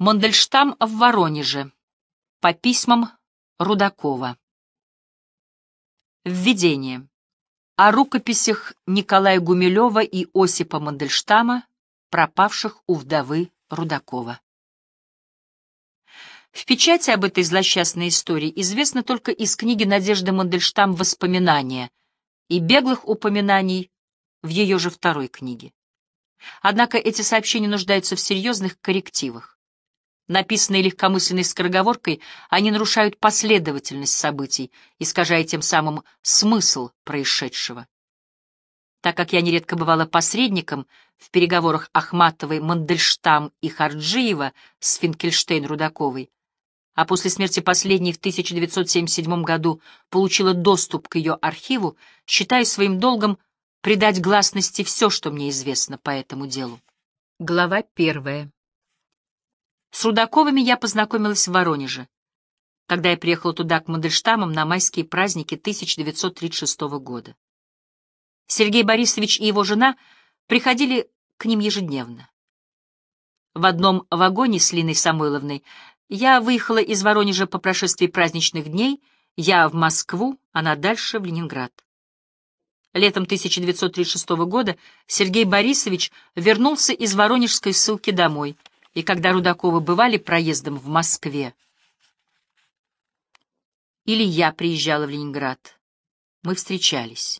Мандельштам в Воронеже. По письмам Рудакова. Введение. О рукописях Николая Гумилева и Осипа Мандельштама, пропавших у вдовы Рудакова. В печати об этой злосчастной истории известно только из книги Надежды Мандельштам «Воспоминания» и беглых упоминаний в ее же второй книге. Однако эти сообщения нуждаются в серьезных коррективах. Написанные легкомысленной скороговоркой, они нарушают последовательность событий, искажая тем самым смысл происшедшего. Так как я нередко бывала посредником в переговорах Ахматовой, Мандельштам и Харджиева с Финкельштейн-Рудаковой, а после смерти последней в 1977 году получила доступ к ее архиву, считаю своим долгом придать гласности все, что мне известно по этому делу. Глава первая. С Рудаковыми я познакомилась в Воронеже, когда я приехала туда к Мандельштамам на майские праздники 1936 года. Сергей Борисович и его жена приходили к ним ежедневно. В одном вагоне с Линой Самойловной я выехала из Воронежа по прошествии праздничных дней, я в Москву, она дальше в Ленинград. Летом 1936 года Сергей Борисович вернулся из воронежской ссылки домой — и когда Рудаковы бывали проездом в Москве, или я приезжала в Ленинград, мы встречались.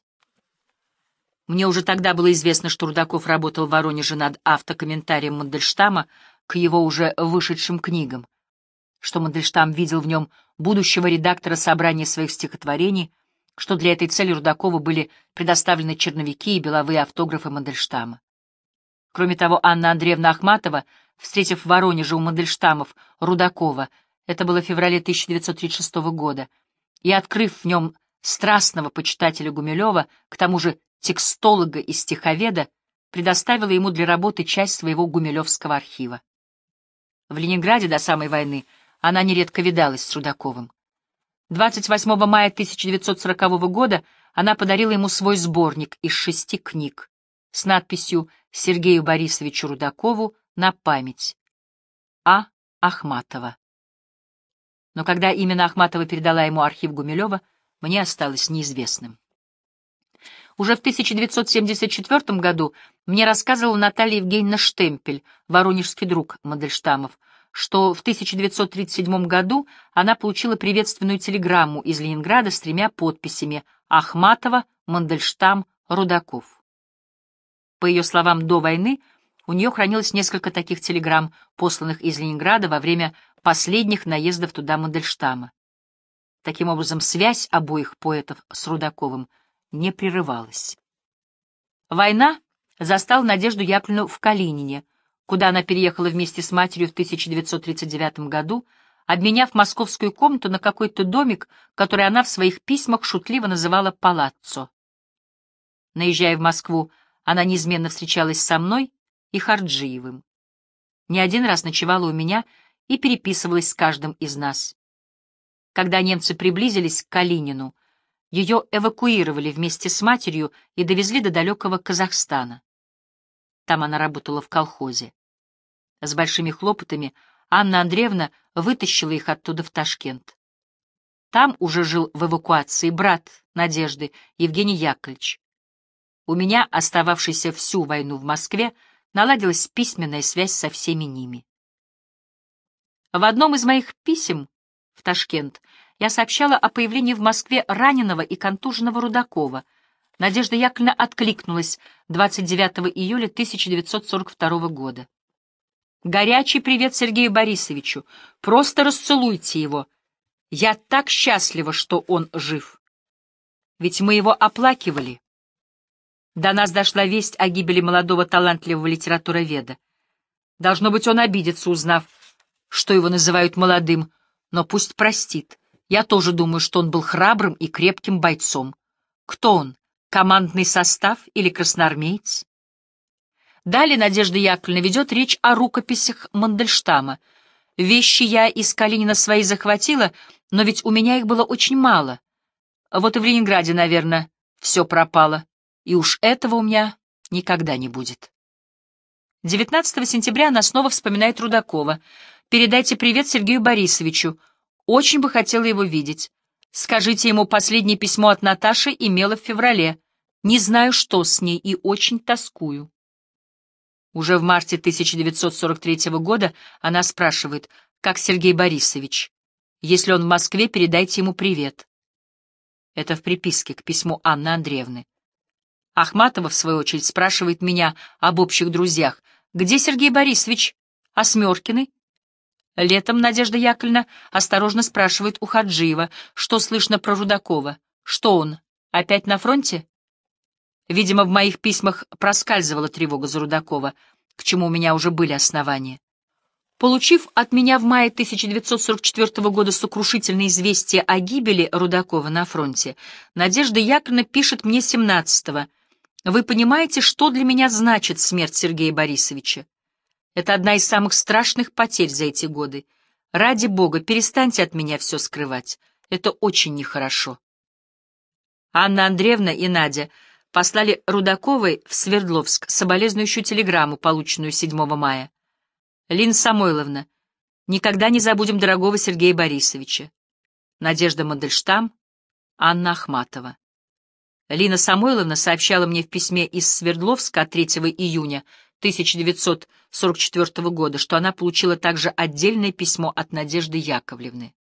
Мне уже тогда было известно, что Рудаков работал в Воронеже над автокомментарием Мандельштама к его уже вышедшим книгам, что Мандельштам видел в нем будущего редактора собрания своих стихотворений, что для этой цели Рудакова были предоставлены черновики и беловые автографы Мандельштама. Кроме того, Анна Андреевна Ахматова встретив в Воронеже у Мандельштамов Рудакова, это было в феврале 1936 года, и открыв в нем страстного почитателя Гумилева, к тому же текстолога и стиховеда, предоставила ему для работы часть своего гумилевского архива. В Ленинграде до самой войны она нередко видалась с Рудаковым. 28 мая 1940 года она подарила ему свой сборник из шести книг с надписью «Сергею Борисовичу Рудакову на память. А. Ахматова. Но когда именно Ахматова передала ему архив Гумилева, мне осталось неизвестным. Уже в 1974 году мне рассказывала Наталья Евгеньевна Штемпель, воронежский друг Мандельштамов, что в 1937 году она получила приветственную телеграмму из Ленинграда с тремя подписями «Ахматова, Мандельштам, Рудаков». По ее словам, до войны – у нее хранилось несколько таких телеграмм, посланных из Ленинграда во время последних наездов туда Мандельштама. Таким образом, связь обоих поэтов с Рудаковым не прерывалась. Война застала Надежду Яковлевну в Калинине, куда она переехала вместе с матерью в 1939 году, обменяв московскую комнату на какой-то домик, который она в своих письмах шутливо называла «палаццо». Наезжая в Москву, она неизменно встречалась со мной и Харджиевым. Не один раз ночевала у меня и переписывалась с каждым из нас. Когда немцы приблизились к Калинину, ее эвакуировали вместе с матерью и довезли до далекого Казахстана. Там она работала в колхозе. С большими хлопотами Анна Андреевна вытащила их оттуда в Ташкент. Там уже жил в эвакуации брат Надежды, Евгений Яковлевич. У меня, остававшийся всю войну в Москве, наладилась письменная связь со всеми ними. В одном из моих писем в Ташкент я сообщала о появлении в Москве раненого и контуженного Рудакова. Надежда Яковлевна откликнулась 29 июля 1942 года. «Горячий привет Сергею Борисовичу. Просто расцелуйте его. Я так счастлива, что он жив. Ведь мы его оплакивали. До нас дошла весть о гибели молодого талантливого литературоведа. Должно быть, он обидится, узнав, что его называют молодым, но пусть простит. Я тоже думаю, что он был храбрым и крепким бойцом. Кто он? Командный состав или красноармеец? Далее Надежда Яковлевна ведет речь о рукописях Мандельштама. Вещи я из Калинина свои захватила, но ведь у меня их было очень мало. Вот и в Ленинграде, наверное, все пропало и уж этого у меня никогда не будет. 19 сентября она снова вспоминает Рудакова. «Передайте привет Сергею Борисовичу. Очень бы хотела его видеть. Скажите ему, последнее письмо от Наташи имела в феврале. Не знаю, что с ней, и очень тоскую». Уже в марте 1943 года она спрашивает, как Сергей Борисович. Если он в Москве, передайте ему привет. Это в приписке к письму Анны Андреевны. Ахматова, в свою очередь, спрашивает меня об общих друзьях. «Где Сергей Борисович? А Осмеркины?» Летом Надежда Яковлевна осторожно спрашивает у Хаджиева, что слышно про Рудакова. «Что он? Опять на фронте?» Видимо, в моих письмах проскальзывала тревога за Рудакова, к чему у меня уже были основания. Получив от меня в мае 1944 года сокрушительное известие о гибели Рудакова на фронте, Надежда Яковлевна пишет мне 17 вы понимаете, что для меня значит смерть Сергея Борисовича? Это одна из самых страшных потерь за эти годы. Ради бога, перестаньте от меня все скрывать. Это очень нехорошо. Анна Андреевна и Надя послали Рудаковой в Свердловск соболезнующую телеграмму, полученную 7 мая. Лин Самойловна, никогда не забудем дорогого Сергея Борисовича. Надежда Мандельштам, Анна Ахматова. Лина Самойловна сообщала мне в письме из Свердловска от 3 июня 1944 года, что она получила также отдельное письмо от Надежды Яковлевны.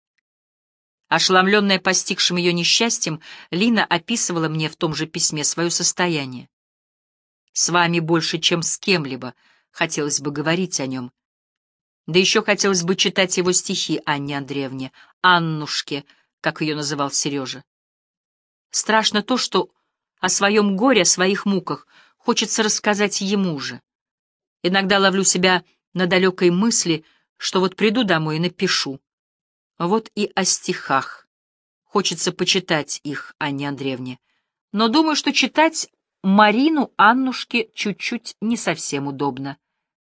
Ошеломленная постигшим ее несчастьем, Лина описывала мне в том же письме свое состояние. «С вами больше, чем с кем-либо. Хотелось бы говорить о нем. Да еще хотелось бы читать его стихи Анне Андреевне, Аннушке, как ее называл Сережа. Страшно то, что о своем горе, о своих муках хочется рассказать ему же. Иногда ловлю себя на далекой мысли, что вот приду домой и напишу. Вот и о стихах. Хочется почитать их, Анне Андреевне. Но думаю, что читать Марину Аннушке чуть-чуть не совсем удобно.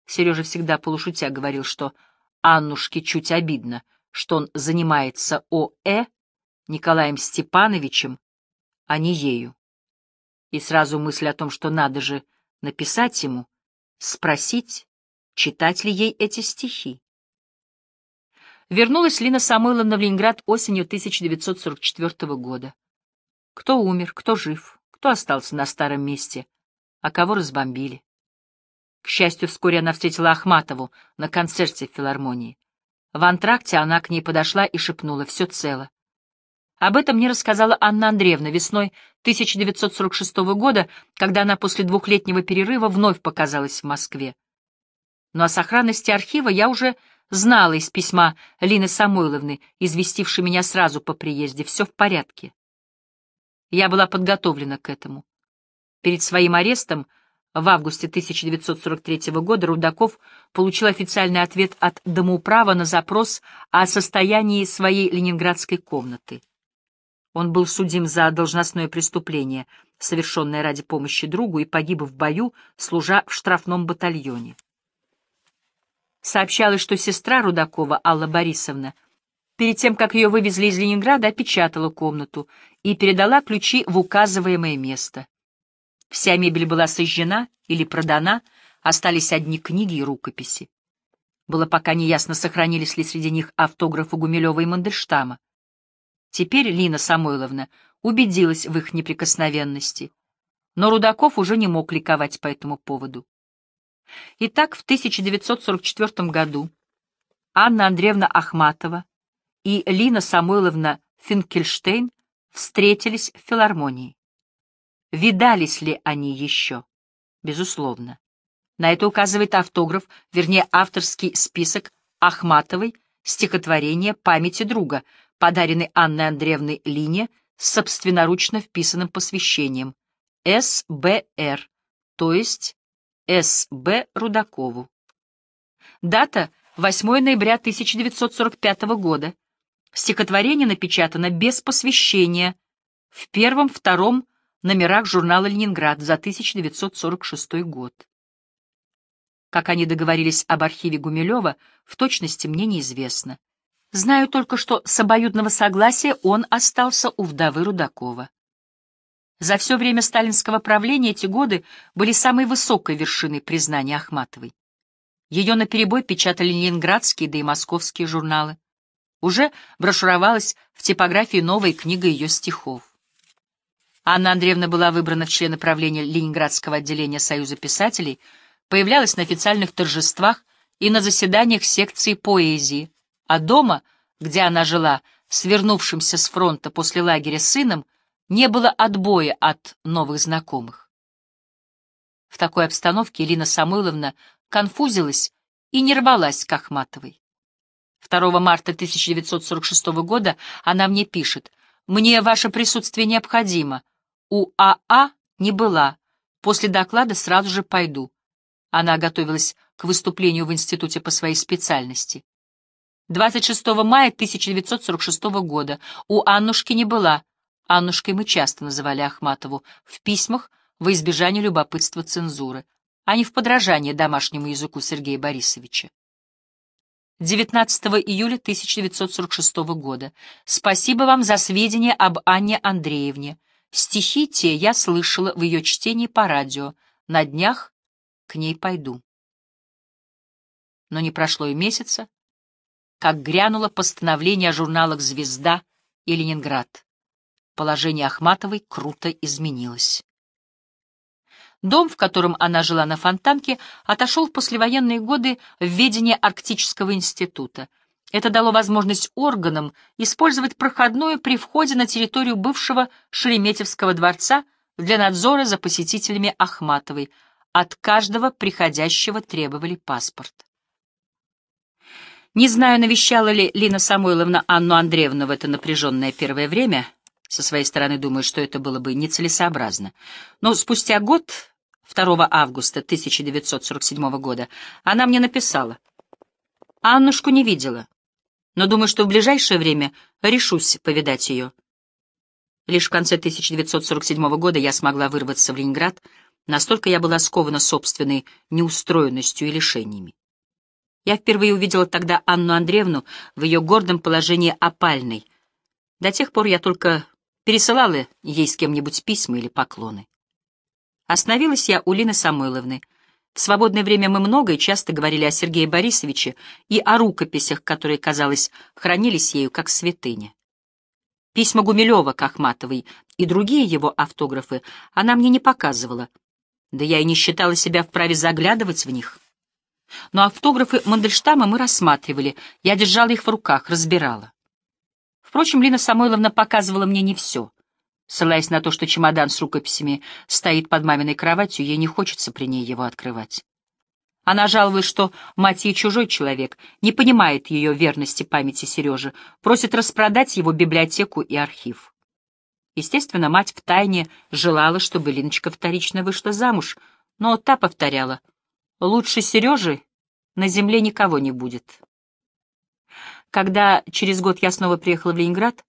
Сережа всегда полушутя говорил, что Аннушке чуть обидно, что он занимается ОЭ Николаем Степановичем, а не ею. И сразу мысль о том, что надо же написать ему, спросить, читать ли ей эти стихи. Вернулась Лина Самойловна в Ленинград осенью 1944 года. Кто умер, кто жив, кто остался на старом месте, а кого разбомбили. К счастью, вскоре она встретила Ахматову на концерте в филармонии. В антракте она к ней подошла и шепнула «все цело». Об этом мне рассказала Анна Андреевна весной 1946 года, когда она после двухлетнего перерыва вновь показалась в Москве. Но о сохранности архива я уже знала из письма Лины Самойловны, известившей меня сразу по приезде. Все в порядке. Я была подготовлена к этому. Перед своим арестом в августе 1943 года Рудаков получил официальный ответ от Домоуправа на запрос о состоянии своей ленинградской комнаты. Он был судим за должностное преступление, совершенное ради помощи другу, и погиб в бою, служа в штрафном батальоне. Сообщалось, что сестра Рудакова, Алла Борисовна, перед тем, как ее вывезли из Ленинграда, опечатала комнату и передала ключи в указываемое место. Вся мебель была сожжена или продана, остались одни книги и рукописи. Было пока неясно, сохранились ли среди них автографы Гумилева и Мандельштама. Теперь Лина Самойловна убедилась в их неприкосновенности. Но Рудаков уже не мог ликовать по этому поводу. Итак, в 1944 году Анна Андреевна Ахматова и Лина Самойловна Финкельштейн встретились в филармонии. Видались ли они еще? Безусловно. На это указывает автограф, вернее, авторский список Ахматовой «Стихотворение памяти друга», Подаренный Анной Андреевной Лине с собственноручно вписанным посвящением СБР, то есть СБ Рудакову. Дата 8 ноября 1945 года. Стихотворение напечатано без посвящения в первом-втором номерах журнала «Ленинград» за 1946 год. Как они договорились об архиве Гумилева, в точности мне неизвестно. Знаю только, что с обоюдного согласия он остался у вдовы Рудакова. За все время сталинского правления эти годы были самой высокой вершиной признания Ахматовой. Ее наперебой печатали ленинградские да и московские журналы. Уже брошюровалась в типографии новая книга ее стихов. Анна Андреевна была выбрана в члены правления Ленинградского отделения Союза писателей, появлялась на официальных торжествах и на заседаниях секции поэзии, а дома, где она жила, свернувшимся с фронта после лагеря сыном, не было отбоя от новых знакомых. В такой обстановке Элина Самойловна конфузилась и не рвалась к Ахматовой. 2 марта 1946 года она мне пишет «Мне ваше присутствие необходимо. У АА а не была. После доклада сразу же пойду». Она готовилась к выступлению в институте по своей специальности. 26 мая 1946 года у Аннушки не была. Аннушкой мы часто называли Ахматову в письмах во избежание любопытства цензуры, а не в подражание домашнему языку Сергея Борисовича. 19 июля 1946 года. Спасибо вам за сведения об Анне Андреевне. Стихи те я слышала в ее чтении по радио. На днях к ней пойду. Но не прошло и месяца, как грянуло постановление о журналах «Звезда» и «Ленинград». Положение Ахматовой круто изменилось. Дом, в котором она жила на Фонтанке, отошел в послевоенные годы в ведение Арктического института. Это дало возможность органам использовать проходную при входе на территорию бывшего Шереметьевского дворца для надзора за посетителями Ахматовой. От каждого приходящего требовали паспорт. Не знаю, навещала ли Лина Самойловна Анну Андреевну в это напряженное первое время. Со своей стороны думаю, что это было бы нецелесообразно. Но спустя год, 2 августа 1947 года, она мне написала. Аннушку не видела, но думаю, что в ближайшее время решусь повидать ее. Лишь в конце 1947 года я смогла вырваться в Ленинград, настолько я была скована собственной неустроенностью и лишениями. Я впервые увидела тогда Анну Андреевну в ее гордом положении опальной. До тех пор я только пересылала ей с кем-нибудь письма или поклоны. Остановилась я у Лины Самойловны. В свободное время мы много и часто говорили о Сергее Борисовиче и о рукописях, которые, казалось, хранились ею как святыня. Письма Гумилева к Ахматовой и другие его автографы она мне не показывала, да я и не считала себя вправе заглядывать в них. Но автографы Мандельштама мы рассматривали, я держала их в руках, разбирала. Впрочем, Лина Самойловна показывала мне не все. Ссылаясь на то, что чемодан с рукописями стоит под маминой кроватью, ей не хочется при ней его открывать. Она жалует, что мать ей чужой человек, не понимает ее верности памяти Сережи, просит распродать его библиотеку и архив. Естественно, мать втайне желала, чтобы Линочка вторично вышла замуж, но та повторяла — Лучше Сережи на земле никого не будет. Когда через год я снова приехала в Ленинград,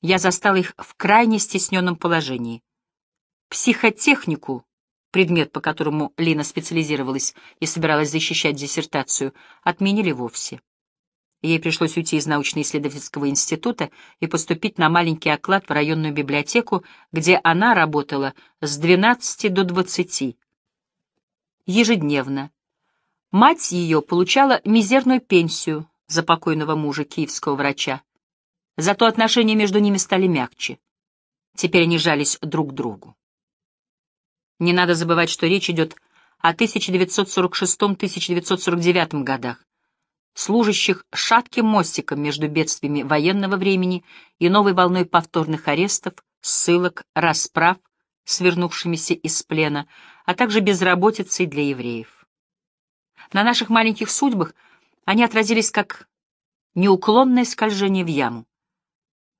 я застала их в крайне стесненном положении. Психотехнику, предмет, по которому Лина специализировалась и собиралась защищать диссертацию, отменили вовсе. Ей пришлось уйти из научно-исследовательского института и поступить на маленький оклад в районную библиотеку, где она работала с 12 до 20, ежедневно. Мать ее получала мизерную пенсию за покойного мужа киевского врача. Зато отношения между ними стали мягче. Теперь они жались друг к другу. Не надо забывать, что речь идет о 1946-1949 годах, служащих шатким мостиком между бедствиями военного времени и новой волной повторных арестов, ссылок, расправ, свернувшимися из плена, а также безработицей для евреев. На наших маленьких судьбах они отразились как неуклонное скольжение в яму.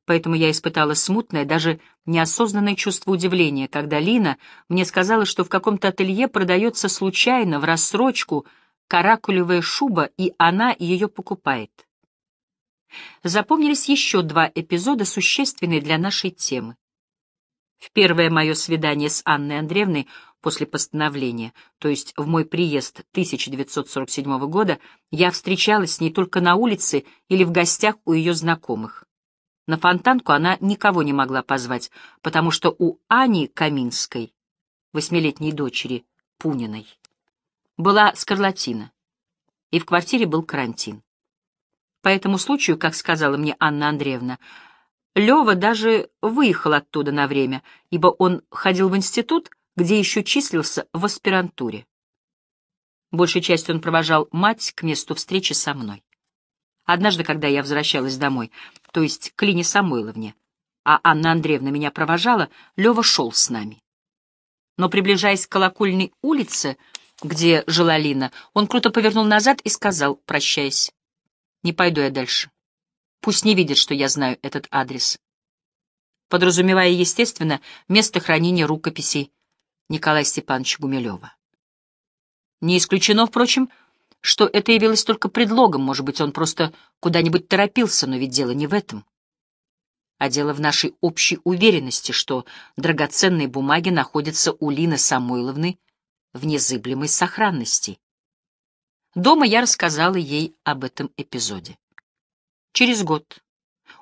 Поэтому я испытала смутное, даже неосознанное чувство удивления, когда Лина мне сказала, что в каком-то ателье продается случайно, в рассрочку, каракулевая шуба, и она ее покупает. Запомнились еще два эпизода, существенные для нашей темы. В первое мое свидание с Анной Андреевной после постановления, то есть в мой приезд 1947 года, я встречалась с ней только на улице или в гостях у ее знакомых. На фонтанку она никого не могла позвать, потому что у Ани Каминской, восьмилетней дочери Пуниной, была скарлатина, и в квартире был карантин. По этому случаю, как сказала мне Анна Андреевна, Лева даже выехал оттуда на время, ибо он ходил в институт, где еще числился в аспирантуре. Большей частью он провожал мать к месту встречи со мной. Однажды, когда я возвращалась домой, то есть к Лине Самойловне, а Анна Андреевна меня провожала, Лева шел с нами. Но, приближаясь к Колокольной улице, где жила Лина, он круто повернул назад и сказал, прощаясь, «Не пойду я дальше. Пусть не видит, что я знаю этот адрес. Подразумевая, естественно, место хранения рукописей Николая Степановича Гумилева. Не исключено, впрочем, что это явилось только предлогом, может быть, он просто куда-нибудь торопился, но ведь дело не в этом. А дело в нашей общей уверенности, что драгоценные бумаги находятся у Лины Самойловны в незыблемой сохранности. Дома я рассказала ей об этом эпизоде. Через год,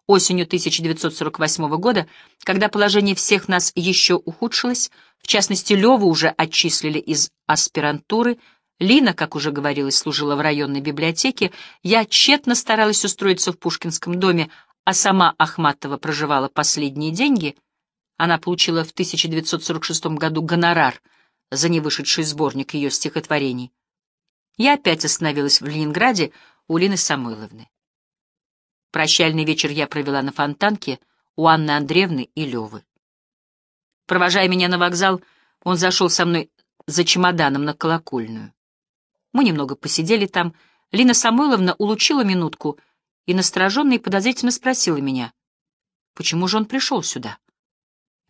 осенью 1948 года, когда положение всех нас еще ухудшилось, в частности, Леву уже отчислили из аспирантуры, Лина, как уже говорилось, служила в районной библиотеке, я тщетно старалась устроиться в Пушкинском доме, а сама Ахматова проживала последние деньги, она получила в 1946 году гонорар за невышедший сборник ее стихотворений. Я опять остановилась в Ленинграде у Лины Самойловны. Прощальный вечер я провела на фонтанке у Анны Андреевны и Левы. Провожая меня на вокзал, он зашел со мной за чемоданом на колокольную. Мы немного посидели там. Лина Самойловна улучила минутку и настороженно и подозрительно спросила меня, почему же он пришел сюда?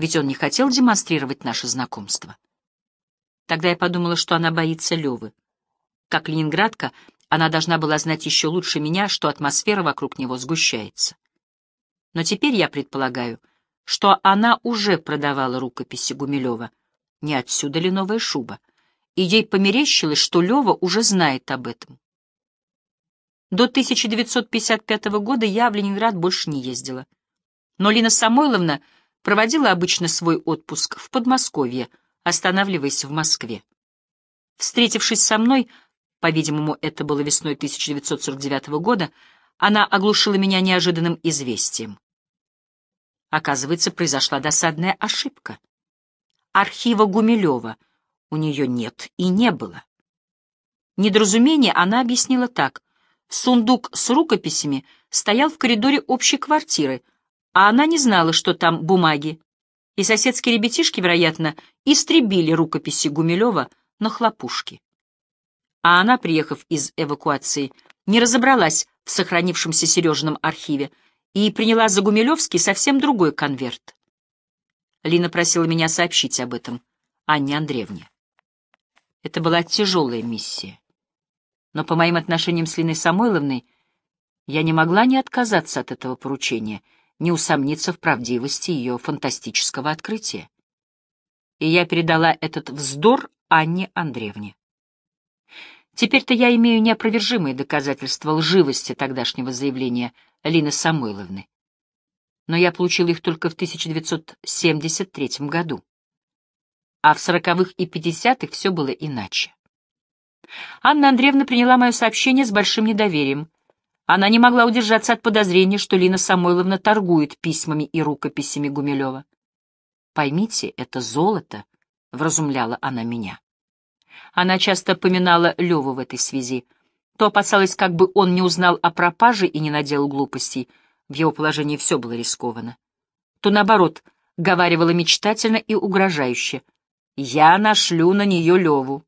Ведь он не хотел демонстрировать наше знакомство. Тогда я подумала, что она боится Левы. Как ленинградка, она должна была знать еще лучше меня, что атмосфера вокруг него сгущается. Но теперь я предполагаю, что она уже продавала рукописи Гумилева. Не отсюда ли новая шуба? И ей померещилось, что Лева уже знает об этом. До 1955 года я в Ленинград больше не ездила. Но Лина Самойловна проводила обычно свой отпуск в Подмосковье, останавливаясь в Москве. Встретившись со мной, по-видимому, это было весной 1949 года, она оглушила меня неожиданным известием. Оказывается, произошла досадная ошибка. Архива Гумилева у нее нет и не было. Недоразумение она объяснила так. Сундук с рукописями стоял в коридоре общей квартиры, а она не знала, что там бумаги. И соседские ребятишки, вероятно, истребили рукописи Гумилева на хлопушки а она, приехав из эвакуации, не разобралась в сохранившемся Сережином архиве и приняла за Гумилевский совсем другой конверт. Лина просила меня сообщить об этом Анне Андреевне. Это была тяжелая миссия. Но по моим отношениям с Линой Самойловной я не могла не отказаться от этого поручения, не усомниться в правдивости ее фантастического открытия. И я передала этот вздор Анне Андреевне. Теперь-то я имею неопровержимые доказательства лживости тогдашнего заявления Лины Самойловны. Но я получил их только в 1973 году. А в сороковых и пятидесятых все было иначе. Анна Андреевна приняла мое сообщение с большим недоверием. Она не могла удержаться от подозрения, что Лина Самойловна торгует письмами и рукописями Гумилева. «Поймите, это золото», — вразумляла она меня. Она часто поминала Леву в этой связи. То опасалась, как бы он не узнал о пропаже и не наделал глупостей. В его положении все было рискованно. То, наоборот, говаривала мечтательно и угрожающе. «Я нашлю на нее Леву.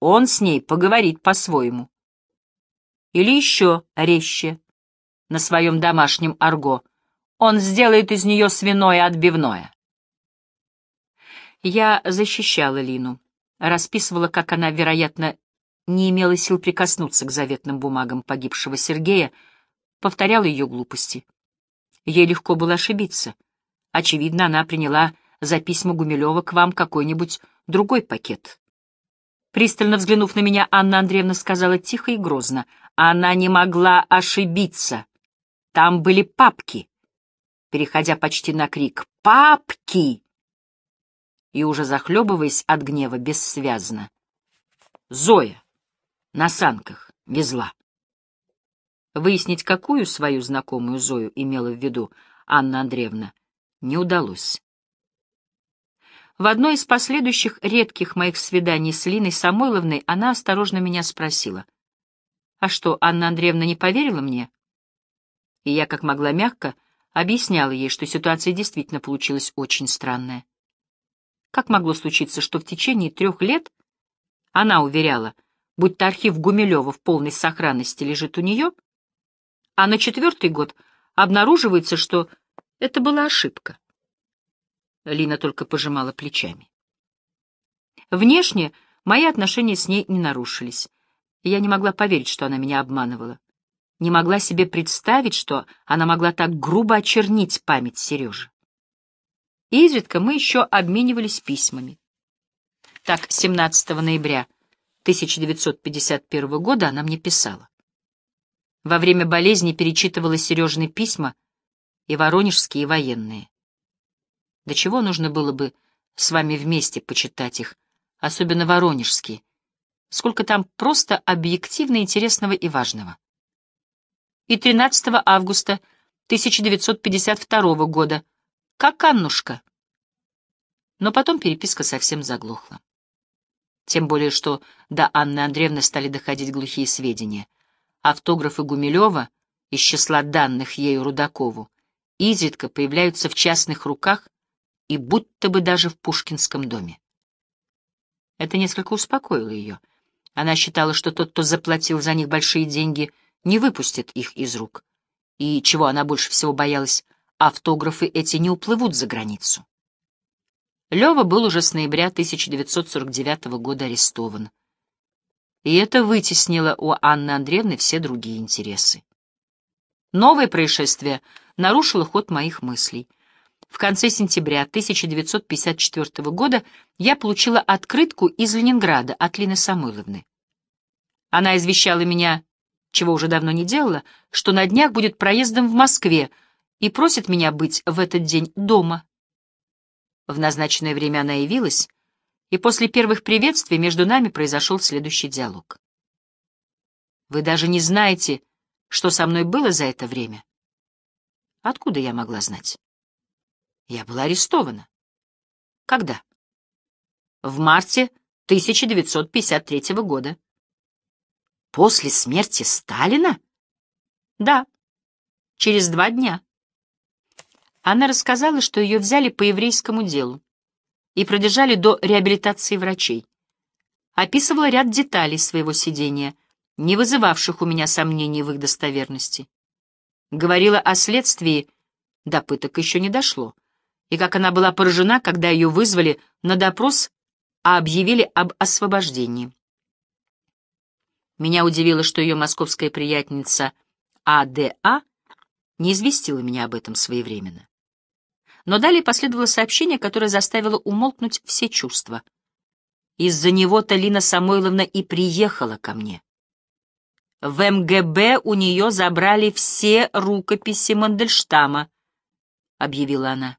Он с ней поговорит по-своему». Или еще резче, на своем домашнем арго. Он сделает из нее свиное отбивное. Я защищала Лину расписывала, как она, вероятно, не имела сил прикоснуться к заветным бумагам погибшего Сергея, повторяла ее глупости. Ей легко было ошибиться. Очевидно, она приняла за письма Гумилева к вам какой-нибудь другой пакет. Пристально взглянув на меня, Анна Андреевна сказала тихо и грозно. Она не могла ошибиться. Там были папки. Переходя почти на крик «Папки!» и уже захлебываясь от гнева бессвязно. Зоя на санках везла. Выяснить, какую свою знакомую Зою имела в виду Анна Андреевна, не удалось. В одной из последующих редких моих свиданий с Линой Самойловной она осторожно меня спросила. «А что, Анна Андреевна не поверила мне?» И я, как могла мягко, объясняла ей, что ситуация действительно получилась очень странная. Как могло случиться, что в течение трех лет, она уверяла, будь то архив Гумилева в полной сохранности лежит у нее, а на четвертый год обнаруживается, что это была ошибка. Лина только пожимала плечами. Внешне мои отношения с ней не нарушились. Я не могла поверить, что она меня обманывала. Не могла себе представить, что она могла так грубо очернить память Сережи изредка мы еще обменивались письмами. Так, 17 ноября 1951 года она мне писала. Во время болезни перечитывала Сережные письма и воронежские и военные. До чего нужно было бы с вами вместе почитать их, особенно воронежские, сколько там просто объективно интересного и важного. И 13 августа 1952 года как Аннушка. Но потом переписка совсем заглохла. Тем более, что до Анны Андреевны стали доходить глухие сведения. Автографы Гумилева из числа данных ею Рудакову изредка появляются в частных руках и будто бы даже в Пушкинском доме. Это несколько успокоило ее. Она считала, что тот, кто заплатил за них большие деньги, не выпустит их из рук. И чего она больше всего боялась, автографы эти не уплывут за границу. Лева был уже с ноября 1949 года арестован. И это вытеснило у Анны Андреевны все другие интересы. Новое происшествие нарушило ход моих мыслей. В конце сентября 1954 года я получила открытку из Ленинграда от Лины Самойловны. Она извещала меня, чего уже давно не делала, что на днях будет проездом в Москве — и просит меня быть в этот день дома. В назначенное время она явилась, и после первых приветствий между нами произошел следующий диалог. «Вы даже не знаете, что со мной было за это время?» «Откуда я могла знать?» «Я была арестована». «Когда?» «В марте 1953 года». «После смерти Сталина?» «Да, через два дня». Она рассказала, что ее взяли по еврейскому делу и продержали до реабилитации врачей. Описывала ряд деталей своего сидения, не вызывавших у меня сомнений в их достоверности. Говорила о следствии, допыток еще не дошло, и как она была поражена, когда ее вызвали на допрос, а объявили об освобождении. Меня удивило, что ее московская приятница А.Д.А. не известила меня об этом своевременно. Но далее последовало сообщение, которое заставило умолкнуть все чувства. Из-за него Талина Лина Самойловна и приехала ко мне. В МГБ у нее забрали все рукописи Мандельштама, — объявила она.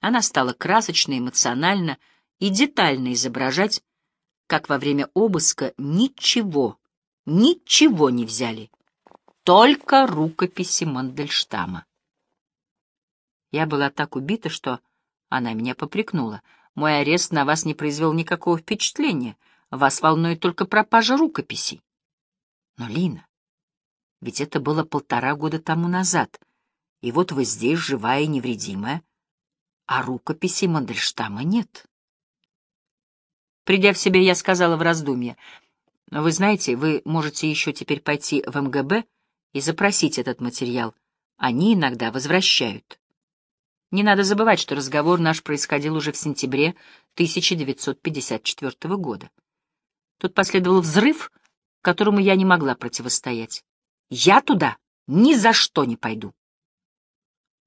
Она стала красочно, эмоционально и детально изображать, как во время обыска ничего, ничего не взяли, только рукописи Мандельштама. Я была так убита, что она меня попрекнула. Мой арест на вас не произвел никакого впечатления. Вас волнует только пропажа рукописей. Но, Лина, ведь это было полтора года тому назад, и вот вы здесь, живая и невредимая, а рукописи Мандельштама нет. Придя в себя, я сказала в раздумье, «Вы знаете, вы можете еще теперь пойти в МГБ и запросить этот материал. Они иногда возвращают». Не надо забывать, что разговор наш происходил уже в сентябре 1954 года. Тут последовал взрыв, которому я не могла противостоять. Я туда ни за что не пойду.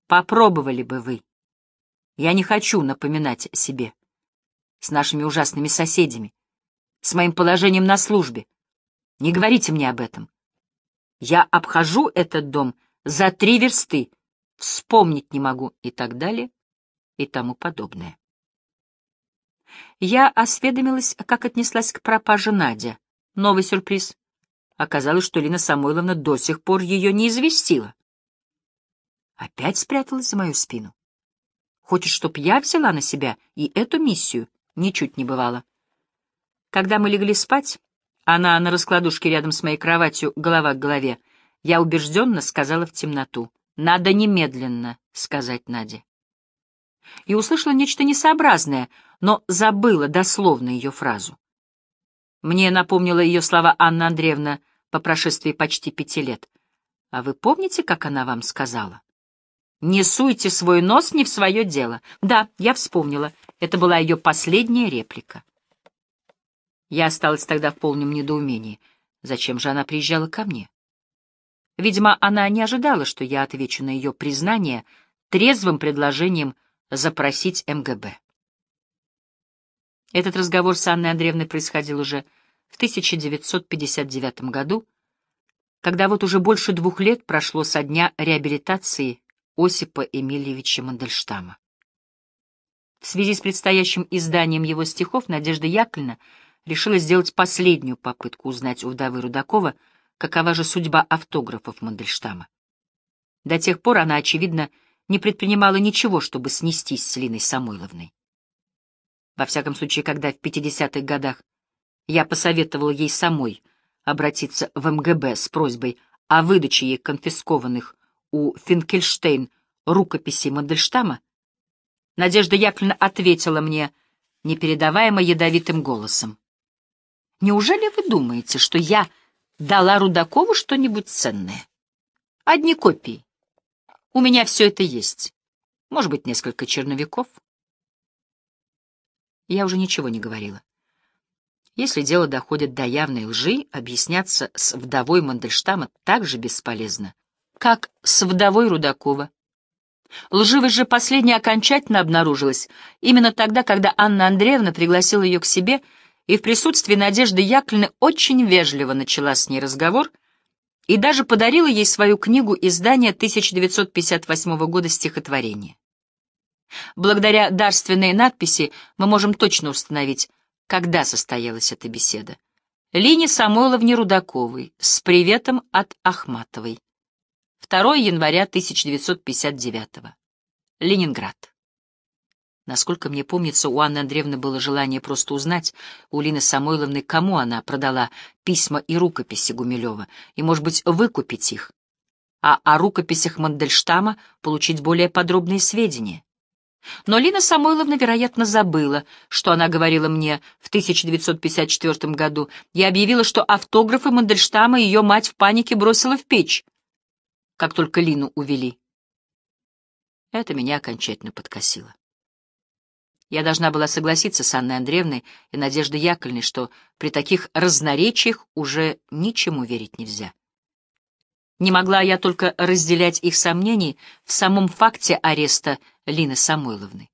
Попробовали бы вы. Я не хочу напоминать о себе. С нашими ужасными соседями. С моим положением на службе. Не говорите мне об этом. Я обхожу этот дом за три версты, вспомнить не могу и так далее и тому подобное. Я осведомилась, как отнеслась к пропаже Надя. Новый сюрприз. Оказалось, что Лина Самойловна до сих пор ее не известила. Опять спряталась за мою спину. Хочет, чтоб я взяла на себя и эту миссию, ничуть не бывало. Когда мы легли спать, она на раскладушке рядом с моей кроватью, голова к голове, я убежденно сказала в темноту — надо немедленно сказать Наде. И услышала нечто несообразное, но забыла дословно ее фразу. Мне напомнила ее слова Анна Андреевна по прошествии почти пяти лет. А вы помните, как она вам сказала? «Не суйте свой нос не в свое дело». Да, я вспомнила. Это была ее последняя реплика. Я осталась тогда в полном недоумении. Зачем же она приезжала ко мне? Видимо, она не ожидала, что я отвечу на ее признание трезвым предложением запросить МГБ. Этот разговор с Анной Андреевной происходил уже в 1959 году, когда вот уже больше двух лет прошло со дня реабилитации Осипа Эмильевича Мандельштама. В связи с предстоящим изданием его стихов Надежда Яковлевна решила сделать последнюю попытку узнать у вдовы Рудакова — Какова же судьба автографов Мандельштама? До тех пор она, очевидно, не предпринимала ничего, чтобы снестись с Линой Самойловной. Во всяком случае, когда в 50-х годах я посоветовала ей самой обратиться в МГБ с просьбой о выдаче ей конфискованных у Финкельштейн рукописей Мандельштама, Надежда Яковлевна ответила мне непередаваемо ядовитым голосом. «Неужели вы думаете, что я дала Рудакову что-нибудь ценное. Одни копии. У меня все это есть. Может быть, несколько черновиков. Я уже ничего не говорила. Если дело доходит до явной лжи, объясняться с вдовой Мандельштама так же бесполезно, как с вдовой Рудакова. Лживость же последняя окончательно обнаружилась именно тогда, когда Анна Андреевна пригласила ее к себе — и в присутствии Надежды Яковлевны очень вежливо начала с ней разговор и даже подарила ей свою книгу издания 1958 года стихотворения. Благодаря дарственной надписи мы можем точно установить, когда состоялась эта беседа. Лине Самойловне Рудаковой с приветом от Ахматовой. 2 января 1959. Ленинград. Насколько мне помнится, у Анны Андреевны было желание просто узнать у Лины Самойловны, кому она продала письма и рукописи Гумилева, и, может быть, выкупить их, а о рукописях Мандельштама получить более подробные сведения. Но Лина Самойловна, вероятно, забыла, что она говорила мне в 1954 году. Я объявила, что автографы Мандельштама ее мать в панике бросила в печь, как только Лину увели. Это меня окончательно подкосило. Я должна была согласиться с Анной Андреевной и Надеждой Яковлевной, что при таких разноречиях уже ничему верить нельзя. Не могла я только разделять их сомнений в самом факте ареста Лины Самойловны.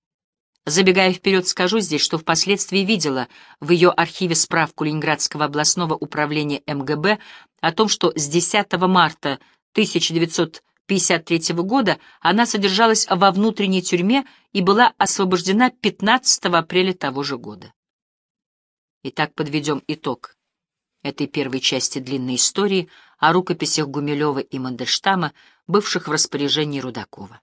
Забегая вперед, скажу здесь, что впоследствии видела в ее архиве справку Ленинградского областного управления МГБ о том, что с 10 марта 1900 1953 года она содержалась во внутренней тюрьме и была освобождена 15 апреля того же года. Итак, подведем итог этой первой части длинной истории о рукописях Гумилева и Мандельштама, бывших в распоряжении Рудакова.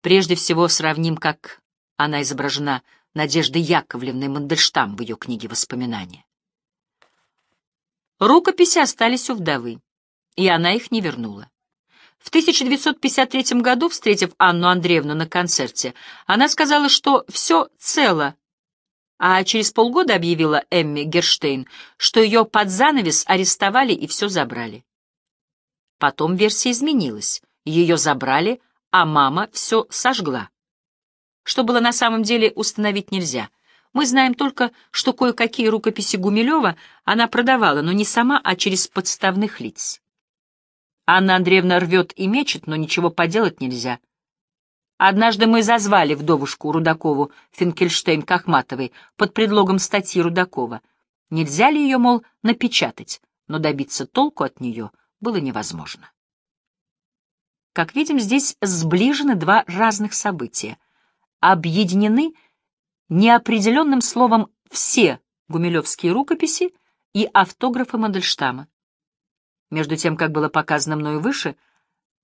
Прежде всего сравним, как она изображена Надежды Яковлевны Мандельштам в ее книге «Воспоминания». Рукописи остались у вдовы, и она их не вернула. В 1953 году, встретив Анну Андреевну на концерте, она сказала, что все цело, а через полгода объявила Эмми Герштейн, что ее под занавес арестовали и все забрали. Потом версия изменилась. Ее забрали, а мама все сожгла. Что было на самом деле, установить нельзя. Мы знаем только, что кое-какие рукописи Гумилева она продавала, но не сама, а через подставных лиц. Анна Андреевна рвет и мечет, но ничего поделать нельзя. Однажды мы зазвали вдовушку Рудакову Финкельштейн Кахматовой под предлогом статьи Рудакова. Нельзя ли ее, мол, напечатать, но добиться толку от нее было невозможно. Как видим, здесь сближены два разных события. Объединены неопределенным словом «все» гумилевские рукописи и автографы Мандельштама. Между тем, как было показано мною выше,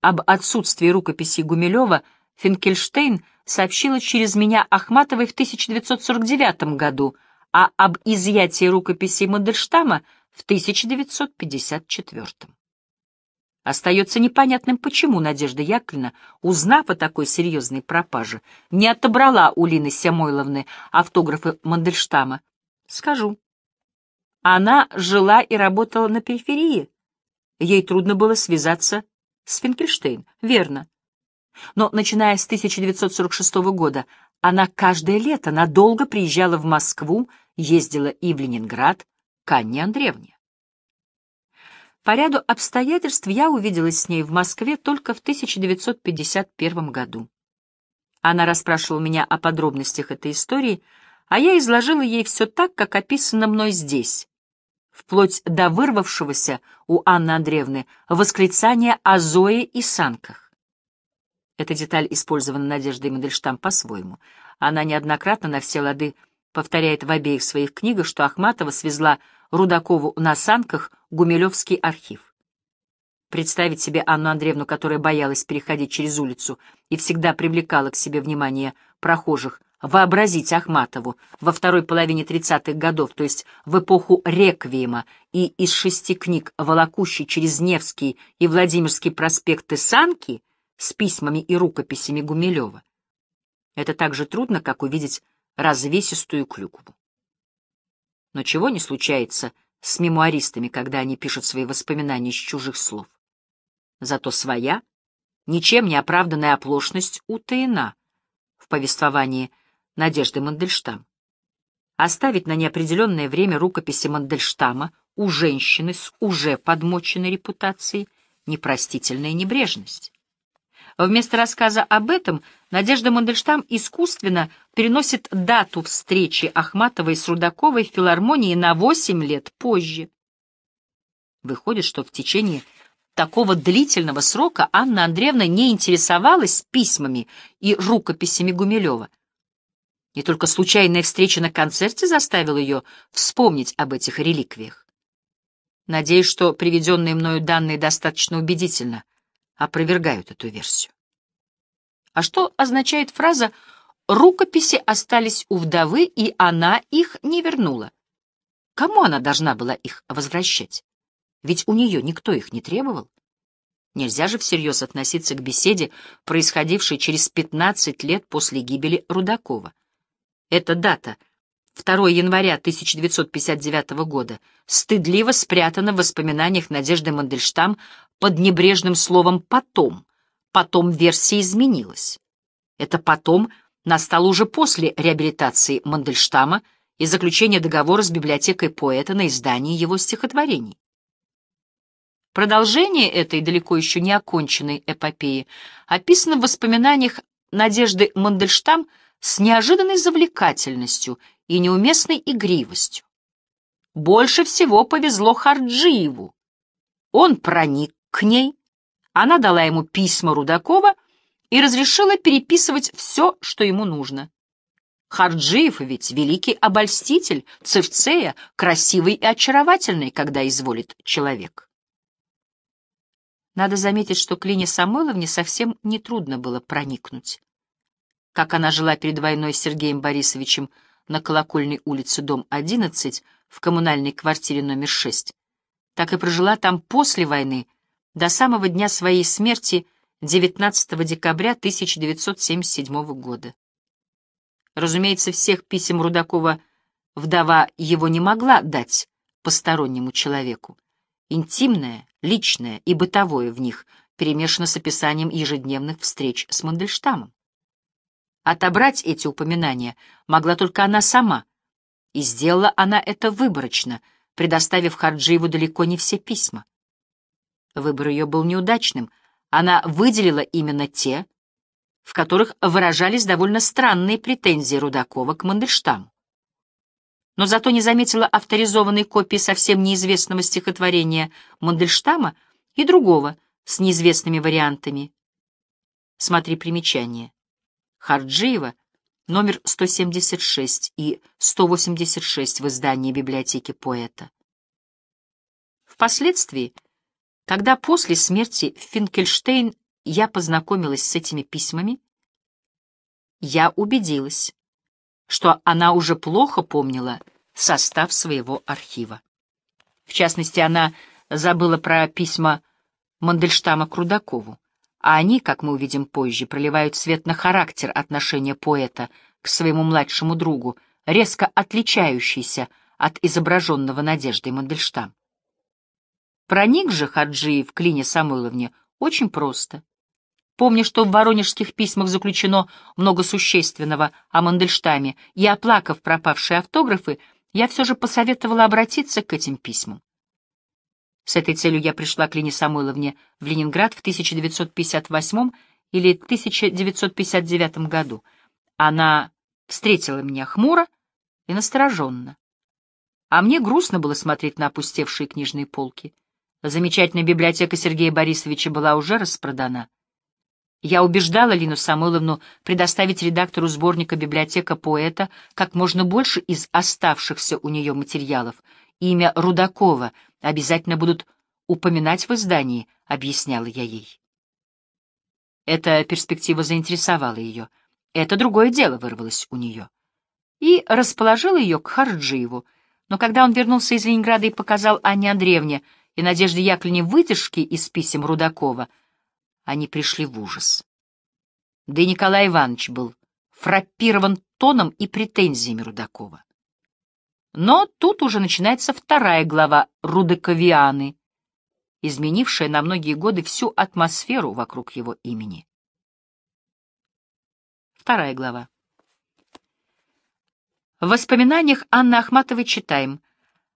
об отсутствии рукописи Гумилева Финкельштейн сообщила через меня Ахматовой в 1949 году, а об изъятии рукописи Мандельштама в 1954. Остается непонятным, почему Надежда Яковлевна, узнав о такой серьезной пропаже, не отобрала у Лины Семойловны автографы Мандельштама. Скажу. Она жила и работала на периферии, Ей трудно было связаться с Финкельштейн, верно. Но, начиная с 1946 года, она каждое лето надолго приезжала в Москву, ездила и в Ленинград к Анне Андреевне. По ряду обстоятельств я увиделась с ней в Москве только в 1951 году. Она расспрашивала меня о подробностях этой истории, а я изложила ей все так, как описано мной здесь, вплоть до вырвавшегося у Анны Андреевны восклицания о Зое и санках. Эта деталь использована Надеждой Мандельштам по-своему. Она неоднократно на все лады повторяет в обеих своих книгах, что Ахматова свезла Рудакову на санках Гумилевский архив. Представить себе Анну Андреевну, которая боялась переходить через улицу и всегда привлекала к себе внимание прохожих, Вообразить Ахматову во второй половине 30-х годов, то есть в эпоху реквиема, и из шести книг «Волокущий через Невский» и «Владимирский проспекты «Санки» с письмами и рукописями Гумилева. Это так же трудно, как увидеть развесистую клюкву. Но чего не случается с мемуаристами, когда они пишут свои воспоминания из чужих слов? Зато своя, ничем не оправданная оплошность утаена в повествовании Надежды Мандельштам. Оставить на неопределенное время рукописи Мандельштама у женщины с уже подмоченной репутацией непростительная небрежность. Вместо рассказа об этом Надежда Мандельштам искусственно переносит дату встречи Ахматовой с Рудаковой в филармонии на 8 лет позже. Выходит, что в течение такого длительного срока Анна Андреевна не интересовалась письмами и рукописями Гумилева, и только случайная встреча на концерте заставила ее вспомнить об этих реликвиях. Надеюсь, что приведенные мною данные достаточно убедительно опровергают эту версию. А что означает фраза «рукописи остались у вдовы, и она их не вернула»? Кому она должна была их возвращать? Ведь у нее никто их не требовал. Нельзя же всерьез относиться к беседе, происходившей через 15 лет после гибели Рудакова эта дата, 2 января 1959 года, стыдливо спрятана в воспоминаниях Надежды Мандельштам под небрежным словом «потом». Потом версия изменилась. Это «потом» настало уже после реабилитации Мандельштама и заключения договора с библиотекой поэта на издание его стихотворений. Продолжение этой далеко еще не оконченной эпопеи описано в воспоминаниях Надежды Мандельштам – с неожиданной завлекательностью и неуместной игривостью. Больше всего повезло Харджиеву. Он проник к ней, она дала ему письма Рудакова и разрешила переписывать все, что ему нужно. Харджиев ведь великий обольститель, цирцея, красивый и очаровательный, когда изволит человек. Надо заметить, что Клине Самойловне совсем нетрудно было проникнуть как она жила перед войной с Сергеем Борисовичем на Колокольной улице, дом 11, в коммунальной квартире номер 6, так и прожила там после войны, до самого дня своей смерти 19 декабря 1977 года. Разумеется, всех писем Рудакова вдова его не могла дать постороннему человеку. Интимное, личное и бытовое в них перемешано с описанием ежедневных встреч с Мандельштамом. Отобрать эти упоминания могла только она сама, и сделала она это выборочно, предоставив Харджиеву далеко не все письма. Выбор ее был неудачным, она выделила именно те, в которых выражались довольно странные претензии Рудакова к Мандельштаму. Но зато не заметила авторизованной копии совсем неизвестного стихотворения Мандельштама и другого с неизвестными вариантами. Смотри примечание. Харджиева, номер 176 и 186 в издании библиотеки поэта. Впоследствии, когда после смерти Финкельштейн я познакомилась с этими письмами, я убедилась, что она уже плохо помнила состав своего архива. В частности, она забыла про письма Мандельштама к Рудакову а они, как мы увидим позже, проливают свет на характер отношения поэта к своему младшему другу, резко отличающийся от изображенного Надеждой Мандельштам. Проник же Хаджиев к Лине Самойловне очень просто. Помня, что в воронежских письмах заключено много существенного о Мандельштаме, и оплакав пропавшие автографы, я все же посоветовала обратиться к этим письмам. С этой целью я пришла к Лене Самойловне в Ленинград в 1958 или 1959 году. Она встретила меня хмуро и настороженно. А мне грустно было смотреть на опустевшие книжные полки. Замечательная библиотека Сергея Борисовича была уже распродана. Я убеждала Лину Самойловну предоставить редактору сборника «Библиотека поэта» как можно больше из оставшихся у нее материалов имя Рудакова обязательно будут упоминать в издании, — объясняла я ей. Эта перспектива заинтересовала ее. Это другое дело вырвалось у нее. И расположила ее к Харджиеву. Но когда он вернулся из Ленинграда и показал Анне Андреевне и Надежде Яковлевне вытяжки из писем Рудакова, они пришли в ужас. Да и Николай Иванович был фраппирован тоном и претензиями Рудакова. Но тут уже начинается вторая глава Рудоковианы, изменившая на многие годы всю атмосферу вокруг его имени. Вторая глава. В воспоминаниях Анны Ахматовой читаем.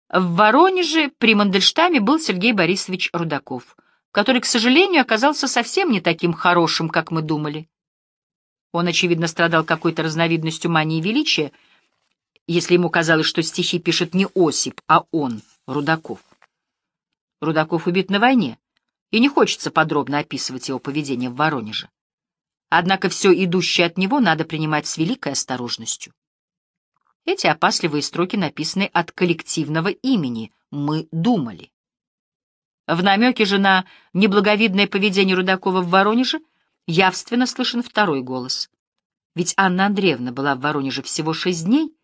В Воронеже при Мандельштаме был Сергей Борисович Рудаков, который, к сожалению, оказался совсем не таким хорошим, как мы думали. Он, очевидно, страдал какой-то разновидностью мании величия — если ему казалось, что стихи пишет не Осип, а он, Рудаков. Рудаков убит на войне, и не хочется подробно описывать его поведение в Воронеже. Однако все идущее от него надо принимать с великой осторожностью. Эти опасливые строки написаны от коллективного имени «Мы думали». В намеке же на неблаговидное поведение Рудакова в Воронеже явственно слышен второй голос. Ведь Анна Андреевна была в Воронеже всего шесть дней,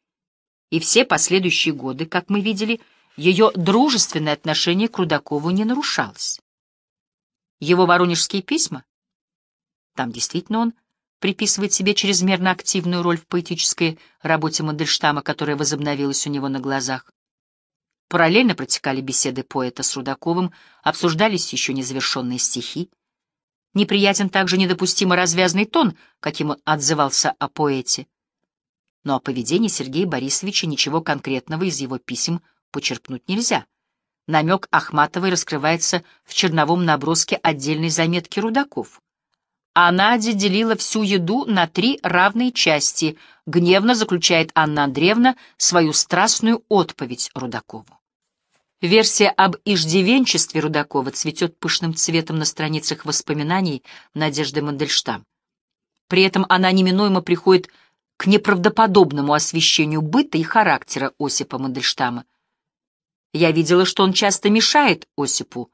и все последующие годы, как мы видели, ее дружественное отношение к Рудакову не нарушалось. Его воронежские письма? Там действительно он приписывает себе чрезмерно активную роль в поэтической работе Мандельштама, которая возобновилась у него на глазах. Параллельно протекали беседы поэта с Рудаковым, обсуждались еще незавершенные стихи. Неприятен также недопустимо развязный тон, каким он отзывался о поэте но о поведении Сергея Борисовича ничего конкретного из его писем почерпнуть нельзя. Намек Ахматовой раскрывается в черновом наброске отдельной заметки Рудаков. А делила всю еду на три равные части, гневно заключает Анна Андреевна свою страстную отповедь Рудакову. Версия об иждивенчестве Рудакова цветет пышным цветом на страницах воспоминаний Надежды Мандельштам. При этом она неминуемо приходит к к неправдоподобному освещению быта и характера Осипа Мандельштама. Я видела, что он часто мешает Осипу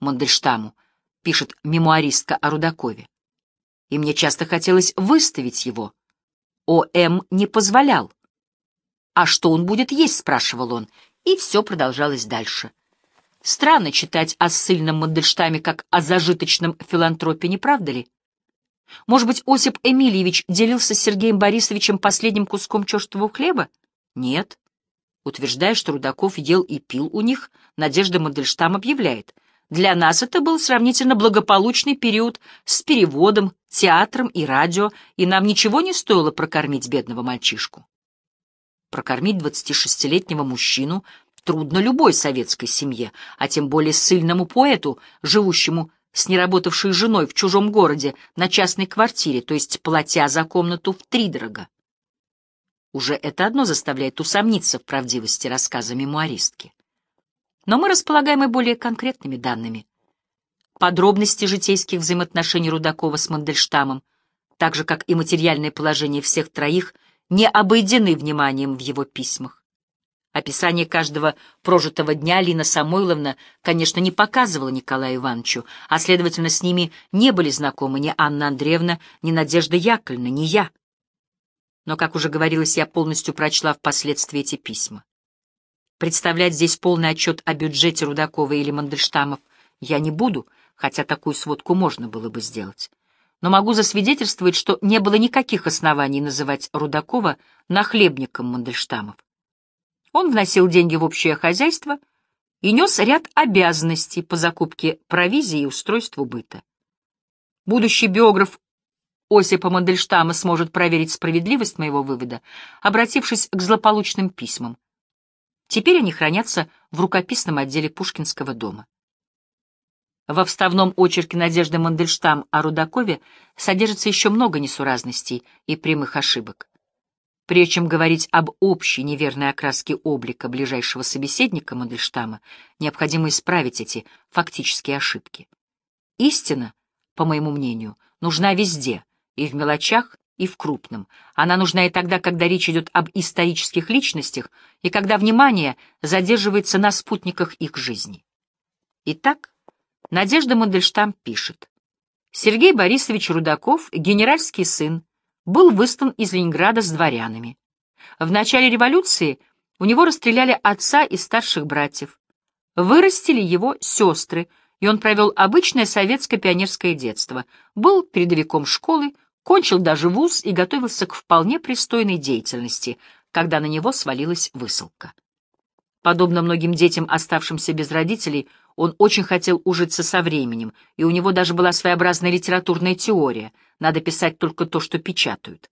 Мандельштаму, пишет мемуаристка о Рудакове. И мне часто хотелось выставить его. О.М. Эм не позволял. «А что он будет есть?» — спрашивал он. И все продолжалось дальше. Странно читать о ссыльном Мандельштаме как о зажиточном филантропе, не правда ли? Может быть, Осип Эмильевич делился с Сергеем Борисовичем последним куском чертового хлеба? Нет. Утверждая, что Рудаков ел и пил у них, Надежда Мандельштам объявляет. Для нас это был сравнительно благополучный период с переводом, театром и радио, и нам ничего не стоило прокормить бедного мальчишку. Прокормить 26-летнего мужчину трудно любой советской семье, а тем более сильному поэту, живущему с неработавшей женой в чужом городе на частной квартире, то есть платя за комнату в втридорога. Уже это одно заставляет усомниться в правдивости рассказа мемуаристки. Но мы располагаем и более конкретными данными. Подробности житейских взаимоотношений Рудакова с Мандельштамом, так же, как и материальное положение всех троих, не обойдены вниманием в его письмах. Описание каждого прожитого дня Лина Самойловна, конечно, не показывала Николаю Ивановичу, а, следовательно, с ними не были знакомы ни Анна Андреевна, ни Надежда Яковлевна, ни я. Но, как уже говорилось, я полностью прочла впоследствии эти письма. Представлять здесь полный отчет о бюджете Рудакова или Мандельштамов я не буду, хотя такую сводку можно было бы сделать. Но могу засвидетельствовать, что не было никаких оснований называть Рудакова нахлебником Мандельштамов. Он вносил деньги в общее хозяйство и нес ряд обязанностей по закупке провизии и устройству быта. Будущий биограф Осипа Мандельштама сможет проверить справедливость моего вывода, обратившись к злополучным письмам. Теперь они хранятся в рукописном отделе Пушкинского дома. Во вставном очерке Надежды Мандельштам о Рудакове содержится еще много несуразностей и прямых ошибок. Прежде чем говорить об общей неверной окраске облика ближайшего собеседника Мандельштама, необходимо исправить эти фактические ошибки. Истина, по моему мнению, нужна везде, и в мелочах, и в крупном. Она нужна и тогда, когда речь идет об исторических личностях, и когда внимание задерживается на спутниках их жизни. Итак, Надежда Мандельштам пишет. Сергей Борисович Рудаков, генеральский сын, был выслан из Ленинграда с дворянами. В начале революции у него расстреляли отца и старших братьев. Вырастили его сестры, и он провел обычное советское пионерское детство. Был передовиком школы, кончил даже вуз и готовился к вполне пристойной деятельности, когда на него свалилась высылка. Подобно многим детям, оставшимся без родителей, он очень хотел ужиться со временем, и у него даже была своеобразная литературная теория. Надо писать только то, что печатают.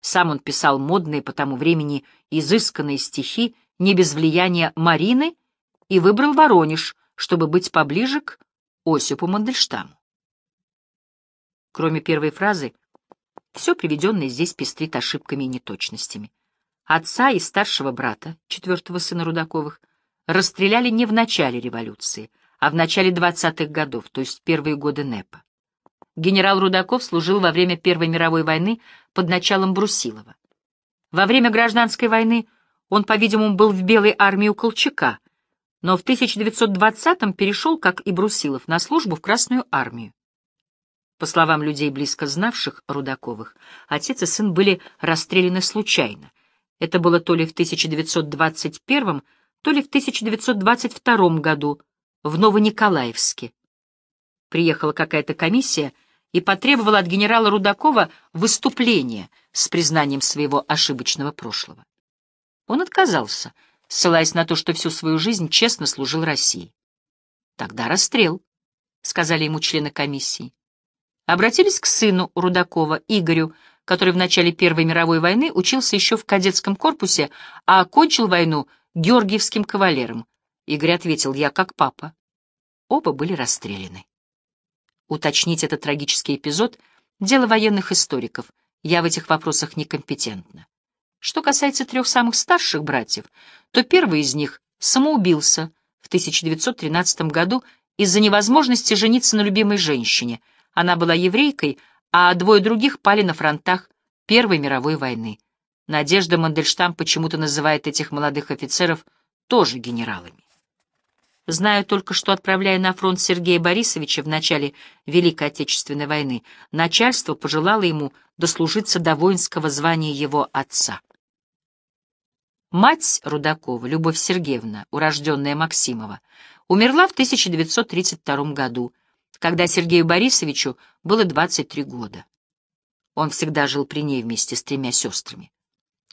Сам он писал модные по тому времени изысканные стихи, не без влияния Марины, и выбрал Воронеж, чтобы быть поближе к Осипу Мандельштаму. Кроме первой фразы, все приведенное здесь пестрит ошибками и неточностями. Отца и старшего брата, четвертого сына Рудаковых, — расстреляли не в начале революции, а в начале 20-х годов, то есть первые годы НЭПа. Генерал Рудаков служил во время Первой мировой войны под началом Брусилова. Во время гражданской войны он, по-видимому, был в Белой армии у Колчака, но в 1920-м перешел, как и Брусилов, на службу в Красную армию. По словам людей, близко знавших Рудаковых, отец и сын были расстреляны случайно. Это было то ли в 1921 году, то ли в 1922 году в Новониколаевске. Приехала какая-то комиссия и потребовала от генерала Рудакова выступления с признанием своего ошибочного прошлого. Он отказался, ссылаясь на то, что всю свою жизнь честно служил России. «Тогда расстрел», — сказали ему члены комиссии. Обратились к сыну Рудакова, Игорю, который в начале Первой мировой войны учился еще в кадетском корпусе, а окончил войну — георгиевским кавалером. Игорь ответил, я как папа. Оба были расстреляны. Уточнить этот трагический эпизод — дело военных историков. Я в этих вопросах некомпетентна. Что касается трех самых старших братьев, то первый из них самоубился в 1913 году из-за невозможности жениться на любимой женщине. Она была еврейкой, а двое других пали на фронтах Первой мировой войны. Надежда Мандельштам почему-то называет этих молодых офицеров тоже генералами. Знаю только, что, отправляя на фронт Сергея Борисовича в начале Великой Отечественной войны, начальство пожелало ему дослужиться до воинского звания его отца. Мать Рудакова, Любовь Сергеевна, урожденная Максимова, умерла в 1932 году, когда Сергею Борисовичу было 23 года. Он всегда жил при ней вместе с тремя сестрами.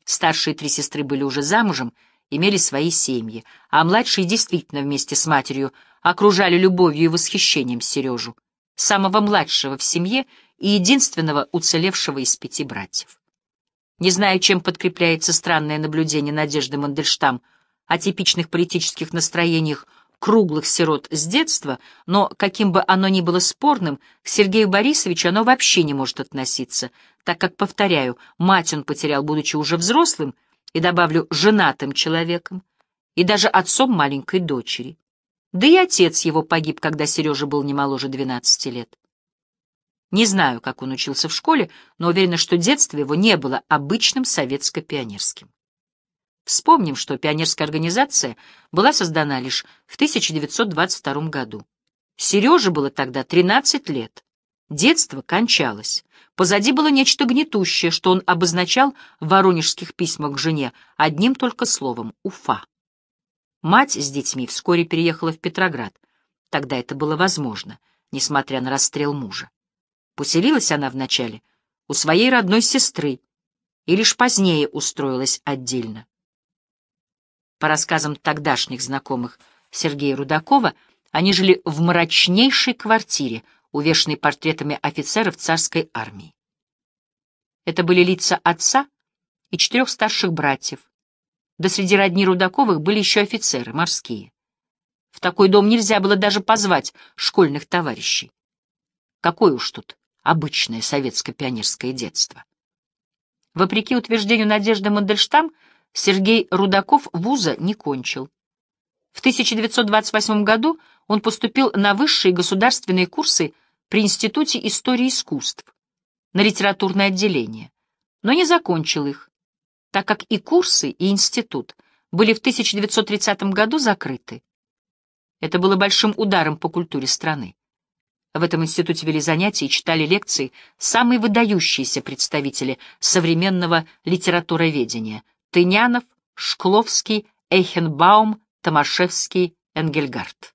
Старшие три сестры были уже замужем, имели свои семьи, а младшие действительно вместе с матерью окружали любовью и восхищением Сережу, самого младшего в семье и единственного уцелевшего из пяти братьев. Не знаю, чем подкрепляется странное наблюдение Надежды Мандельштам о типичных политических настроениях круглых сирот с детства, но, каким бы оно ни было спорным, к Сергею Борисовичу оно вообще не может относиться, так как, повторяю, мать он потерял, будучи уже взрослым, и, добавлю, женатым человеком, и даже отцом маленькой дочери. Да и отец его погиб, когда Сережа был не моложе 12 лет. Не знаю, как он учился в школе, но уверена, что детство его не было обычным советско-пионерским. Вспомним, что пионерская организация была создана лишь в 1922 году. Сереже было тогда 13 лет. Детство кончалось. Позади было нечто гнетущее, что он обозначал в воронежских письмах к жене одним только словом — Уфа. Мать с детьми вскоре переехала в Петроград. Тогда это было возможно, несмотря на расстрел мужа. Поселилась она вначале у своей родной сестры и лишь позднее устроилась отдельно. По рассказам тогдашних знакомых Сергея Рудакова, они жили в мрачнейшей квартире, увешанной портретами офицеров царской армии. Это были лица отца и четырех старших братьев. Да среди родни Рудаковых были еще офицеры, морские. В такой дом нельзя было даже позвать школьных товарищей. Какое уж тут обычное советско-пионерское детство. Вопреки утверждению Надежды Мандельштам, Сергей Рудаков вуза не кончил. В 1928 году он поступил на высшие государственные курсы при Институте истории искусств, на литературное отделение, но не закончил их, так как и курсы, и институт были в 1930 году закрыты. Это было большим ударом по культуре страны. В этом институте вели занятия и читали лекции самые выдающиеся представители современного литературоведения — Тынянов, Шкловский, Эйхенбаум, Томашевский, Энгельгард.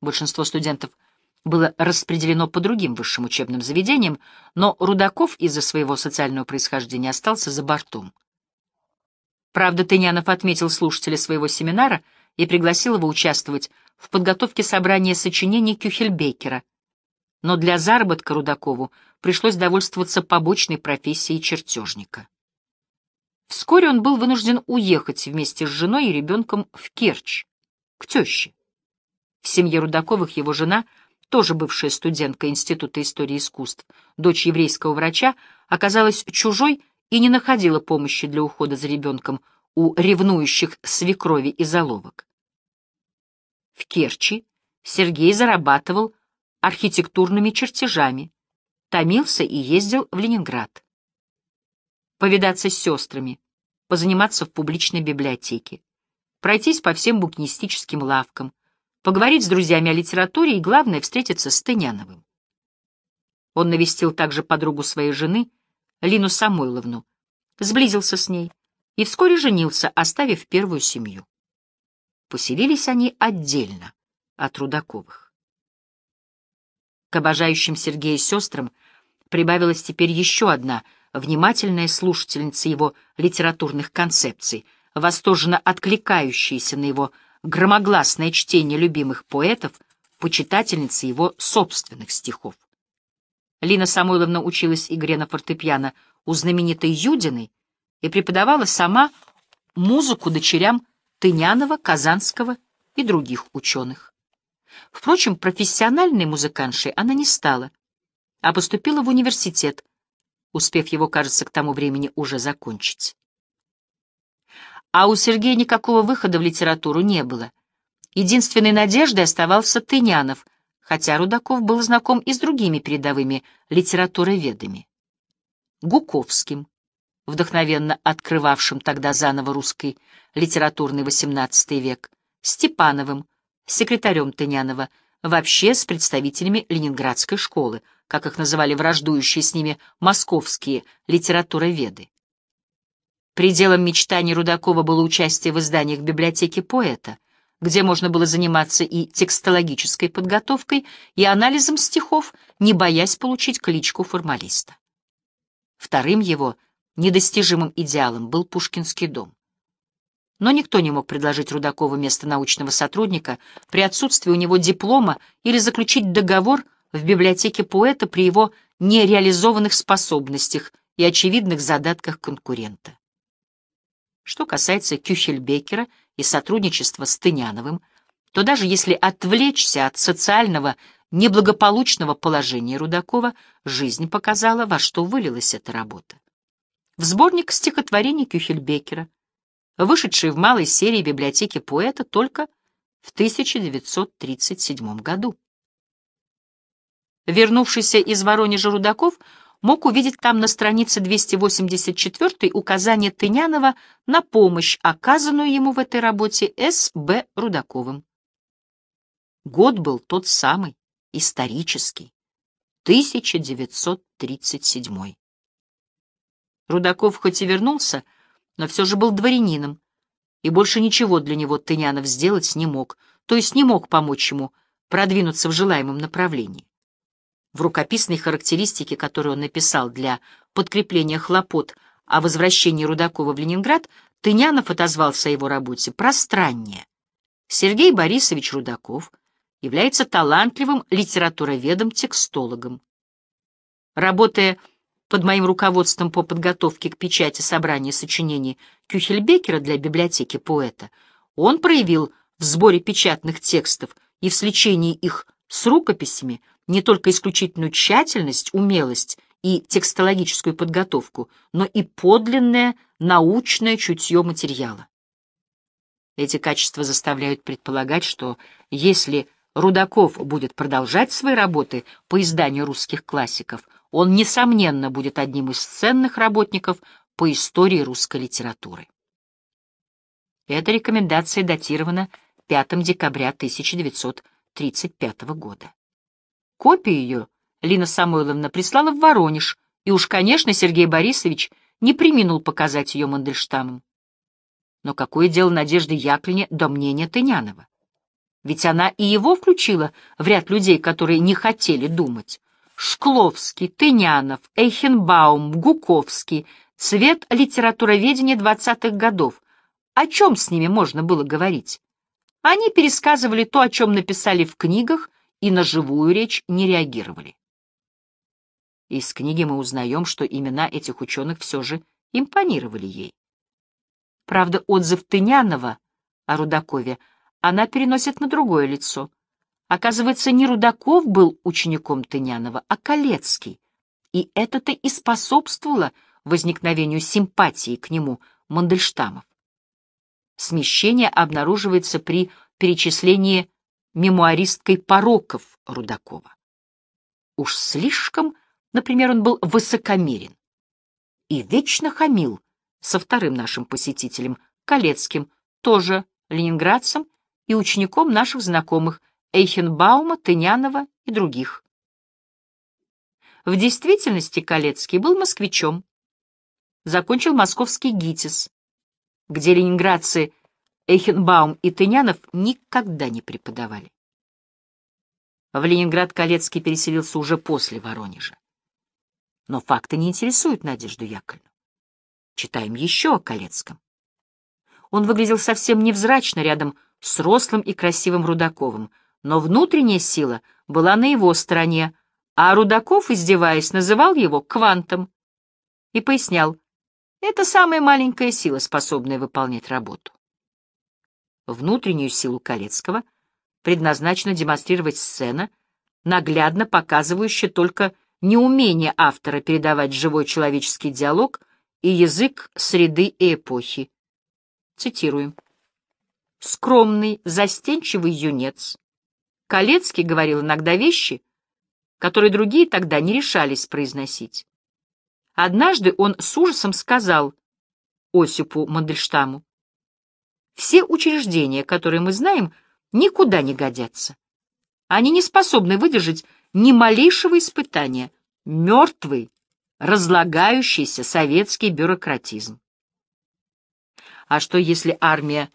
Большинство студентов было распределено по другим высшим учебным заведениям, но Рудаков из-за своего социального происхождения остался за бортом. Правда, Тынянов отметил слушателя своего семинара и пригласил его участвовать в подготовке собрания сочинений Кюхельбекера, но для заработка Рудакову пришлось довольствоваться побочной профессией чертежника. Вскоре он был вынужден уехать вместе с женой и ребенком в Керчь, к теще. В семье Рудаковых его жена, тоже бывшая студентка Института истории искусств, дочь еврейского врача, оказалась чужой и не находила помощи для ухода за ребенком у ревнующих свекрови и заловок. В Керчи Сергей зарабатывал архитектурными чертежами, томился и ездил в Ленинград повидаться с сестрами, позаниматься в публичной библиотеке, пройтись по всем букинистическим лавкам, поговорить с друзьями о литературе и, главное, встретиться с Тыняновым. Он навестил также подругу своей жены, Лину Самойловну, сблизился с ней и вскоре женился, оставив первую семью. Поселились они отдельно от Рудаковых. К обожающим Сергея сестрам прибавилась теперь еще одна — внимательная слушательница его литературных концепций, восторженно откликающаяся на его громогласное чтение любимых поэтов, почитательница его собственных стихов. Лина Самойловна училась игре на фортепиано у знаменитой Юдиной и преподавала сама музыку дочерям Тынянова, Казанского и других ученых. Впрочем, профессиональной музыканшей она не стала, а поступила в университет, успев его, кажется, к тому времени уже закончить. А у Сергея никакого выхода в литературу не было. Единственной надеждой оставался Тынянов, хотя Рудаков был знаком и с другими передовыми литературоведами. Гуковским, вдохновенно открывавшим тогда заново русский литературный XVIII век, Степановым, секретарем Тынянова, вообще с представителями ленинградской школы — как их называли враждующие с ними московские литературоведы. Пределом мечтаний Рудакова было участие в изданиях библиотеки поэта, где можно было заниматься и текстологической подготовкой, и анализом стихов, не боясь получить кличку формалиста. Вторым его недостижимым идеалом был Пушкинский дом. Но никто не мог предложить Рудакову место научного сотрудника при отсутствии у него диплома или заключить договор в библиотеке поэта при его нереализованных способностях и очевидных задатках конкурента. Что касается Кюхельбекера и сотрудничества с Тыняновым, то даже если отвлечься от социального неблагополучного положения Рудакова, жизнь показала, во что вылилась эта работа. В сборник стихотворений Кюхельбекера, вышедший в малой серии библиотеки поэта только в 1937 году. Вернувшийся из Воронежа Рудаков мог увидеть там на странице 284 указание Тынянова на помощь, оказанную ему в этой работе С.Б. Рудаковым. Год был тот самый, исторический, 1937. Рудаков хоть и вернулся, но все же был дворянином, и больше ничего для него Тынянов сделать не мог, то есть не мог помочь ему продвинуться в желаемом направлении в рукописной характеристике, которую он написал для подкрепления хлопот о возвращении Рудакова в Ленинград, Тынянов отозвался о его работе пространнее. Сергей Борисович Рудаков является талантливым литературоведом-текстологом. Работая под моим руководством по подготовке к печати собрания сочинений Кюхельбекера для библиотеки поэта, он проявил в сборе печатных текстов и в сличении их с рукописями – не только исключительную тщательность, умелость и текстологическую подготовку, но и подлинное научное чутье материала. Эти качества заставляют предполагать, что если Рудаков будет продолжать свои работы по изданию русских классиков, он, несомненно, будет одним из ценных работников по истории русской литературы. Эта рекомендация датирована 5 декабря 1935 года. Копию ее Лина Самойловна прислала в Воронеж, и уж, конечно, Сергей Борисович не приминул показать ее Мандельштаму. Но какое дело Надежды Яковлевне до мнения Тынянова? Ведь она и его включила в ряд людей, которые не хотели думать. Шкловский, Тынянов, Эйхенбаум, Гуковский, цвет литературоведения 20-х годов. О чем с ними можно было говорить? Они пересказывали то, о чем написали в книгах, и на живую речь не реагировали. Из книги мы узнаем, что имена этих ученых все же импонировали ей. Правда, отзыв Тынянова о Рудакове она переносит на другое лицо. Оказывается, не Рудаков был учеником Тынянова, а Колецкий. И это-то и способствовало возникновению симпатии к нему Мандельштамов. Смещение обнаруживается при перечислении мемуаристкой пороков Рудакова. Уж слишком, например, он был высокомерен и вечно хамил со вторым нашим посетителем, Колецким, тоже ленинградцем и учеником наших знакомых Эйхенбаума, Тынянова и других. В действительности Колецкий был москвичом. Закончил московский ГИТИС, где ленинградцы – Эйхенбаум и Тынянов никогда не преподавали. В Ленинград Калецкий переселился уже после Воронежа. Но факты не интересуют Надежду Яковлевну. Читаем еще о Калецком. Он выглядел совсем невзрачно рядом с рослым и красивым Рудаковым, но внутренняя сила была на его стороне, а Рудаков, издеваясь, называл его квантом и пояснял, это самая маленькая сила, способная выполнять работу внутреннюю силу Колецкого предназначена демонстрировать сцена, наглядно показывающая только неумение автора передавать живой человеческий диалог и язык среды и эпохи. Цитируем. «Скромный, застенчивый юнец. Колецкий говорил иногда вещи, которые другие тогда не решались произносить. Однажды он с ужасом сказал Осипу Мандельштаму, все учреждения, которые мы знаем, никуда не годятся. Они не способны выдержать ни малейшего испытания. Мертвый, разлагающийся советский бюрократизм. А что, если армия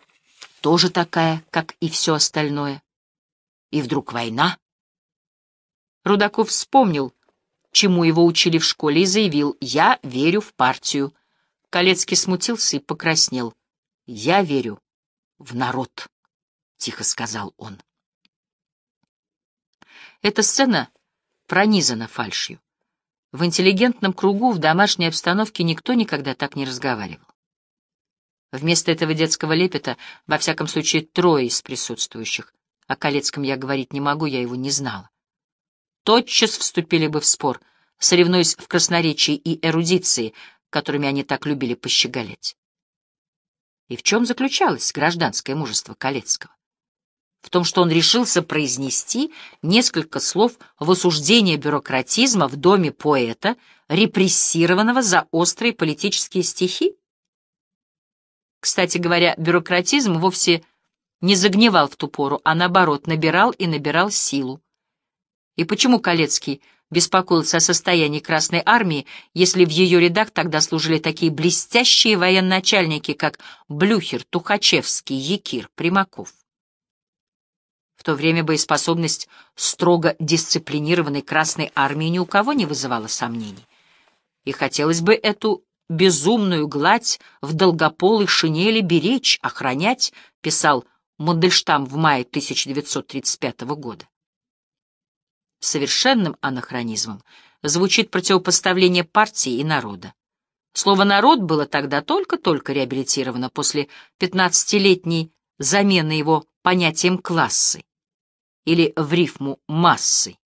тоже такая, как и все остальное? И вдруг война? Рудаков вспомнил, чему его учили в школе, и заявил «Я верю в партию». Колецкий смутился и покраснел. «Я верю в народ, — тихо сказал он. Эта сцена пронизана фальшью. В интеллигентном кругу, в домашней обстановке никто никогда так не разговаривал. Вместо этого детского лепета, во всяком случае, трое из присутствующих, о Калецком я говорить не могу, я его не знала, тотчас вступили бы в спор, соревнуясь в красноречии и эрудиции, которыми они так любили пощеголеть. И в чем заключалось гражданское мужество Колецкого? В том, что он решился произнести несколько слов в осуждение бюрократизма в доме поэта, репрессированного за острые политические стихи? Кстати говоря, бюрократизм вовсе не загнивал в ту пору, а наоборот набирал и набирал силу. И почему Колецкий беспокоился о состоянии Красной Армии, если в ее рядах тогда служили такие блестящие военачальники, как Блюхер, Тухачевский, Якир, Примаков. В то время боеспособность строго дисциплинированной Красной Армии ни у кого не вызывала сомнений. И хотелось бы эту безумную гладь в долгополой шинели беречь, охранять, писал Мандельштам в мае 1935 года совершенным анахронизмом звучит противопоставление партии и народа. Слово «народ» было тогда только-только реабилитировано после 15-летней замены его понятием «классы» или в рифму «массы».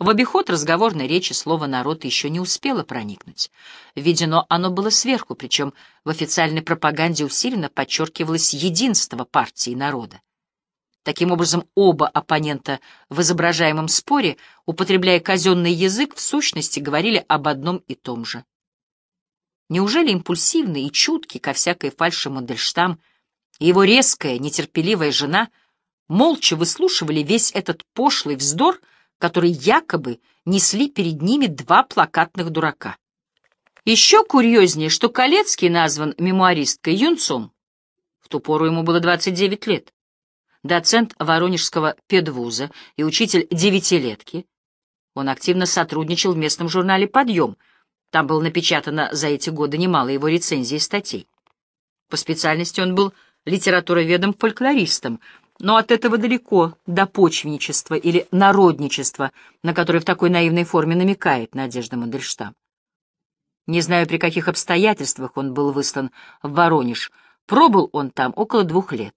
В обиход разговорной речи слово «народ» еще не успело проникнуть. Введено оно было сверху, причем в официальной пропаганде усиленно подчеркивалось единство партии народа. Таким образом, оба оппонента в изображаемом споре, употребляя казенный язык, в сущности говорили об одном и том же. Неужели импульсивный и чуткий ко всякой фальши Мандельштам и его резкая, нетерпеливая жена молча выслушивали весь этот пошлый вздор, который якобы несли перед ними два плакатных дурака? Еще курьезнее, что Колецкий назван мемуаристкой юнцом. В ту пору ему было 29 лет доцент Воронежского педвуза и учитель девятилетки. Он активно сотрудничал в местном журнале «Подъем». Там было напечатано за эти годы немало его рецензий и статей. По специальности он был литературоведом-фольклористом, но от этого далеко до почвенничества или народничества, на которое в такой наивной форме намекает Надежда Мандельштам. Не знаю, при каких обстоятельствах он был выслан в Воронеж. Пробыл он там около двух лет.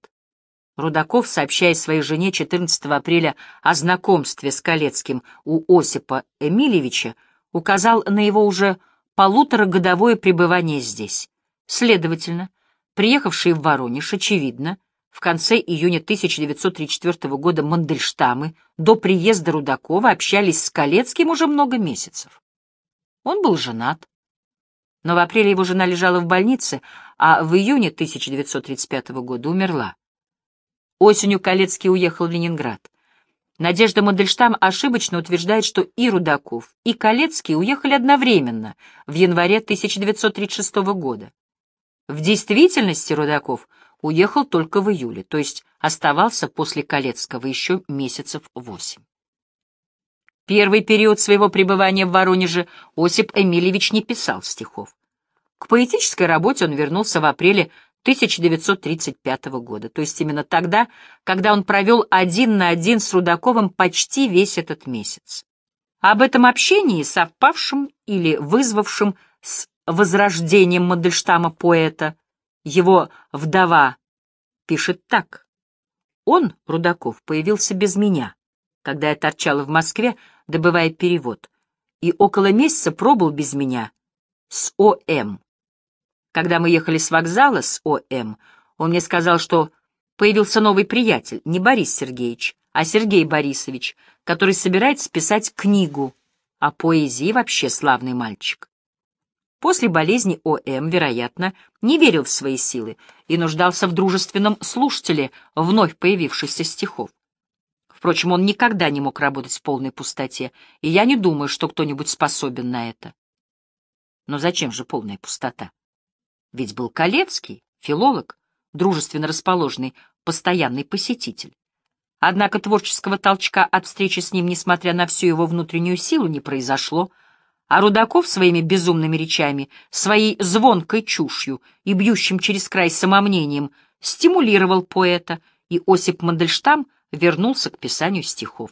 Рудаков, сообщая своей жене 14 апреля о знакомстве с Калецким у Осипа Эмильевича, указал на его уже полуторагодовое пребывание здесь. Следовательно, приехавшие в Воронеж, очевидно, в конце июня 1934 года Мандельштамы до приезда Рудакова общались с Калецким уже много месяцев. Он был женат. Но в апреле его жена лежала в больнице, а в июне 1935 года умерла. Осенью Калецкий уехал в Ленинград. Надежда Мандельштам ошибочно утверждает, что и Рудаков, и Калецкий уехали одновременно, в январе 1936 года. В действительности Рудаков уехал только в июле, то есть оставался после Калецкого еще месяцев восемь. Первый период своего пребывания в Воронеже Осип Эмильевич не писал стихов. К поэтической работе он вернулся в апреле 1935 года, то есть именно тогда, когда он провел один на один с Рудаковым почти весь этот месяц. Об этом общении, совпавшем или вызвавшем с возрождением Мандельштама поэта, его вдова пишет так. «Он, Рудаков, появился без меня, когда я торчала в Москве, добывая перевод, и около месяца пробыл без меня с О.М. Когда мы ехали с вокзала с О.М., эм, он мне сказал, что появился новый приятель, не Борис Сергеевич, а Сергей Борисович, который собирается писать книгу о поэзии вообще славный мальчик. После болезни О.М., эм, вероятно, не верил в свои силы и нуждался в дружественном слушателе вновь появившихся стихов. Впрочем, он никогда не мог работать в полной пустоте, и я не думаю, что кто-нибудь способен на это. Но зачем же полная пустота? ведь был Калевский, филолог, дружественно расположенный, постоянный посетитель. Однако творческого толчка от встречи с ним, несмотря на всю его внутреннюю силу, не произошло, а Рудаков своими безумными речами, своей звонкой чушью и бьющим через край самомнением стимулировал поэта, и Осип Мандельштам вернулся к писанию стихов.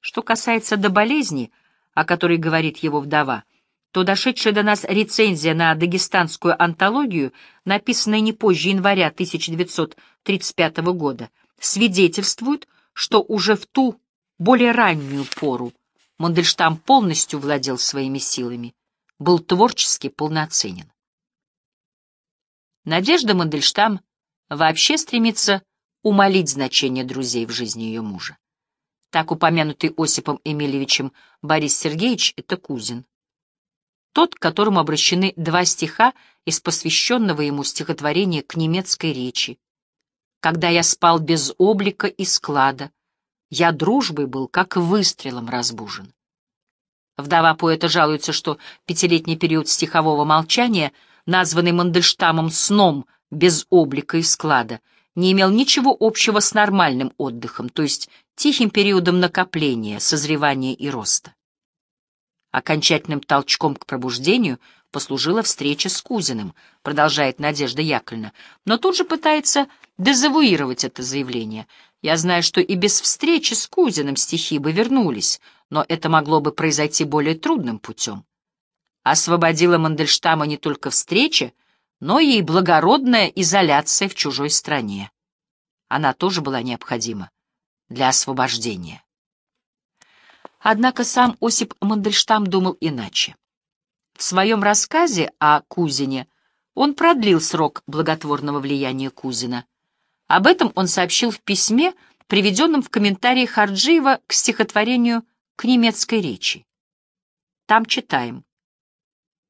Что касается до болезни, о которой говорит его вдова — то дошедшая до нас рецензия на дагестанскую антологию, написанная не позже января 1935 года, свидетельствует, что уже в ту более раннюю пору Мандельштам полностью владел своими силами, был творчески полноценен. Надежда Мандельштам вообще стремится умолить значение друзей в жизни ее мужа. Так упомянутый Осипом Эмильевичем Борис Сергеевич — это кузин тот, к которому обращены два стиха из посвященного ему стихотворения к немецкой речи. «Когда я спал без облика и склада, я дружбой был, как выстрелом разбужен». Вдова поэта жалуется, что пятилетний период стихового молчания, названный Мандельштамом сном без облика и склада, не имел ничего общего с нормальным отдыхом, то есть тихим периодом накопления, созревания и роста. Окончательным толчком к пробуждению послужила встреча с Кузиным, продолжает Надежда Яковлевна, но тут же пытается дезавуировать это заявление. Я знаю, что и без встречи с Кузиным стихи бы вернулись, но это могло бы произойти более трудным путем. Освободила Мандельштама не только встреча, но и благородная изоляция в чужой стране. Она тоже была необходима для освобождения. Однако сам Осип Мандельштам думал иначе. В своем рассказе о Кузине он продлил срок благотворного влияния Кузина. Об этом он сообщил в письме, приведенном в комментарии Харджиева к стихотворению «К немецкой речи». Там читаем.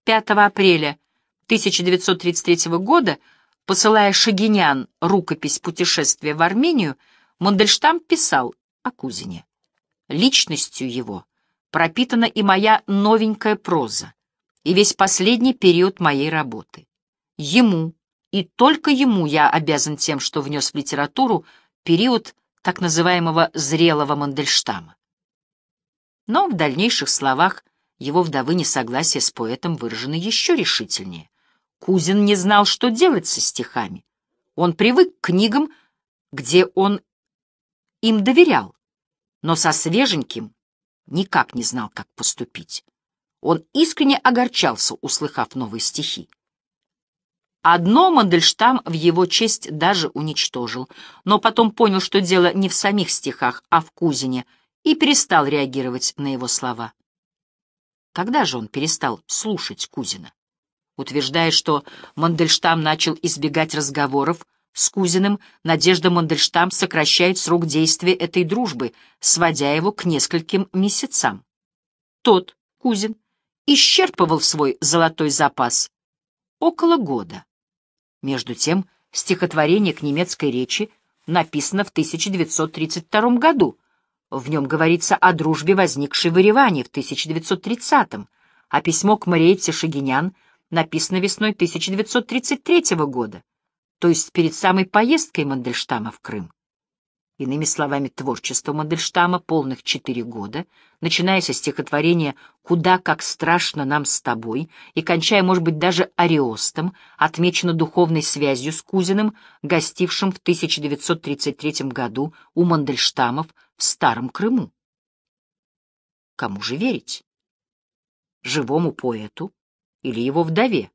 5 апреля 1933 года, посылая Шагинян рукопись путешествия в Армению, Мандельштам писал о Кузине личностью его пропитана и моя новенькая проза, и весь последний период моей работы. Ему, и только ему я обязан тем, что внес в литературу период так называемого «зрелого Мандельштама». Но в дальнейших словах его вдовы несогласия с поэтом выражены еще решительнее. Кузин не знал, что делать со стихами. Он привык к книгам, где он им доверял но со свеженьким никак не знал, как поступить. Он искренне огорчался, услыхав новые стихи. Одно Мандельштам в его честь даже уничтожил, но потом понял, что дело не в самих стихах, а в Кузине, и перестал реагировать на его слова. Когда же он перестал слушать Кузина? Утверждая, что Мандельштам начал избегать разговоров, с Кузиным Надежда Мандельштам сокращает срок действия этой дружбы, сводя его к нескольким месяцам. Тот, Кузин, исчерпывал свой золотой запас около года. Между тем, стихотворение к немецкой речи написано в 1932 году. В нем говорится о дружбе, возникшей в Ереване в 1930-м, а письмо к Мариетте Шагинян написано весной 1933 года то есть перед самой поездкой Мандельштама в Крым. Иными словами, творчество Мандельштама полных четыре года, начиная со стихотворения «Куда как страшно нам с тобой» и кончая, может быть, даже «Ариостом», отмечено духовной связью с Кузиным, гостившим в 1933 году у Мандельштамов в Старом Крыму. Кому же верить? Живому поэту или его вдове?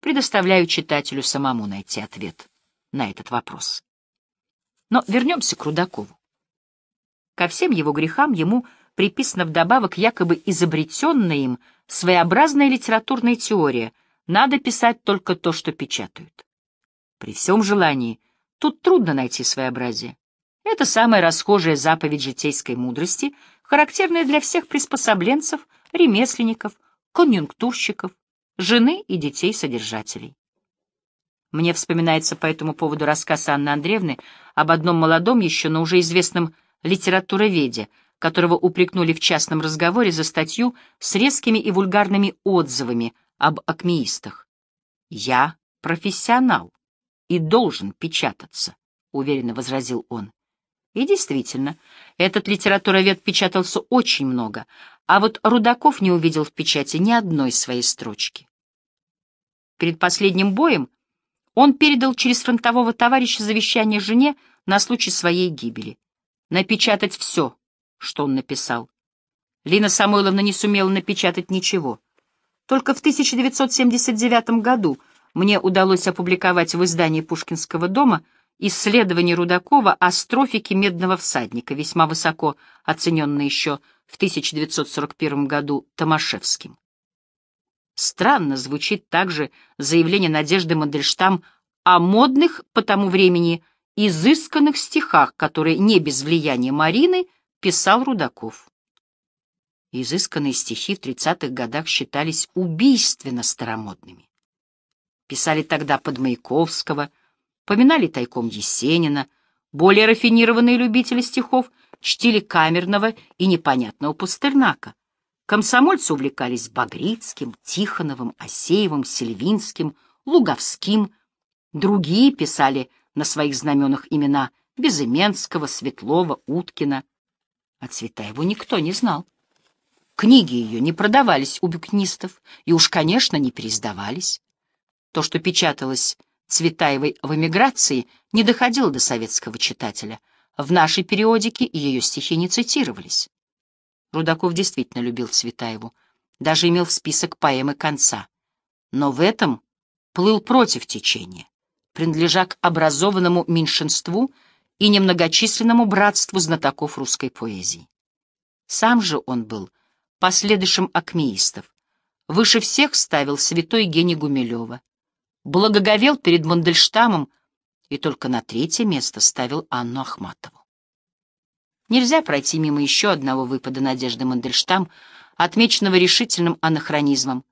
предоставляю читателю самому найти ответ на этот вопрос. Но вернемся к Рудакову. Ко всем его грехам ему приписана вдобавок якобы изобретенная им своеобразная литературная теория «надо писать только то, что печатают». При всем желании тут трудно найти своеобразие. Это самая расхожая заповедь житейской мудрости, характерная для всех приспособленцев, ремесленников, конъюнктурщиков, жены и детей-содержателей. Мне вспоминается по этому поводу рассказ Анны Андреевны об одном молодом еще, но уже известном литературоведе, которого упрекнули в частном разговоре за статью с резкими и вульгарными отзывами об акмеистах. «Я профессионал и должен печататься», — уверенно возразил он. И действительно, этот литературовед печатался очень много, а вот Рудаков не увидел в печати ни одной своей строчки. Перед последним боем он передал через фронтового товарища завещание жене на случай своей гибели. Напечатать все, что он написал. Лина Самойловна не сумела напечатать ничего. Только в 1979 году мне удалось опубликовать в издании Пушкинского дома исследований Рудакова о астрофики медного всадника, весьма высоко оцененные еще в 1941 году Томашевским. Странно звучит также заявление Надежды Мандельштам о модных по тому времени изысканных стихах, которые не без влияния Марины писал Рудаков. Изысканные стихи в 30-х годах считались убийственно старомодными. Писали тогда под Маяковского, поминали тайком Есенина, более рафинированные любители стихов чтили камерного и непонятного Пастернака. Комсомольцы увлекались Багрицким, Тихоновым, Осеевым, Сельвинским, Луговским. Другие писали на своих знаменах имена Безыменского, Светлова, Уткина. А Цветаеву никто не знал. Книги ее не продавались у бюкнистов и уж, конечно, не переиздавались. То, что печаталось Цветаевой в эмиграции не доходила до советского читателя. В нашей периодике ее стихи не цитировались. Рудаков действительно любил Цветаеву, даже имел в список поэмы конца. Но в этом плыл против течения, принадлежа к образованному меньшинству и немногочисленному братству знатоков русской поэзии. Сам же он был последующим акмеистов, выше всех ставил святой гений Гумилева — благоговел перед Мандельштамом и только на третье место ставил Анну Ахматову. Нельзя пройти мимо еще одного выпада Надежды Мандельштам, отмеченного решительным анахронизмом.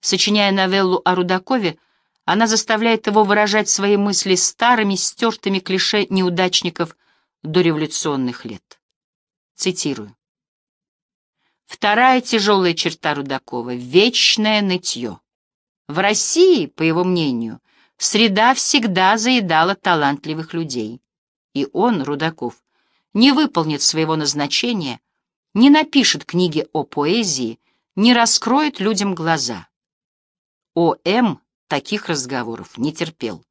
Сочиняя новеллу о Рудакове, она заставляет его выражать свои мысли старыми, стертыми клише неудачников дореволюционных лет. Цитирую. Вторая тяжелая черта Рудакова — вечное нытье. В России, по его мнению, среда всегда заедала талантливых людей. И он, Рудаков, не выполнит своего назначения, не напишет книги о поэзии, не раскроет людям глаза. О.М. Эм таких разговоров не терпел.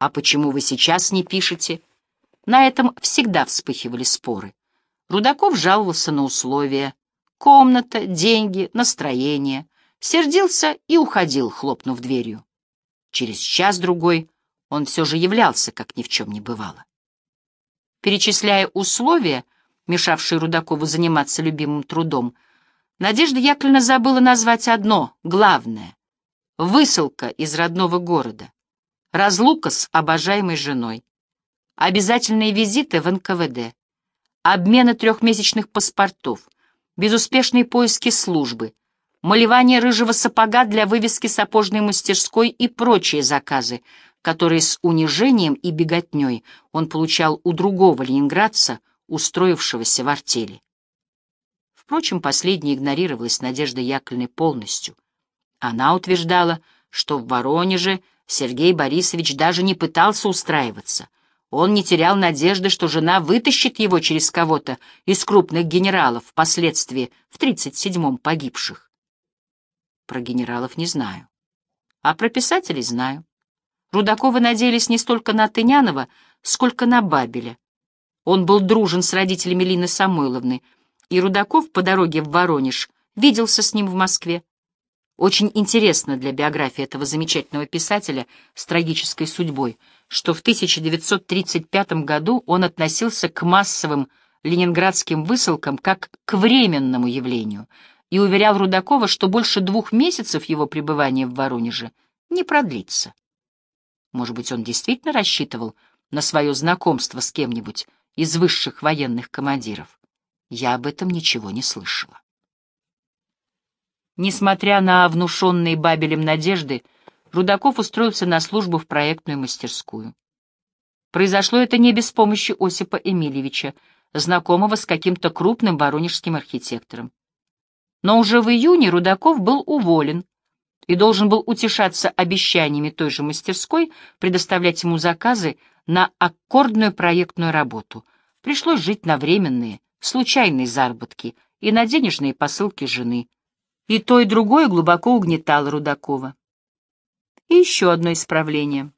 «А почему вы сейчас не пишете?» На этом всегда вспыхивали споры. Рудаков жаловался на условия. Комната, деньги, настроение сердился и уходил, хлопнув дверью. Через час-другой он все же являлся, как ни в чем не бывало. Перечисляя условия, мешавшие Рудакову заниматься любимым трудом, Надежда Яковлевна забыла назвать одно, главное — высылка из родного города, разлука с обожаемой женой, обязательные визиты в НКВД, обмены трехмесячных паспортов, безуспешные поиски службы, малевание рыжего сапога для вывески сапожной мастерской и прочие заказы, которые с унижением и беготней он получал у другого ленинградца, устроившегося в артели. Впрочем, последнее игнорировалось Надежда Яковлевной полностью. Она утверждала, что в Воронеже Сергей Борисович даже не пытался устраиваться. Он не терял надежды, что жена вытащит его через кого-то из крупных генералов, впоследствии в 37-м погибших. Про генералов не знаю. А про писателей знаю. Рудаковы надеялись не столько на Тынянова, сколько на Бабеля. Он был дружен с родителями Лины Самойловны, и Рудаков по дороге в Воронеж виделся с ним в Москве. Очень интересно для биографии этого замечательного писателя с трагической судьбой, что в 1935 году он относился к массовым ленинградским высылкам как к временному явлению — и уверял Рудакова, что больше двух месяцев его пребывания в Воронеже не продлится. Может быть, он действительно рассчитывал на свое знакомство с кем-нибудь из высших военных командиров. Я об этом ничего не слышала. Несмотря на внушенные Бабелем надежды, Рудаков устроился на службу в проектную мастерскую. Произошло это не без помощи Осипа Эмильевича, знакомого с каким-то крупным воронежским архитектором. Но уже в июне Рудаков был уволен и должен был утешаться обещаниями той же мастерской предоставлять ему заказы на аккордную проектную работу. Пришлось жить на временные, случайные заработки и на денежные посылки жены. И то, и другое глубоко угнетало Рудакова. И еще одно исправление.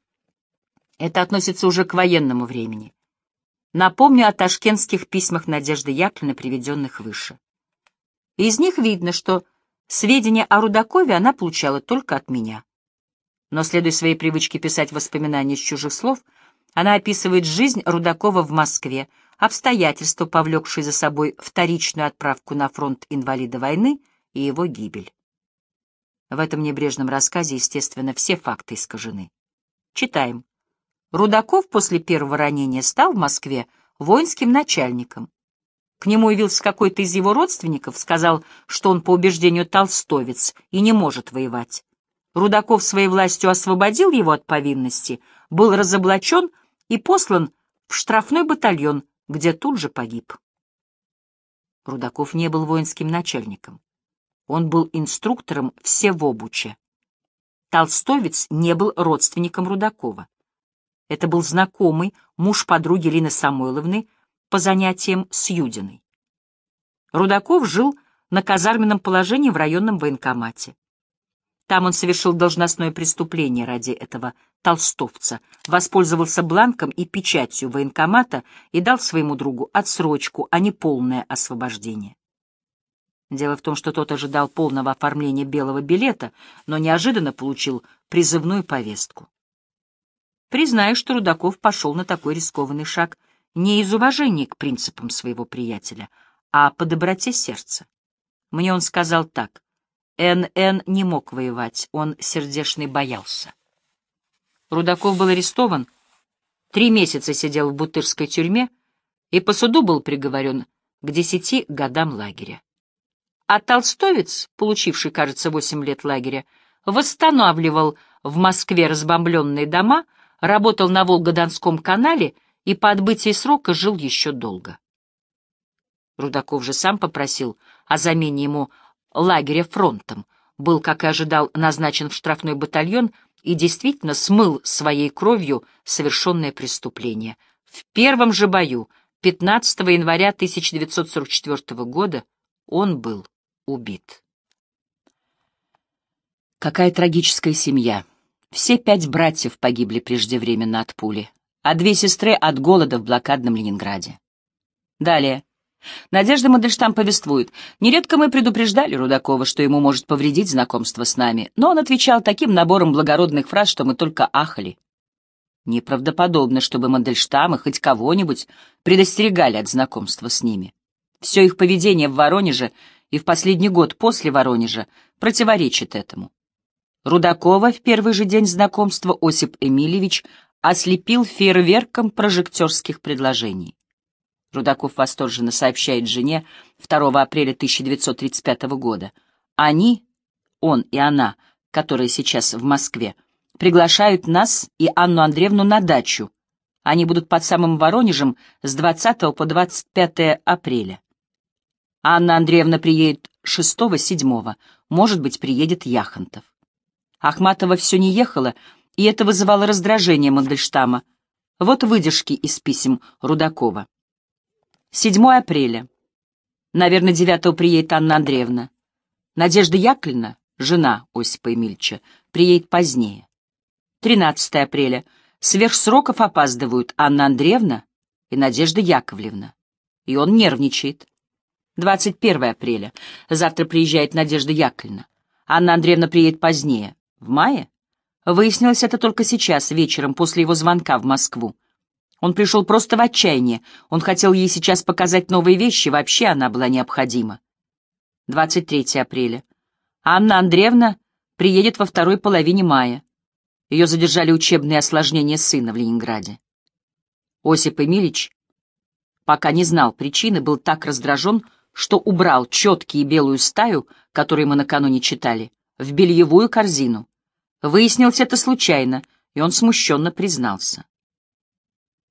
Это относится уже к военному времени. Напомню о ташкентских письмах Надежды Яковлевны, приведенных выше. Из них видно, что сведения о Рудакове она получала только от меня. Но, следуя своей привычке писать воспоминания из чужих слов, она описывает жизнь Рудакова в Москве, обстоятельства, повлекшие за собой вторичную отправку на фронт инвалида войны и его гибель. В этом небрежном рассказе, естественно, все факты искажены. Читаем. Рудаков после первого ранения стал в Москве воинским начальником. К нему явился какой-то из его родственников, сказал, что он по убеждению толстовец и не может воевать. Рудаков своей властью освободил его от повинности, был разоблачен и послан в штрафной батальон, где тут же погиб. Рудаков не был воинским начальником. Он был инструктором все в обуче. Толстовец не был родственником Рудакова. Это был знакомый, муж подруги Лины Самойловны, по занятиям с Юдиной. Рудаков жил на казарменном положении в районном военкомате. Там он совершил должностное преступление ради этого толстовца, воспользовался бланком и печатью военкомата и дал своему другу отсрочку, а не полное освобождение. Дело в том, что тот ожидал полного оформления белого билета, но неожиданно получил призывную повестку. Признаю, что Рудаков пошел на такой рискованный шаг не из уважения к принципам своего приятеля, а по доброте сердца. Мне он сказал так. Н.Н. не мог воевать, он сердечный боялся. Рудаков был арестован, три месяца сидел в бутырской тюрьме и по суду был приговорен к десяти годам лагеря. А толстовец, получивший, кажется, восемь лет лагеря, восстанавливал в Москве разбомбленные дома, работал на Волгодонском канале и по отбытии срока жил еще долго. Рудаков же сам попросил о замене ему лагеря фронтом, был, как и ожидал, назначен в штрафной батальон и действительно смыл своей кровью совершенное преступление. В первом же бою, 15 января 1944 года, он был убит. Какая трагическая семья. Все пять братьев погибли преждевременно от пули а две сестры от голода в блокадном Ленинграде. Далее. Надежда Мандельштам повествует. «Нередко мы предупреждали Рудакова, что ему может повредить знакомство с нами, но он отвечал таким набором благородных фраз, что мы только ахали. Неправдоподобно, чтобы Мандельштама хоть кого-нибудь предостерегали от знакомства с ними. Все их поведение в Воронеже и в последний год после Воронежа противоречит этому. Рудакова в первый же день знакомства Осип Эмильевич ослепил фейерверком прожекторских предложений. Рудаков восторженно сообщает жене 2 апреля 1935 года. Они, он и она, которые сейчас в Москве, приглашают нас и Анну Андреевну на дачу. Они будут под самым Воронежем с 20 по 25 апреля. Анна Андреевна приедет 6-7, может быть, приедет Яхонтов. Ахматова все не ехала, и это вызывало раздражение Мандельштама. Вот выдержки из писем Рудакова. 7 апреля. Наверное, 9 приедет Анна Андреевна. Надежда Яковлевна, жена Осипа Эмильча, приедет позднее. 13 апреля. Сверхсроков опаздывают Анна Андреевна и Надежда Яковлевна. И он нервничает. 21 апреля. Завтра приезжает Надежда Яковлевна. Анна Андреевна приедет позднее, в мае. Выяснилось это только сейчас, вечером, после его звонка в Москву. Он пришел просто в отчаяние. Он хотел ей сейчас показать новые вещи, вообще она была необходима. 23 апреля. Анна Андреевна приедет во второй половине мая. Ее задержали учебные осложнения сына в Ленинграде. Осип Эмилич, пока не знал причины, был так раздражен, что убрал четкие белую стаю, которую мы накануне читали, в бельевую корзину. Выяснилось это случайно, и он смущенно признался.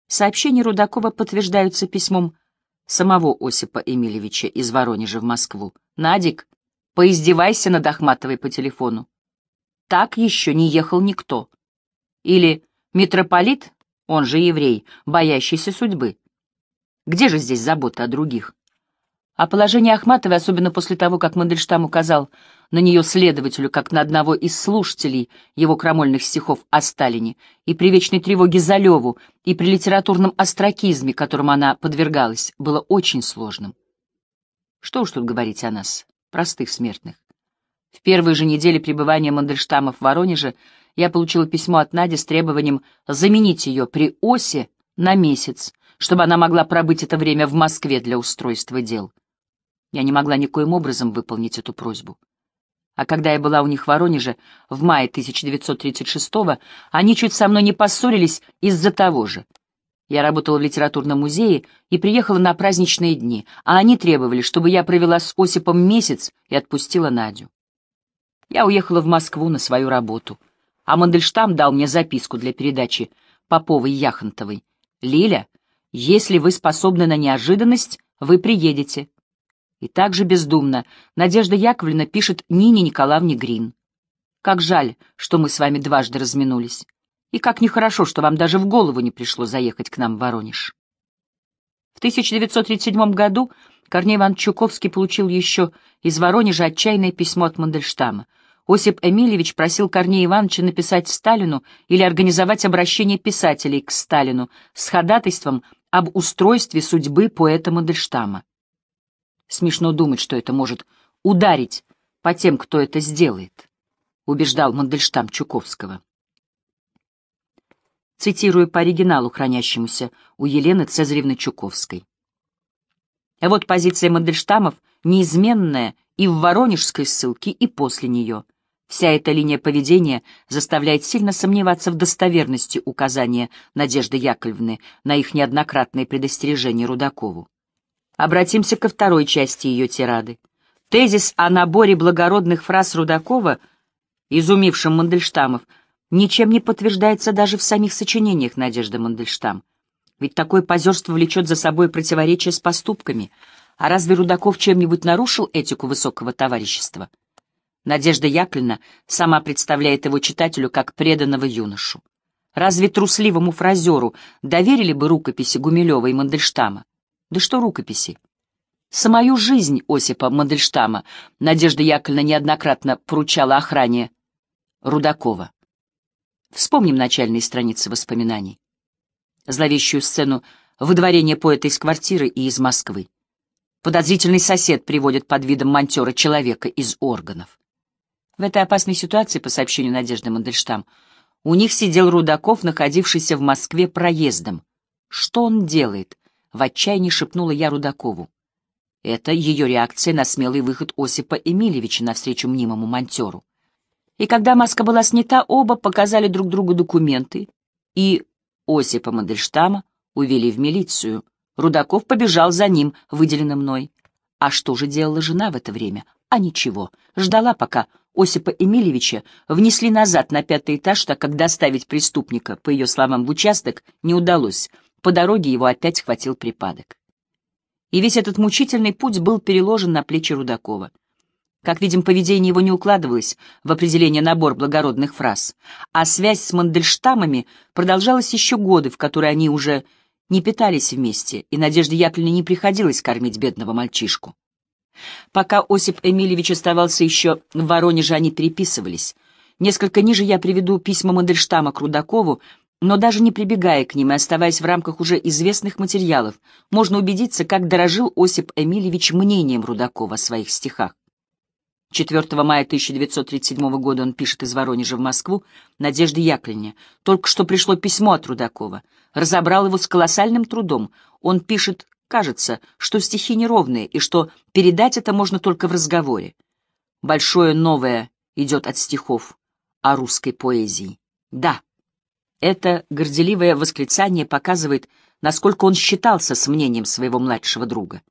Сообщения Рудакова подтверждаются письмом самого Осипа Эмильевича из Воронежа в Москву. «Надик, поиздевайся над Ахматовой по телефону. Так еще не ехал никто. Или митрополит, он же еврей, боящийся судьбы. Где же здесь забота о других?» А положение Ахматовой, особенно после того, как Мандельштам указал на нее следователю, как на одного из слушателей его крамольных стихов о Сталине, и при вечной тревоге за Леву, и при литературном остракизме, которым она подвергалась, было очень сложным. Что уж тут говорить о нас, простых смертных. В первые же недели пребывания Мандельштама в Воронеже я получила письмо от Нади с требованием заменить ее при осе на месяц, чтобы она могла пробыть это время в Москве для устройства дел. Я не могла никоим образом выполнить эту просьбу. А когда я была у них в Воронеже в мае 1936-го, они чуть со мной не поссорились из-за того же. Я работала в литературном музее и приехала на праздничные дни, а они требовали, чтобы я провела с Осипом месяц и отпустила Надю. Я уехала в Москву на свою работу, а Мандельштам дал мне записку для передачи Поповой Яхонтовой. «Лиля, если вы способны на неожиданность, вы приедете. И также бездумно Надежда Яковлевна пишет Нине Николаевне Грин. «Как жаль, что мы с вами дважды разминулись. И как нехорошо, что вам даже в голову не пришло заехать к нам в Воронеж». В 1937 году Корней Иван Чуковский получил еще из Воронежа отчаянное письмо от Мандельштама. Осип Эмильевич просил Корнея Ивановича написать Сталину или организовать обращение писателей к Сталину с ходатайством об устройстве судьбы поэта Мандельштама. Смешно думать, что это может ударить по тем, кто это сделает, убеждал Мандельштам Чуковского. Цитирую по оригиналу, хранящемуся у Елены Цезаревны Чуковской. А вот позиция Мандельштамов неизменная и в Воронежской ссылке, и после нее. Вся эта линия поведения заставляет сильно сомневаться в достоверности указания Надежды Яковлевны на их неоднократные предостережения Рудакову. Обратимся ко второй части ее тирады. Тезис о наборе благородных фраз Рудакова, изумившим Мандельштамов, ничем не подтверждается даже в самих сочинениях Надежды Мандельштам. Ведь такое позерство влечет за собой противоречие с поступками. А разве Рудаков чем-нибудь нарушил этику высокого товарищества? Надежда Яковлевна сама представляет его читателю как преданного юношу. Разве трусливому фразеру доверили бы рукописи Гумилева и Мандельштама? Да что рукописи? Самую жизнь Осипа Мандельштама Надежда Яковлевна неоднократно поручала охране Рудакова. Вспомним начальные страницы воспоминаний. Зловещую сцену выдворения поэта из квартиры и из Москвы. Подозрительный сосед приводит под видом монтера человека из органов. В этой опасной ситуации, по сообщению Надежды Мандельштам, у них сидел Рудаков, находившийся в Москве проездом. Что он делает? — в отчаянии шепнула я Рудакову. Это ее реакция на смелый выход Осипа Эмильевича навстречу мнимому монтеру. И когда маска была снята, оба показали друг другу документы, и Осипа Мандельштама увели в милицию. Рудаков побежал за ним, выделенным мной. А что же делала жена в это время? А ничего, ждала, пока Осипа Эмильевича внесли назад на пятый этаж, так как доставить преступника, по ее словам, в участок не удалось. По дороге его опять схватил припадок. И весь этот мучительный путь был переложен на плечи Рудакова. Как видим, поведение его не укладывалось в определение набор благородных фраз, а связь с Мандельштамами продолжалась еще годы, в которые они уже не питались вместе, и Надежде Яковлевне не приходилось кормить бедного мальчишку. Пока Осип Эмильевич оставался еще в Воронеже, они переписывались. Несколько ниже я приведу письма Мандельштама к Рудакову, но даже не прибегая к ним и оставаясь в рамках уже известных материалов, можно убедиться, как дорожил Осип Эмильевич мнением Рудакова о своих стихах. 4 мая 1937 года он пишет из Воронежа в Москву Надежде Яковлевне. Только что пришло письмо от Рудакова. Разобрал его с колоссальным трудом. Он пишет, кажется, что стихи неровные и что передать это можно только в разговоре. Большое новое идет от стихов о русской поэзии. Да. Это горделивое восклицание показывает, насколько он считался с мнением своего младшего друга.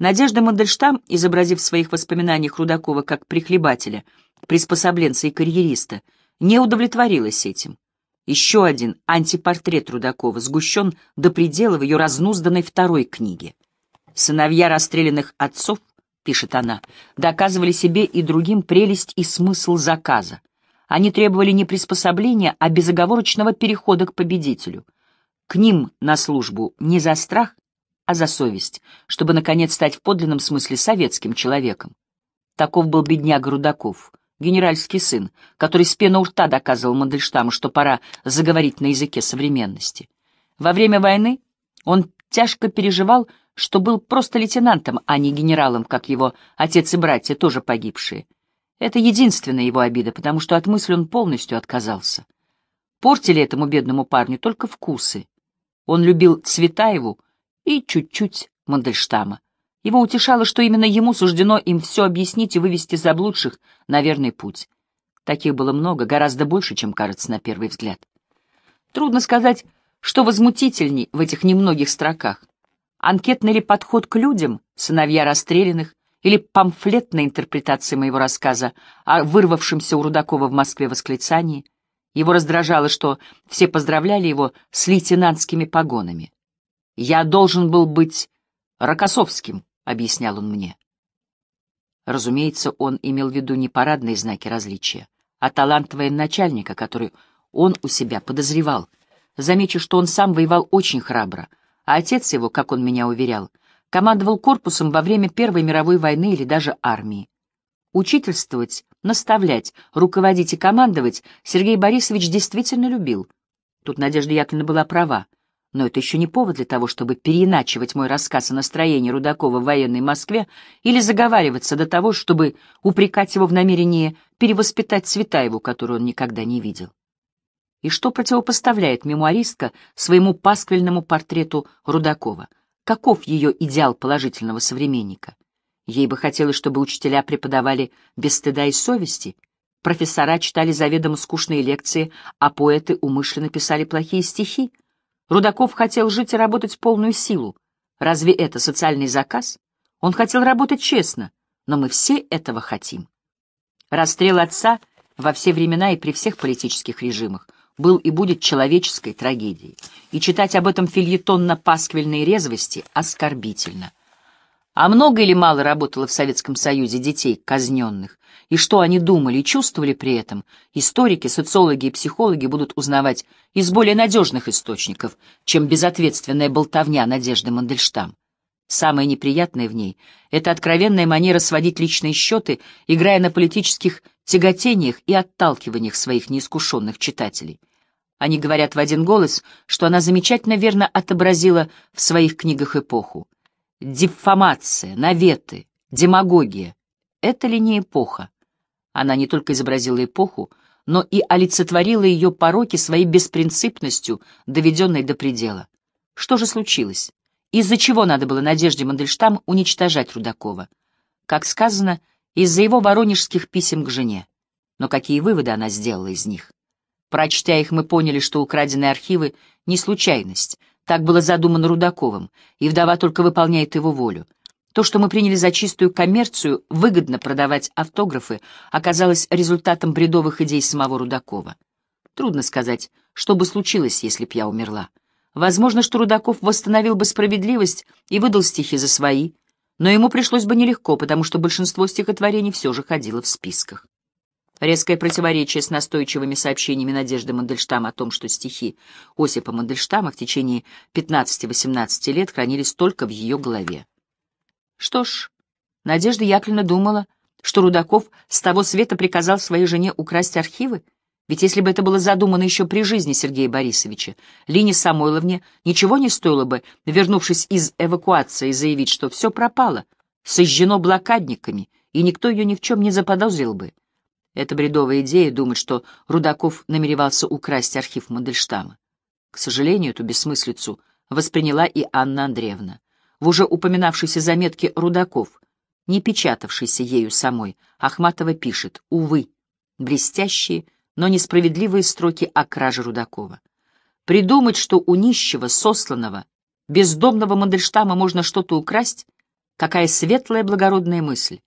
Надежда Мандельштам, изобразив в своих воспоминаниях Рудакова как прихлебателя, приспособленца и карьериста, не удовлетворилась этим. Еще один антипортрет Рудакова сгущен до предела в ее разнузданной второй книге. «Сыновья расстрелянных отцов», — пишет она, — доказывали себе и другим прелесть и смысл заказа. Они требовали не приспособления, а безоговорочного перехода к победителю. К ним на службу не за страх, а за совесть, чтобы, наконец, стать в подлинном смысле советским человеком. Таков был бедняга Рудаков, генеральский сын, который с пены у рта доказывал Мандельштаму, что пора заговорить на языке современности. Во время войны он тяжко переживал, что был просто лейтенантом, а не генералом, как его отец и братья, тоже погибшие. Это единственная его обида, потому что от мысли он полностью отказался. Портили этому бедному парню только вкусы. Он любил Цветаеву и чуть-чуть Мандельштама. Его утешало, что именно ему суждено им все объяснить и вывести заблудших на верный путь. Таких было много, гораздо больше, чем кажется на первый взгляд. Трудно сказать, что возмутительней в этих немногих строках. Анкетный ли подход к людям, сыновья расстрелянных, или памфлетная интерпретация моего рассказа о вырвавшемся у Рудакова в Москве восклицании. Его раздражало, что все поздравляли его с лейтенантскими погонами. «Я должен был быть Рокоссовским», — объяснял он мне. Разумеется, он имел в виду не парадные знаки различия, а талант военачальника, который он у себя подозревал. Замечу, что он сам воевал очень храбро, а отец его, как он меня уверял, — командовал корпусом во время Первой мировой войны или даже армии. Учительствовать, наставлять, руководить и командовать Сергей Борисович действительно любил. Тут Надежда Яковлевна была права. Но это еще не повод для того, чтобы переиначивать мой рассказ о настроении Рудакова в военной Москве или заговариваться до того, чтобы упрекать его в намерении перевоспитать Цветаеву, которую он никогда не видел. И что противопоставляет мемуаристка своему пасквильному портрету Рудакова? Каков ее идеал положительного современника? Ей бы хотелось, чтобы учителя преподавали без стыда и совести, профессора читали заведомо скучные лекции, а поэты умышленно писали плохие стихи. Рудаков хотел жить и работать в полную силу. Разве это социальный заказ? Он хотел работать честно, но мы все этого хотим. Расстрел отца во все времена и при всех политических режимах был и будет человеческой трагедией, и читать об этом фильетонно-пасквильной резвости оскорбительно. А много или мало работало в Советском Союзе детей казненных, и что они думали и чувствовали при этом, историки, социологи и психологи будут узнавать из более надежных источников, чем безответственная болтовня Надежды Мандельштам. Самое неприятное в ней — это откровенная манера сводить личные счеты, играя на политических тяготениях и отталкиваниях своих неискушенных читателей. Они говорят в один голос, что она замечательно верно отобразила в своих книгах эпоху. Диффамация, наветы, демагогия — это ли не эпоха? Она не только изобразила эпоху, но и олицетворила ее пороки своей беспринципностью, доведенной до предела. Что же случилось? Из-за чего надо было Надежде Мандельштам уничтожать Рудакова? Как сказано, из-за его воронежских писем к жене. Но какие выводы она сделала из них? Прочтя их, мы поняли, что украденные архивы — не случайность. Так было задумано Рудаковым, и вдова только выполняет его волю. То, что мы приняли за чистую коммерцию, выгодно продавать автографы, оказалось результатом бредовых идей самого Рудакова. Трудно сказать, что бы случилось, если б я умерла. Возможно, что Рудаков восстановил бы справедливость и выдал стихи за свои, но ему пришлось бы нелегко, потому что большинство стихотворений все же ходило в списках. Резкое противоречие с настойчивыми сообщениями Надежды Мандельштама о том, что стихи Осипа Мандельштама в течение 15-18 лет хранились только в ее голове. Что ж, Надежда Яковлевна думала, что Рудаков с того света приказал своей жене украсть архивы, ведь если бы это было задумано еще при жизни Сергея Борисовича, Лине Самойловне ничего не стоило бы, вернувшись из эвакуации, заявить, что все пропало, сожжено блокадниками, и никто ее ни в чем не заподозрил бы. Это бредовая идея думать, что Рудаков намеревался украсть архив Мандельштама. К сожалению, эту бессмыслицу восприняла и Анна Андреевна. В уже упоминавшейся заметке Рудаков, не печатавшейся ею самой, Ахматова пишет «Увы, блестящие, но несправедливые строки о краже Рудакова. Придумать, что у нищего, сосланного, бездомного Мандельштама можно что-то украсть, какая светлая благородная мысль.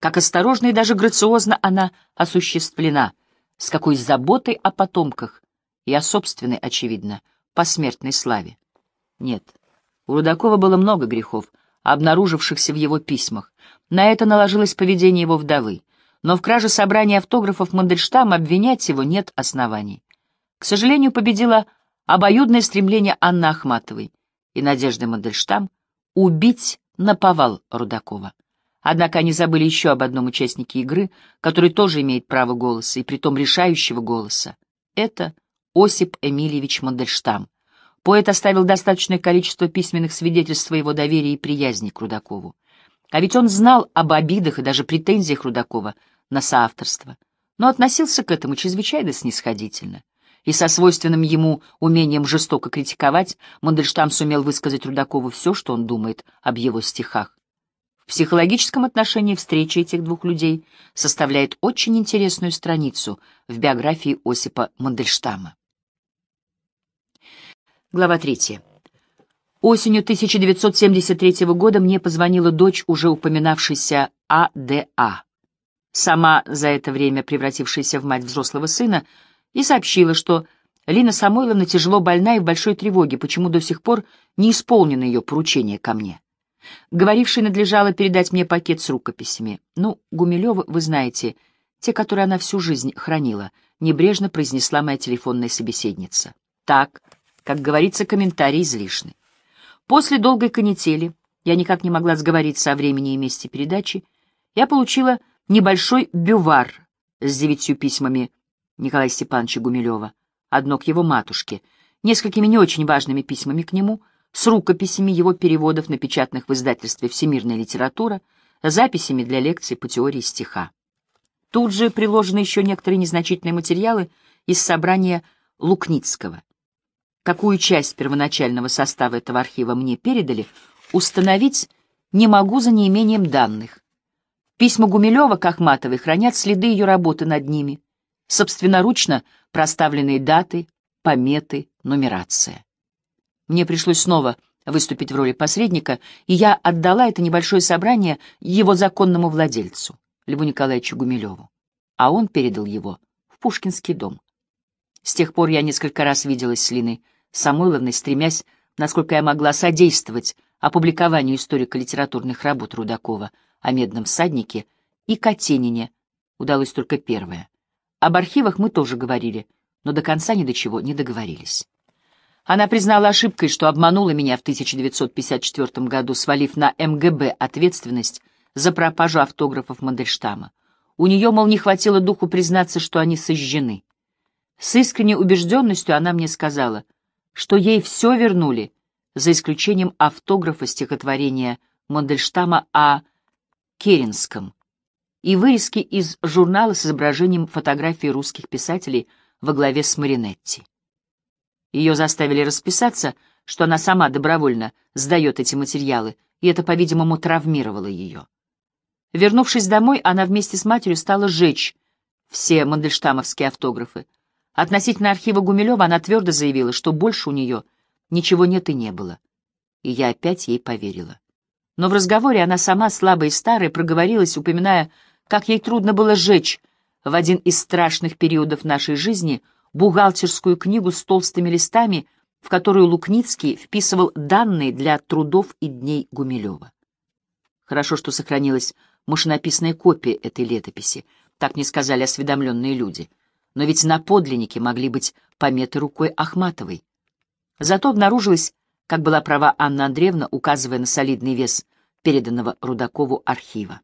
Как осторожно и даже грациозно она осуществлена, с какой заботой о потомках и о собственной, очевидно, посмертной славе. Нет, у Рудакова было много грехов, обнаружившихся в его письмах. На это наложилось поведение его вдовы — но в краже собрания автографов Мандельштам обвинять его нет оснований. К сожалению, победило обоюдное стремление Анны Ахматовой и Надежды Мандельштам убить наповал Рудакова. Однако они забыли еще об одном участнике игры, который тоже имеет право голоса, и притом решающего голоса. Это Осип Эмильевич Мандельштам. Поэт оставил достаточное количество письменных свидетельств своего доверия и приязни к Рудакову. А ведь он знал об обидах и даже претензиях Рудакова, на соавторство, но относился к этому чрезвычайно снисходительно. И со свойственным ему умением жестоко критиковать Мандельштам сумел высказать Рудакову все, что он думает об его стихах. В психологическом отношении встреча этих двух людей составляет очень интересную страницу в биографии Осипа Мандельштама. Глава третья. Осенью 1973 года мне позвонила дочь уже упоминавшейся АДА сама за это время превратившаяся в мать взрослого сына, и сообщила, что Лина Самойловна тяжело больна и в большой тревоге, почему до сих пор не исполнено ее поручение ко мне. Говорившей надлежало передать мне пакет с рукописями. Ну, Гумилева, вы знаете, те, которые она всю жизнь хранила, небрежно произнесла моя телефонная собеседница. Так, как говорится, комментарий излишны. После долгой канители, я никак не могла сговориться о времени и месте передачи, я получила небольшой бювар с девятью письмами Николая Степановича Гумилева, одно к его матушке, несколькими не очень важными письмами к нему, с рукописями его переводов, напечатанных в издательстве «Всемирная литература», записями для лекций по теории стиха. Тут же приложены еще некоторые незначительные материалы из собрания Лукницкого. Какую часть первоначального состава этого архива мне передали, установить не могу за неимением данных, Письма Гумилева к Ахматовой хранят следы ее работы над ними, собственноручно проставленные даты, пометы, нумерация. Мне пришлось снова выступить в роли посредника, и я отдала это небольшое собрание его законному владельцу, Льву Николаевичу Гумилеву, а он передал его в Пушкинский дом. С тех пор я несколько раз виделась с Линой Самойловной, стремясь, насколько я могла, содействовать опубликованию историко-литературных работ Рудакова — о «Медном всаднике» и «Катенине». Удалось только первое. Об архивах мы тоже говорили, но до конца ни до чего не договорились. Она признала ошибкой, что обманула меня в 1954 году, свалив на МГБ ответственность за пропажу автографов Мандельштама. У нее, мол, не хватило духу признаться, что они сожжены. С искренней убежденностью она мне сказала, что ей все вернули, за исключением автографа стихотворения Мандельштама о а Керенском и вырезки из журнала с изображением фотографии русских писателей во главе с Маринетти. Ее заставили расписаться, что она сама добровольно сдает эти материалы, и это, по-видимому, травмировало ее. Вернувшись домой, она вместе с матерью стала жечь все мандельштамовские автографы. Относительно архива Гумилева она твердо заявила, что больше у нее ничего нет и не было. И я опять ей поверила. Но в разговоре она сама, слабая и старая, проговорилась, упоминая, как ей трудно было сжечь в один из страшных периодов нашей жизни бухгалтерскую книгу с толстыми листами, в которую Лукницкий вписывал данные для трудов и дней Гумилева. Хорошо, что сохранилась машинописная копия этой летописи, так мне сказали осведомленные люди. Но ведь на подлиннике могли быть пометы рукой Ахматовой. Зато обнаружилась как была права Анна Андреевна, указывая на солидный вес переданного Рудакову архива.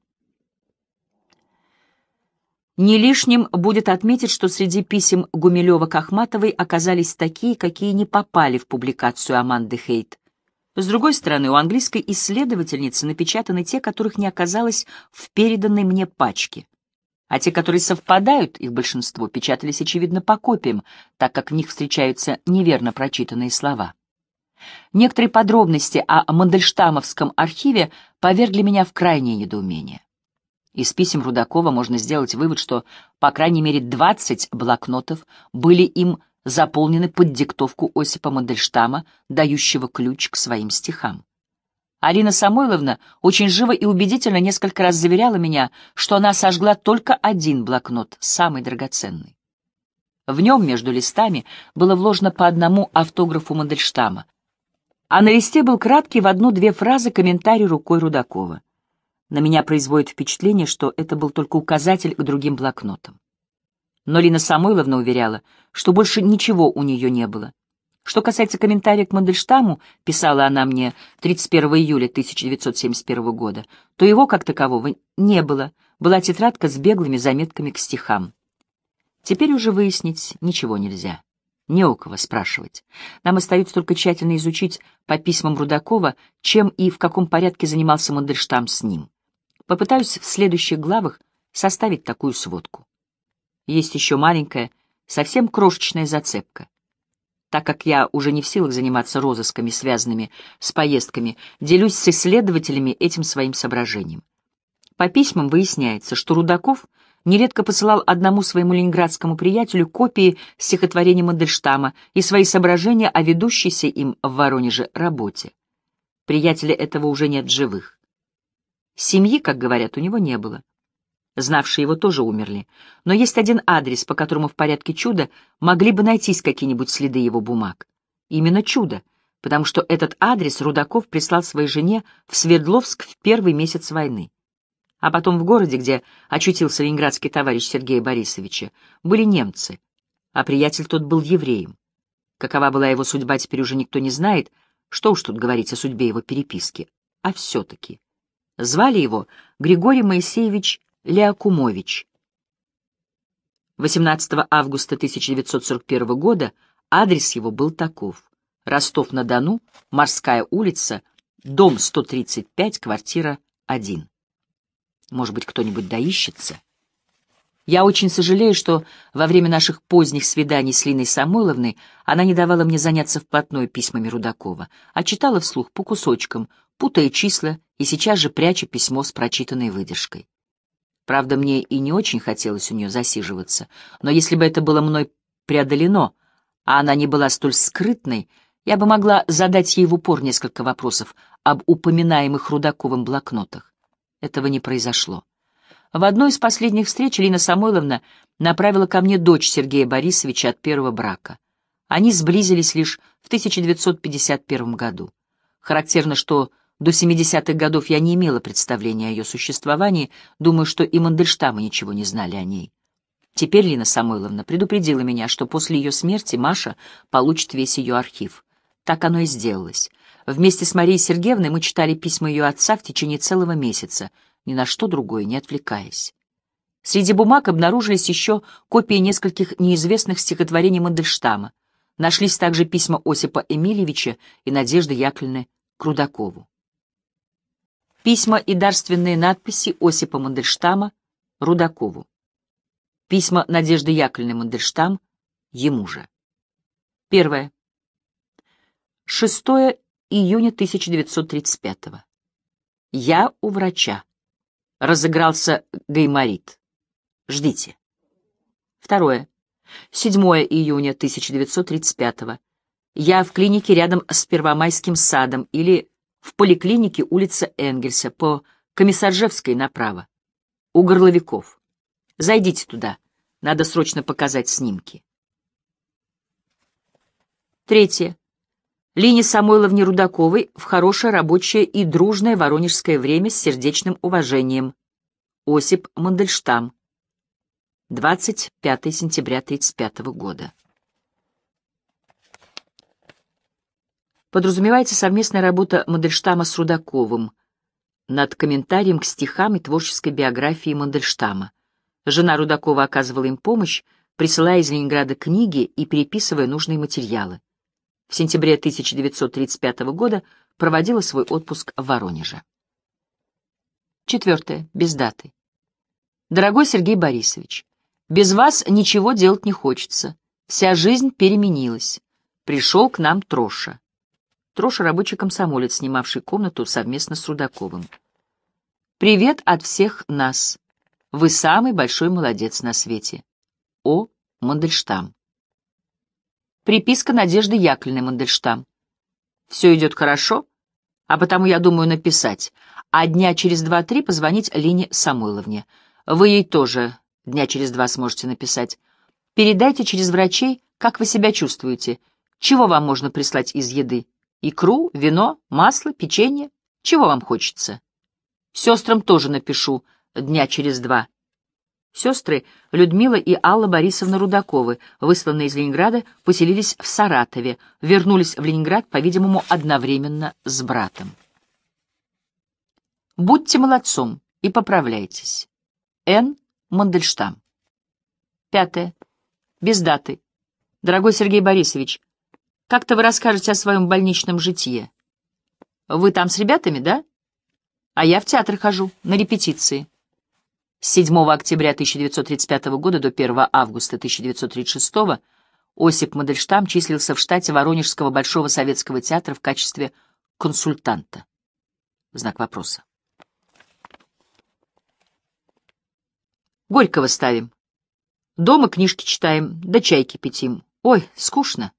Не лишним будет отметить, что среди писем Гумилева к Ахматовой оказались такие, какие не попали в публикацию Аманды Хейт. С другой стороны, у английской исследовательницы напечатаны те, которых не оказалось в переданной мне пачке. А те, которые совпадают, их большинство, печатались, очевидно, по копиям, так как в них встречаются неверно прочитанные слова. Некоторые подробности о Мандельштамовском архиве повергли меня в крайнее недоумение. Из писем Рудакова можно сделать вывод, что по крайней мере 20 блокнотов были им заполнены под диктовку Осипа Мандельштама, дающего ключ к своим стихам. Алина Самойловна очень живо и убедительно несколько раз заверяла меня, что она сожгла только один блокнот, самый драгоценный. В нем между листами было вложено по одному автографу Мандельштама — а на листе был краткий в одну-две фразы комментарий рукой Рудакова. На меня производит впечатление, что это был только указатель к другим блокнотам. Но Лина Самойловна уверяла, что больше ничего у нее не было. Что касается комментария к Мандельштаму, писала она мне 31 июля 1971 года, то его как такового не было, была тетрадка с беглыми заметками к стихам. Теперь уже выяснить ничего нельзя не у кого спрашивать. Нам остается только тщательно изучить по письмам Рудакова, чем и в каком порядке занимался Мандельштам с ним. Попытаюсь в следующих главах составить такую сводку. Есть еще маленькая, совсем крошечная зацепка. Так как я уже не в силах заниматься розысками, связанными с поездками, делюсь с исследователями этим своим соображением. По письмам выясняется, что Рудаков — нередко посылал одному своему ленинградскому приятелю копии стихотворений Мандельштама и свои соображения о ведущейся им в Воронеже работе. Приятеля этого уже нет живых. Семьи, как говорят, у него не было. Знавшие его тоже умерли, но есть один адрес, по которому в порядке чуда могли бы найтись какие-нибудь следы его бумаг. Именно чудо, потому что этот адрес Рудаков прислал своей жене в Свердловск в первый месяц войны а потом в городе, где очутился ленинградский товарищ Сергея Борисовича, были немцы, а приятель тот был евреем. Какова была его судьба, теперь уже никто не знает, что уж тут говорить о судьбе его переписки. А все-таки. Звали его Григорий Моисеевич Леокумович. 18 августа 1941 года адрес его был таков. Ростов-на-Дону, Морская улица, дом 135, квартира 1. Может быть, кто-нибудь доищется? Я очень сожалею, что во время наших поздних свиданий с Линой Самойловной она не давала мне заняться вплотную письмами Рудакова, а читала вслух по кусочкам, путая числа и сейчас же пряча письмо с прочитанной выдержкой. Правда, мне и не очень хотелось у нее засиживаться, но если бы это было мной преодолено, а она не была столь скрытной, я бы могла задать ей в упор несколько вопросов об упоминаемых Рудаковым блокнотах. Этого не произошло. В одной из последних встреч Лина Самойловна направила ко мне дочь Сергея Борисовича от первого брака. Они сблизились лишь в 1951 году. Характерно, что до 70-х годов я не имела представления о ее существовании, думаю, что и Мандельштамы ничего не знали о ней. Теперь Лина Самойловна предупредила меня, что после ее смерти Маша получит весь ее архив. Так оно и сделалось. Вместе с Марией Сергеевной мы читали письма ее отца в течение целого месяца, ни на что другое не отвлекаясь. Среди бумаг обнаружились еще копии нескольких неизвестных стихотворений Мандельштама. Нашлись также письма Осипа Эмильевича и Надежды Яковлевны Рудакову. Письма и дарственные надписи Осипа Мандельштама Рудакову. Письма Надежды Яковлевны Мандельштам ему же. Первое. 6 июня 1935-го. Я у врача. Разыгрался гайморит. Ждите. Второе. 7 июня 1935-го. Я в клинике рядом с Первомайским садом или в поликлинике улица Энгельса по Комиссаржевской направо. У горловиков. Зайдите туда. Надо срочно показать снимки. Третье. Лине Самойловне Рудаковой в хорошее рабочее и дружное воронежское время с сердечным уважением. Осип Мандельштам. 25 сентября 1935 года. Подразумевается совместная работа Мандельштама с Рудаковым над комментарием к стихам и творческой биографии Мандельштама. Жена Рудакова оказывала им помощь, присылая из Ленинграда книги и переписывая нужные материалы в сентябре 1935 года проводила свой отпуск в Воронеже. Четвертое. Без даты. Дорогой Сергей Борисович, без вас ничего делать не хочется. Вся жизнь переменилась. Пришел к нам Троша. Троша — рабочий комсомолец, снимавший комнату совместно с Рудаковым. «Привет от всех нас. Вы самый большой молодец на свете. О. Мандельштам». Приписка Надежды Яковлевны Мандельштам. «Все идет хорошо, а потому я думаю написать, а дня через два-три позвонить Лине Самойловне. Вы ей тоже дня через два сможете написать. Передайте через врачей, как вы себя чувствуете, чего вам можно прислать из еды. Икру, вино, масло, печенье, чего вам хочется. Сестрам тоже напишу дня через два. Сестры Людмила и Алла Борисовна Рудаковы, высланные из Ленинграда, поселились в Саратове, вернулись в Ленинград, по-видимому, одновременно с братом. Будьте молодцом и поправляйтесь. Н. Мандельштам. Пятое. Без даты. Дорогой Сергей Борисович, как-то вы расскажете о своем больничном житье. Вы там с ребятами, да? А я в театр хожу, на репетиции. С 7 октября 1935 года до 1 августа 1936 года Осип Мандельштам числился в штате Воронежского Большого Советского театра в качестве консультанта. Знак вопроса. Горького ставим. Дома книжки читаем, да чай кипятим. Ой, скучно.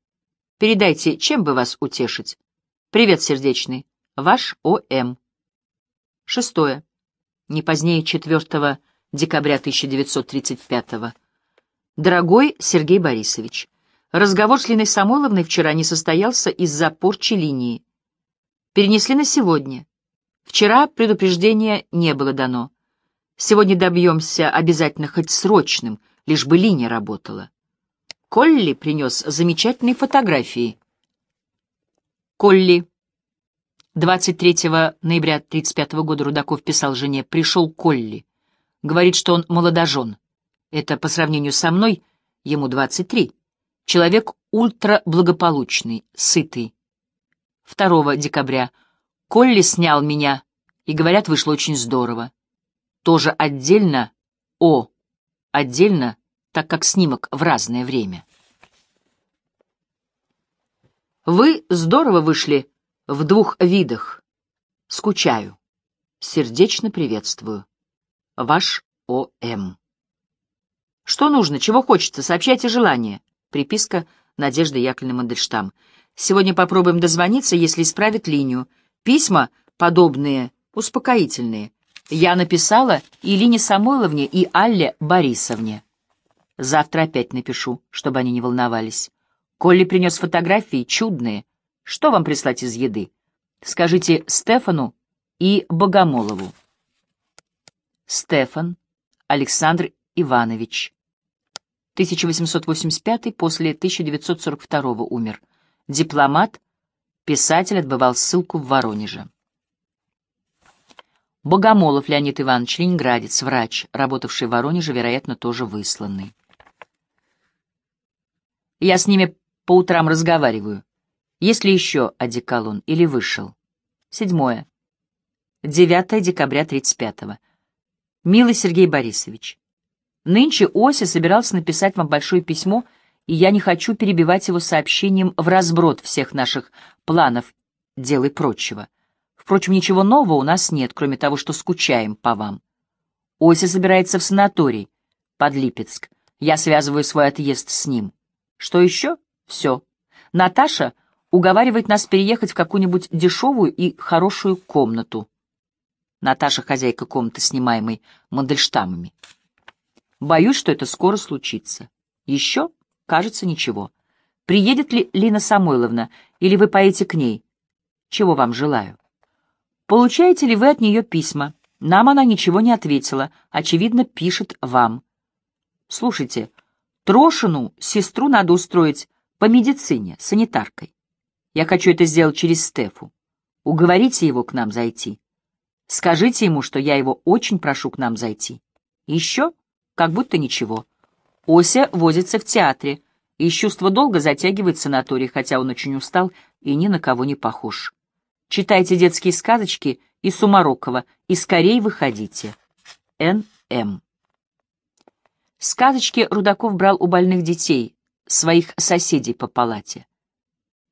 Передайте, чем бы вас утешить. Привет, сердечный. Ваш О.М. Шестое. Не позднее 4 декабря 1935 Дорогой Сергей Борисович, разговор с Линой Самойловной вчера не состоялся из-за порчи линии. Перенесли на сегодня. Вчера предупреждения не было дано. Сегодня добьемся обязательно хоть срочным, лишь бы линия работала. Колли принес замечательные фотографии. Колли. 23 ноября 1935 года Рудаков писал жене «Пришел Колли». Говорит, что он молодожен. Это по сравнению со мной, ему 23. Человек ультраблагополучный, сытый. 2 декабря. Колли снял меня, и, говорят, вышло очень здорово. Тоже отдельно, о, отдельно, так как снимок в разное время. Вы здорово вышли в двух видах. Скучаю. Сердечно приветствую. Ваш О.М. Эм. Что нужно, чего хочется, сообщайте желание. Приписка Надежды Яковлевны Мандельштам. Сегодня попробуем дозвониться, если исправят линию. Письма подобные, успокоительные. Я написала Илине Самойловне и Алле Борисовне. Завтра опять напишу, чтобы они не волновались. Колли принес фотографии, чудные. Что вам прислать из еды? Скажите Стефану и Богомолову. Стефан Александр Иванович. 1885 после 1942 умер. Дипломат, писатель отбывал ссылку в Воронеже. Богомолов Леонид Иванович, ленинградец, врач, работавший в Воронеже, вероятно, тоже высланный. Я с ними по утрам разговариваю. Есть ли еще одеколон или вышел? Седьмое. 9 декабря 35 -го. «Милый Сергей Борисович, нынче Ося собирался написать вам большое письмо, и я не хочу перебивать его сообщением в разброд всех наших планов, дел и прочего. Впрочем, ничего нового у нас нет, кроме того, что скучаем по вам. Ося собирается в санаторий, под Липецк. Я связываю свой отъезд с ним. Что еще? Все. Наташа уговаривает нас переехать в какую-нибудь дешевую и хорошую комнату. Наташа — хозяйка комнаты, снимаемой Мандельштамами. Боюсь, что это скоро случится. Еще, кажется, ничего. Приедет ли Лина Самойловна, или вы поедете к ней? Чего вам желаю? Получаете ли вы от нее письма? Нам она ничего не ответила, очевидно, пишет вам. Слушайте, Трошину сестру надо устроить по медицине, санитаркой. Я хочу это сделать через Стефу. Уговорите его к нам зайти. Скажите ему, что я его очень прошу к нам зайти. Еще? Как будто ничего. Ося возится в театре, и чувство долга затягивает санаторий, хотя он очень устал и ни на кого не похож. Читайте детские сказочки и Сумарокова, и скорей выходите. Н.М. Сказочки Рудаков брал у больных детей, своих соседей по палате.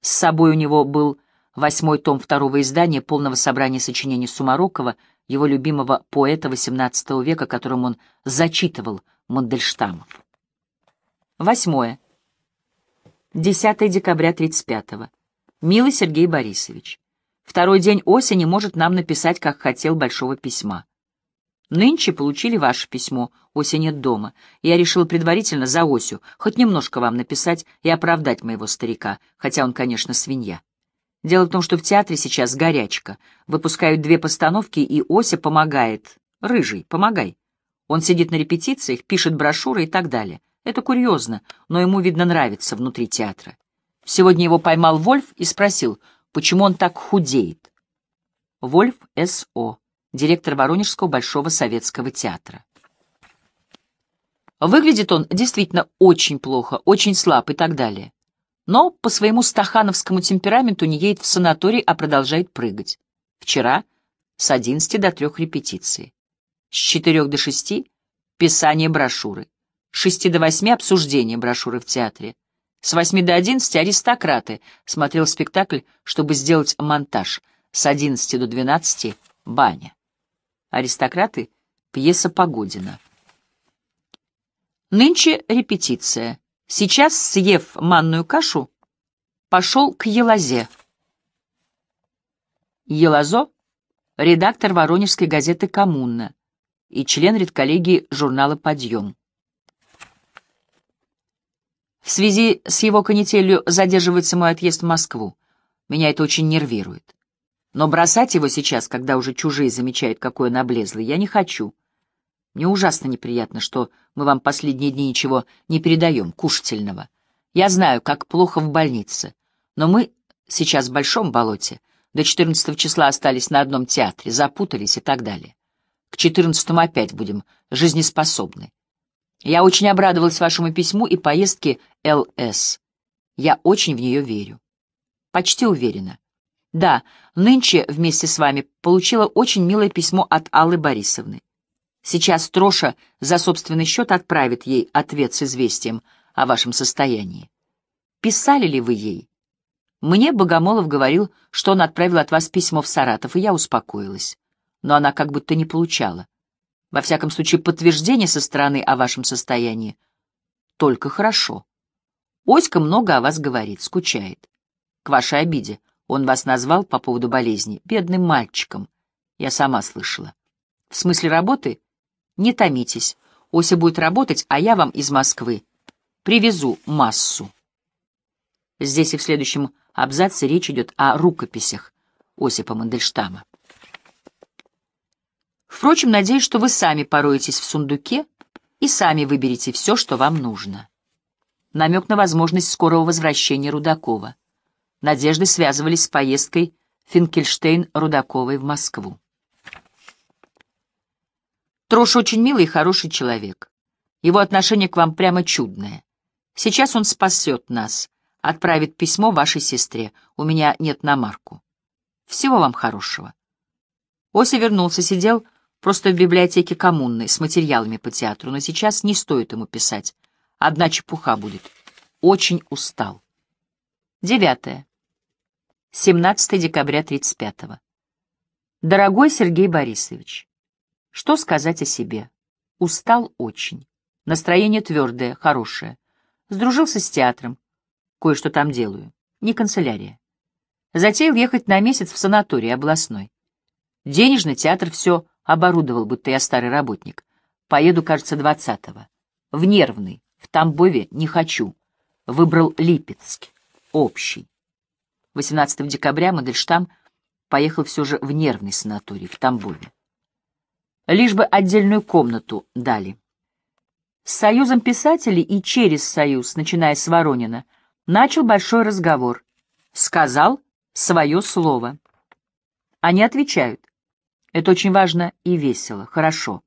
С собой у него был восьмой том второго издания полного собрания сочинений Сумарокова, его любимого поэта XVIII века, которым он зачитывал Мандельштамов. Восьмое. 10 декабря 35-го. Милый Сергей Борисович, второй день осени может нам написать, как хотел, большого письма. Нынче получили ваше письмо, Оси нет дома. Я решил предварительно за Осю хоть немножко вам написать и оправдать моего старика, хотя он, конечно, свинья. Дело в том, что в театре сейчас горячка. Выпускают две постановки, и Ося помогает. Рыжий, помогай. Он сидит на репетициях, пишет брошюры и так далее. Это курьезно, но ему, видно, нравится внутри театра. Сегодня его поймал Вольф и спросил, почему он так худеет. Вольф С.О., директор Воронежского Большого Советского театра. Выглядит он действительно очень плохо, очень слаб и так далее но по своему стахановскому темпераменту не едет в санаторий, а продолжает прыгать. Вчера с 11 до 3 репетиции. С 4 до 6 — писание брошюры. С 6 до 8 — обсуждение брошюры в театре. С 8 до 11 — аристократы. Смотрел спектакль, чтобы сделать монтаж. С 11 до 12 — баня. Аристократы — пьеса Погодина. Нынче репетиция. Сейчас, съев манную кашу, пошел к Елазе. Елазо — редактор воронежской газеты «Коммуна» и член редколлегии журнала «Подъем». В связи с его канителью задерживается мой отъезд в Москву. Меня это очень нервирует. Но бросать его сейчас, когда уже чужие замечают, какой он облезлый, я не хочу — мне ужасно неприятно, что мы вам последние дни ничего не передаем, кушательного. Я знаю, как плохо в больнице, но мы сейчас в большом болоте, до 14 числа остались на одном театре, запутались и так далее. К 14 опять будем жизнеспособны. Я очень обрадовалась вашему письму и поездке ЛС. Я очень в нее верю. Почти уверена. Да, нынче вместе с вами получила очень милое письмо от Аллы Борисовны. Сейчас Троша за собственный счет отправит ей ответ с известием о вашем состоянии. Писали ли вы ей? Мне Богомолов говорил, что он отправил от вас письмо в Саратов, и я успокоилась. Но она как будто не получала. Во всяком случае, подтверждение со стороны о вашем состоянии. Только хорошо. Оська много о вас говорит, скучает. К вашей обиде. Он вас назвал по поводу болезни бедным мальчиком. Я сама слышала. В смысле работы не томитесь. Ося будет работать, а я вам из Москвы. Привезу массу. Здесь и в следующем абзаце речь идет о рукописях Осипа Мандельштама. Впрочем, надеюсь, что вы сами пороетесь в сундуке и сами выберете все, что вам нужно. Намек на возможность скорого возвращения Рудакова. Надежды связывались с поездкой Финкельштейн-Рудаковой в Москву. Труш очень милый и хороший человек. Его отношение к вам прямо чудное. Сейчас он спасет нас, отправит письмо вашей сестре. У меня нет на марку. Всего вам хорошего. Оси вернулся, сидел просто в библиотеке коммунной с материалами по театру, но сейчас не стоит ему писать. Одна чепуха будет. Очень устал. Девятое. 17 декабря 35 -го. Дорогой Сергей Борисович, что сказать о себе? Устал очень. Настроение твердое, хорошее. Сдружился с театром. Кое-что там делаю. Не канцелярия. Затеял ехать на месяц в санаторий областной. Денежно театр все оборудовал, будто я старый работник. Поеду, кажется, двадцатого. В Нервный, в Тамбове не хочу. Выбрал Липецк, общий. 18 декабря Мандельштам поехал все же в Нервный санаторий в Тамбове лишь бы отдельную комнату дали. С Союзом писателей и через Союз, начиная с Воронина, начал большой разговор. Сказал свое слово. Они отвечают. Это очень важно и весело. Хорошо.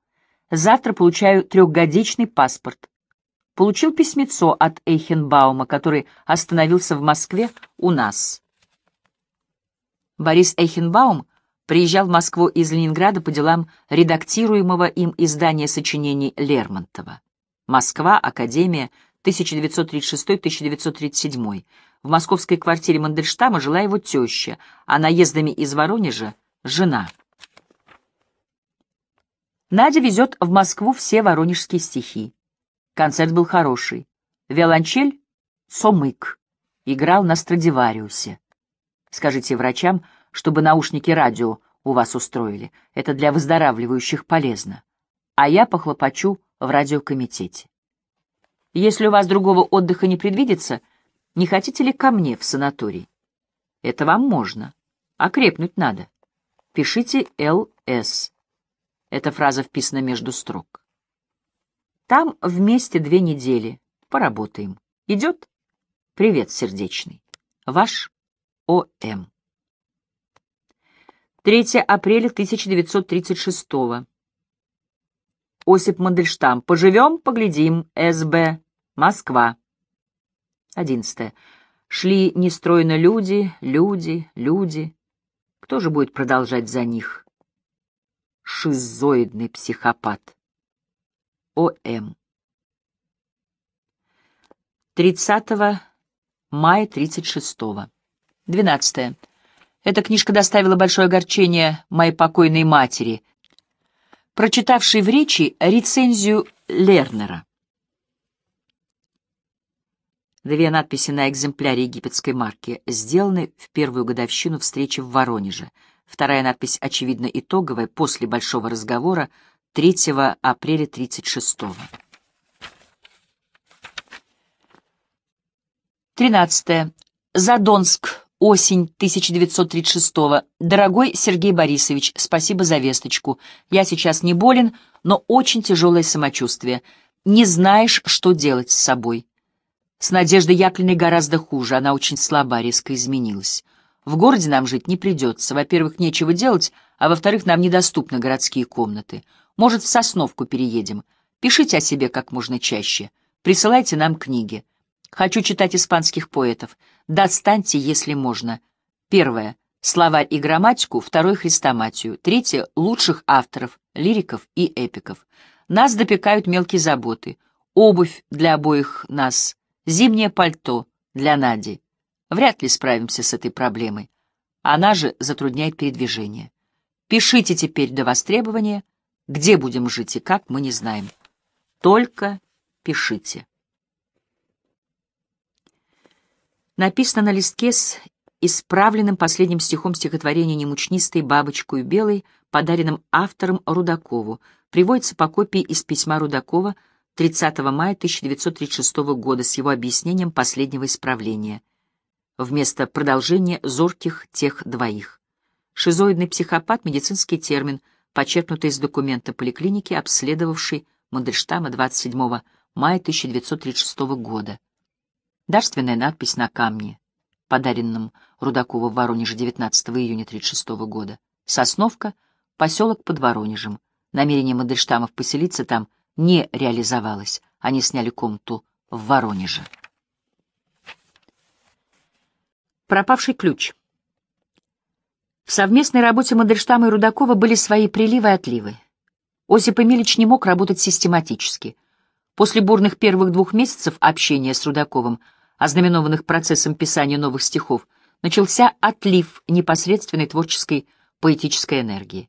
Завтра получаю трехгодичный паспорт. Получил письмецо от Эйхенбаума, который остановился в Москве у нас. Борис Эйхенбаум — приезжал в Москву из Ленинграда по делам редактируемого им издания сочинений Лермонтова. Москва, Академия, 1936-1937. В московской квартире Мандельштама жила его теща, а наездами из Воронежа — жена. Надя везет в Москву все воронежские стихи. Концерт был хороший. Виолончель — Сомык. Играл на Страдивариусе. Скажите врачам, чтобы наушники радио у вас устроили. Это для выздоравливающих полезно. А я похлопочу в радиокомитете. Если у вас другого отдыха не предвидится, не хотите ли ко мне в санаторий? Это вам можно. Окрепнуть надо. Пишите «ЛС». Эта фраза вписана между строк. Там вместе две недели. Поработаем. Идет? Привет, сердечный. Ваш О.М. 3 апреля 1936 -го. Осип Мандельштам. Поживем, поглядим. СБ. Москва. 11. Шли нестройно люди, люди, люди. Кто же будет продолжать за них? Шизоидный психопат. О.М. Эм. 30 мая 36. -го. 12. Эта книжка доставила большое огорчение моей покойной матери, прочитавшей в речи рецензию Лернера. Две надписи на экземпляре египетской марки сделаны в первую годовщину встречи в Воронеже. Вторая надпись, очевидно, итоговая, после большого разговора 3 апреля 36 -го. 13. Задонск. Осень 1936-го. Дорогой Сергей Борисович, спасибо за весточку. Я сейчас не болен, но очень тяжелое самочувствие. Не знаешь, что делать с собой. С Надеждой Яклиной гораздо хуже, она очень слаба, резко изменилась. В городе нам жить не придется. Во-первых, нечего делать, а во-вторых, нам недоступны городские комнаты. Может, в Сосновку переедем. Пишите о себе как можно чаще. Присылайте нам книги. Хочу читать испанских поэтов. Достаньте, если можно. Первое. Словарь и грамматику, второе — хрестоматию, третье — лучших авторов, лириков и эпиков. Нас допекают мелкие заботы. Обувь для обоих нас, зимнее пальто для Нади. Вряд ли справимся с этой проблемой. Она же затрудняет передвижение. Пишите теперь до востребования, где будем жить и как, мы не знаем. Только пишите. написано на листке с исправленным последним стихом стихотворения «Немучнистой бабочкой белой», подаренным автором Рудакову, приводится по копии из письма Рудакова 30 мая 1936 года с его объяснением последнего исправления. Вместо продолжения зорких тех двоих. Шизоидный психопат — медицинский термин, подчеркнутый из документа поликлиники, обследовавший Мандельштама 27 мая 1936 года дарственная надпись на камне, подаренном Рудакова в Воронеже 19 июня 1936 года. Сосновка, поселок под Воронежем. Намерение Мандельштамов поселиться там не реализовалось. Они сняли комнату в Воронеже. Пропавший ключ. В совместной работе Мандельштама и Рудакова были свои приливы и отливы. Осип Эмилич не мог работать систематически. После бурных первых двух месяцев общения с Рудаковым – ознаменованных процессом писания новых стихов, начался отлив непосредственной творческой поэтической энергии.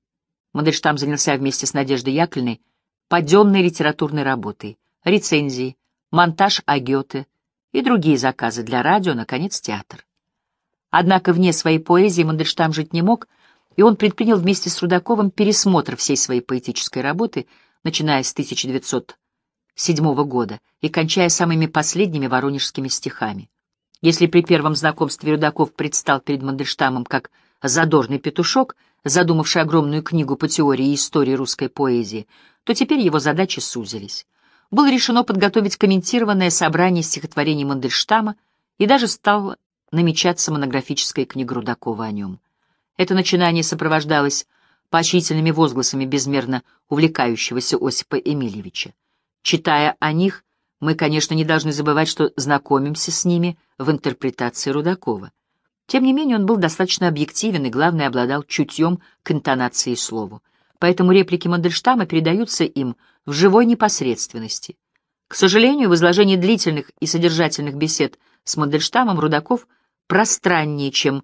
Мандельштам занялся вместе с Надеждой Яковлевной подъемной литературной работой, рецензией, монтаж о и другие заказы для радио, наконец, театр. Однако вне своей поэзии Мандельштам жить не мог, и он предпринял вместе с Рудаковым пересмотр всей своей поэтической работы, начиная с 1900 седьмого года и кончая самыми последними воронежскими стихами. Если при первом знакомстве Рудаков предстал перед Мандельштамом как задорный петушок, задумавший огромную книгу по теории и истории русской поэзии, то теперь его задачи сузились. Было решено подготовить комментированное собрание стихотворений Мандельштама, и даже стал намечаться монографическая книга Рудакова о нем. Это начинание сопровождалось поощрительными возгласами безмерно увлекающегося Осипа Эмильевича. Читая о них, мы, конечно, не должны забывать, что знакомимся с ними в интерпретации Рудакова. Тем не менее, он был достаточно объективен и, главное, обладал чутьем к интонации и слову. Поэтому реплики Мандельштама передаются им в живой непосредственности. К сожалению, в изложении длительных и содержательных бесед с Мандельштамом Рудаков пространнее, чем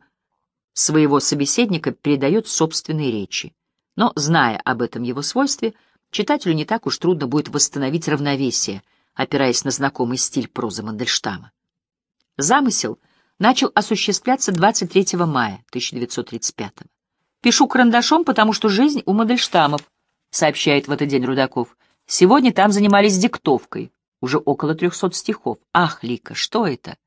своего собеседника передает собственные речи. Но, зная об этом его свойстве, читателю не так уж трудно будет восстановить равновесие, опираясь на знакомый стиль прозы Мандельштама. Замысел начал осуществляться 23 мая 1935 «Пишу карандашом, потому что жизнь у Мандельштамов», сообщает в этот день Рудаков. «Сегодня там занимались диктовкой, уже около 300 стихов. Ах, Лика, что это?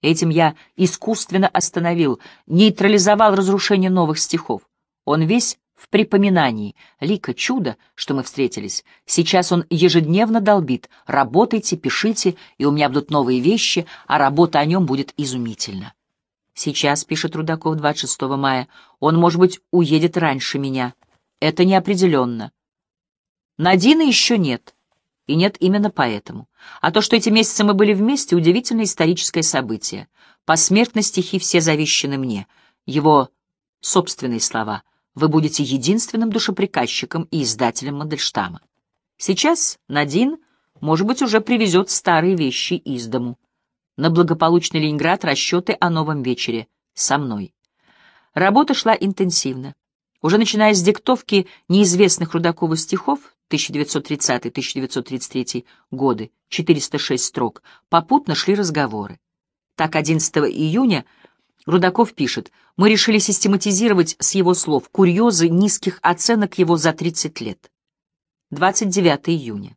Этим я искусственно остановил, нейтрализовал разрушение новых стихов. Он весь в припоминании. Лика, чудо, что мы встретились. Сейчас он ежедневно долбит. Работайте, пишите, и у меня будут новые вещи, а работа о нем будет изумительна. Сейчас, пишет Рудаков 26 мая, он, может быть, уедет раньше меня. Это неопределенно. Надины еще нет. И нет именно поэтому. А то, что эти месяцы мы были вместе, удивительное историческое событие. Посмертно стихи все завещены мне. Его собственные слова — вы будете единственным душеприказчиком и издателем Мандельштама. Сейчас Надин, может быть, уже привезет старые вещи из дому. На благополучный Ленинград расчеты о новом вечере. Со мной. Работа шла интенсивно. Уже начиная с диктовки неизвестных Рудакову стихов 1930-1933 годы, 406 строк, попутно шли разговоры. Так, 11 июня – Рудаков пишет, мы решили систематизировать с его слов курьезы низких оценок его за 30 лет. 29 июня.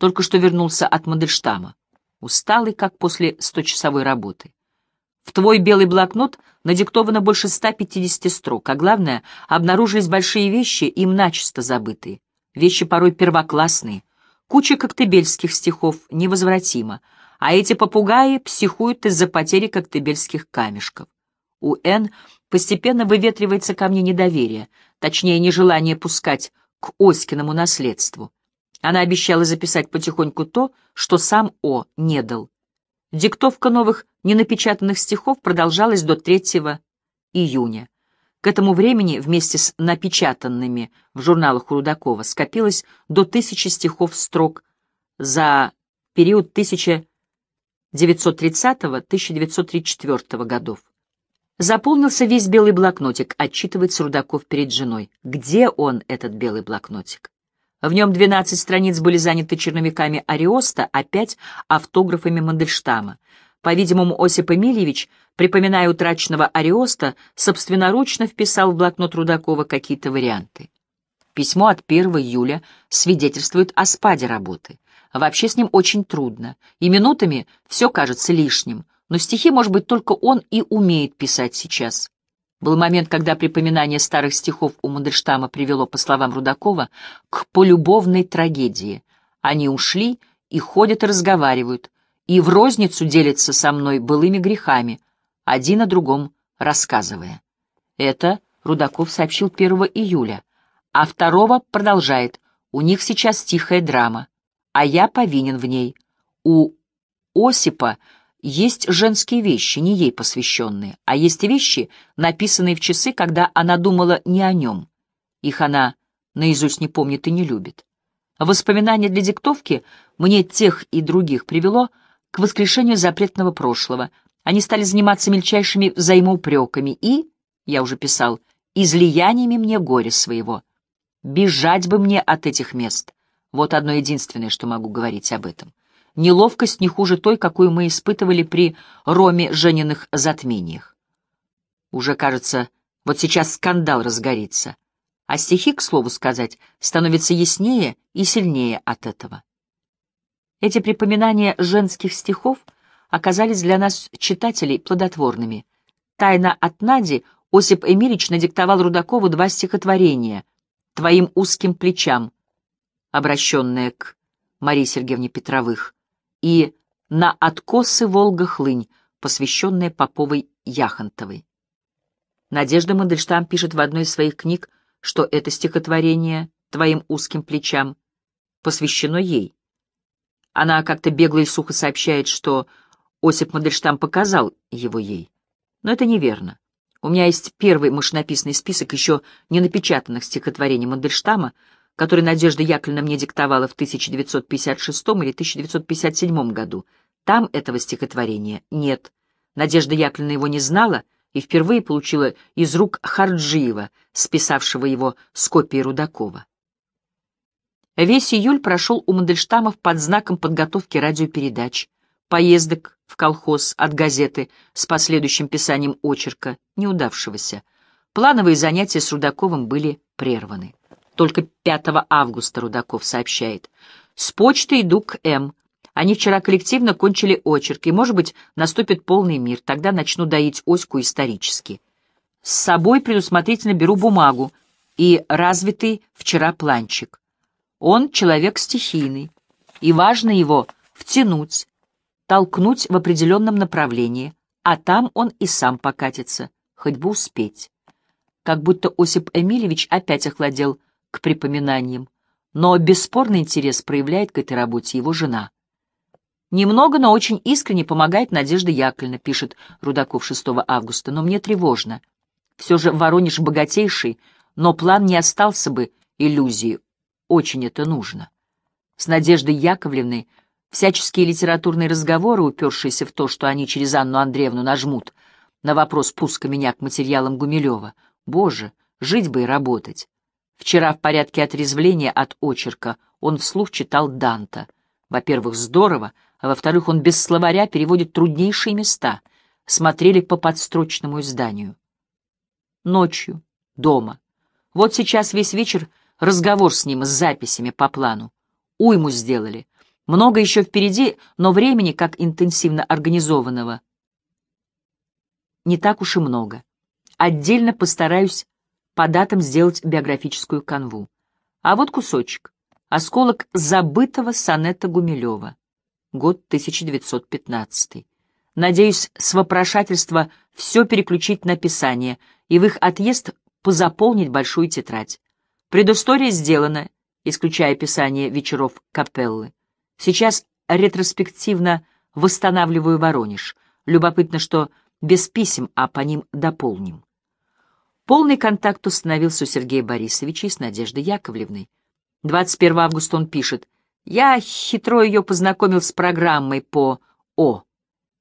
Только что вернулся от Мандельштама. Усталый, как после 100-часовой работы. В твой белый блокнот надиктовано больше 150 строк, а главное, обнаружились большие вещи, им начисто забытые. Вещи порой первоклассные. Куча коктебельских стихов невозвратима, а эти попугаи психуют из-за потери коктебельских камешков у Н постепенно выветривается ко мне недоверие, точнее, нежелание пускать к Оськиному наследству. Она обещала записать потихоньку то, что сам О не дал. Диктовка новых ненапечатанных стихов продолжалась до 3 июня. К этому времени вместе с напечатанными в журналах у Рудакова скопилось до тысячи стихов строк за период 1930-1934 годов. Заполнился весь белый блокнотик, отчитывается Срудаков перед женой. Где он, этот белый блокнотик? В нем 12 страниц были заняты черновиками Ариоста, опять а автографами Мандельштама. По-видимому, Осип Эмильевич, припоминая утраченного Ариоста, собственноручно вписал в блокнот Рудакова какие-то варианты. Письмо от 1 июля свидетельствует о спаде работы. Вообще с ним очень трудно, и минутами все кажется лишним — но стихи, может быть, только он и умеет писать сейчас. Был момент, когда припоминание старых стихов у Мандельштама привело, по словам Рудакова, к полюбовной трагедии. Они ушли и ходят и разговаривают, и в розницу делятся со мной былыми грехами, один о другом рассказывая. Это Рудаков сообщил 1 июля, а 2 продолжает «У них сейчас тихая драма, а я повинен в ней. У Осипа есть женские вещи, не ей посвященные, а есть вещи, написанные в часы, когда она думала не о нем. Их она наизусть не помнит и не любит. Воспоминание для диктовки мне тех и других привело к воскрешению запретного прошлого. Они стали заниматься мельчайшими взаимоупреками и, я уже писал, излияниями мне горя своего. Бежать бы мне от этих мест. Вот одно единственное, что могу говорить об этом неловкость не хуже той, какую мы испытывали при роме жененных затмениях. Уже, кажется, вот сейчас скандал разгорится, а стихи, к слову сказать, становятся яснее и сильнее от этого. Эти припоминания женских стихов оказались для нас, читателей, плодотворными. «Тайна от Нади» Осип Эмирич надиктовал Рудакову два стихотворения «Твоим узким плечам», обращенное к Марии Сергеевне Петровых, и «На откосы Волга-Хлынь», посвященная Поповой Яхонтовой. Надежда Мандельштам пишет в одной из своих книг, что это стихотворение «Твоим узким плечам» посвящено ей. Она как-то бегло и сухо сообщает, что Осип Мандельштам показал его ей. Но это неверно. У меня есть первый машинописный список еще не напечатанных стихотворений Мандельштама, который Надежда Яковлевна мне диктовала в 1956 или 1957 году. Там этого стихотворения нет. Надежда Яковлевна его не знала и впервые получила из рук Харджиева, списавшего его с копии Рудакова. Весь июль прошел у Мандельштамов под знаком подготовки радиопередач, поездок в колхоз от газеты с последующим писанием очерка, неудавшегося. Плановые занятия с Рудаковым были прерваны. Только 5 августа Рудаков сообщает. «С почты иду к М. Они вчера коллективно кончили очерк, и, может быть, наступит полный мир. Тогда начну доить оську исторически. С собой предусмотрительно беру бумагу и развитый вчера планчик. Он человек стихийный, и важно его втянуть, толкнуть в определенном направлении, а там он и сам покатится, хоть бы успеть. Как будто Осип Эмильевич опять охладел, к припоминаниям, но бесспорный интерес проявляет к этой работе его жена. «Немного, но очень искренне помогает Надежда Яковлевна», пишет Рудаков 6 августа, «но мне тревожно. Все же Воронеж богатейший, но план не остался бы иллюзией. Очень это нужно». С Надеждой Яковлевной всяческие литературные разговоры, упершиеся в то, что они через Анну Андреевну нажмут, на вопрос пуска меня к материалам Гумилева. «Боже, жить бы и работать!» Вчера в порядке отрезвления от очерка он вслух читал Данта. Во-первых, здорово, а во-вторых, он без словаря переводит труднейшие места. Смотрели по подстрочному изданию. Ночью, дома. Вот сейчас весь вечер разговор с ним с записями по плану. Уйму сделали. Много еще впереди, но времени, как интенсивно организованного, не так уж и много. Отдельно постараюсь по датам сделать биографическую канву. А вот кусочек. Осколок забытого сонета Гумилева. Год 1915. Надеюсь, с вопрошательства все переключить на писание и в их отъезд позаполнить большую тетрадь. Предыстория сделана, исключая писание вечеров капеллы. Сейчас ретроспективно восстанавливаю Воронеж. Любопытно, что без писем, а по ним дополним. Полный контакт установился у Сергея Борисовича и с Надеждой Яковлевной. 21 августа он пишет. «Я хитро ее познакомил с программой по О.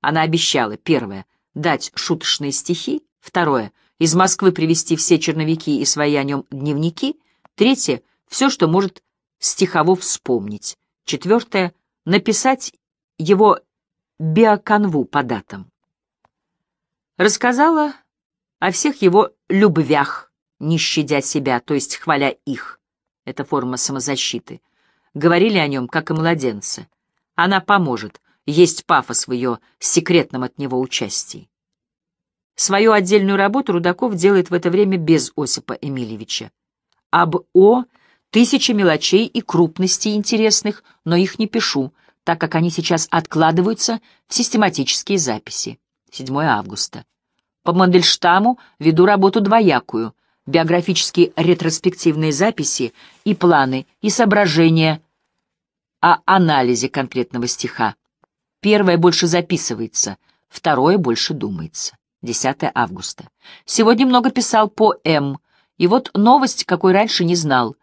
Она обещала, первое, дать шуточные стихи, второе, из Москвы привезти все черновики и свои о нем дневники, третье, все, что может стихово вспомнить, четвертое, написать его биоканву по датам. Рассказала о всех его любвях, не щадя себя, то есть хваля их. Это форма самозащиты. Говорили о нем, как и младенце. Она поможет, есть пафос в ее секретном от него участии. Свою отдельную работу Рудаков делает в это время без Осипа Эмильевича. Об О тысячи мелочей и крупностей интересных, но их не пишу, так как они сейчас откладываются в систематические записи. 7 августа. По Мандельштаму веду работу двоякую, биографические ретроспективные записи и планы, и соображения о анализе конкретного стиха. Первое больше записывается, второе больше думается. 10 августа. Сегодня много писал по М. И вот новость, какой раньше не знал.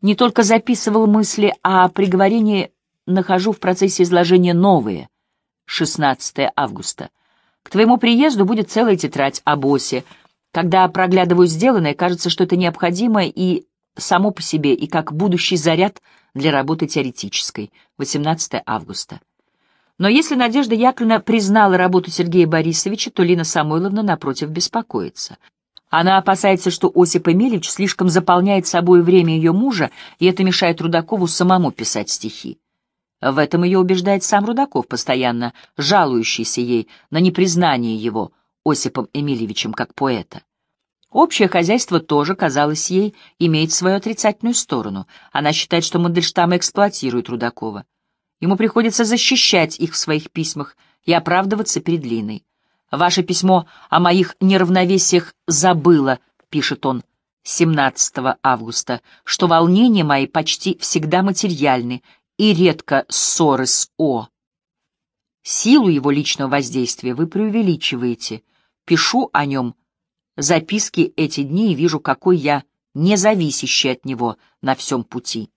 Не только записывал мысли, а приговорении нахожу в процессе изложения новые. 16 августа. К твоему приезду будет целая тетрадь об Осе, Когда проглядываю сделанное, кажется, что это необходимо и само по себе, и как будущий заряд для работы теоретической. 18 августа. Но если Надежда Яковлевна признала работу Сергея Борисовича, то Лина Самойловна, напротив, беспокоится. Она опасается, что Осип Эмельевич слишком заполняет собой время ее мужа, и это мешает Рудакову самому писать стихи. В этом ее убеждает сам Рудаков, постоянно жалующийся ей на непризнание его Осипом Эмильевичем как поэта. Общее хозяйство тоже, казалось ей, имеет свою отрицательную сторону. Она считает, что Мандельштам эксплуатирует Рудакова. Ему приходится защищать их в своих письмах и оправдываться перед Линой. «Ваше письмо о моих неравновесиях забыло», — пишет он 17 августа, «что волнения мои почти всегда материальны, и редко ссоры с О. Силу его личного воздействия вы преувеличиваете. Пишу о нем записки эти дни и вижу, какой я независящий от него на всем пути.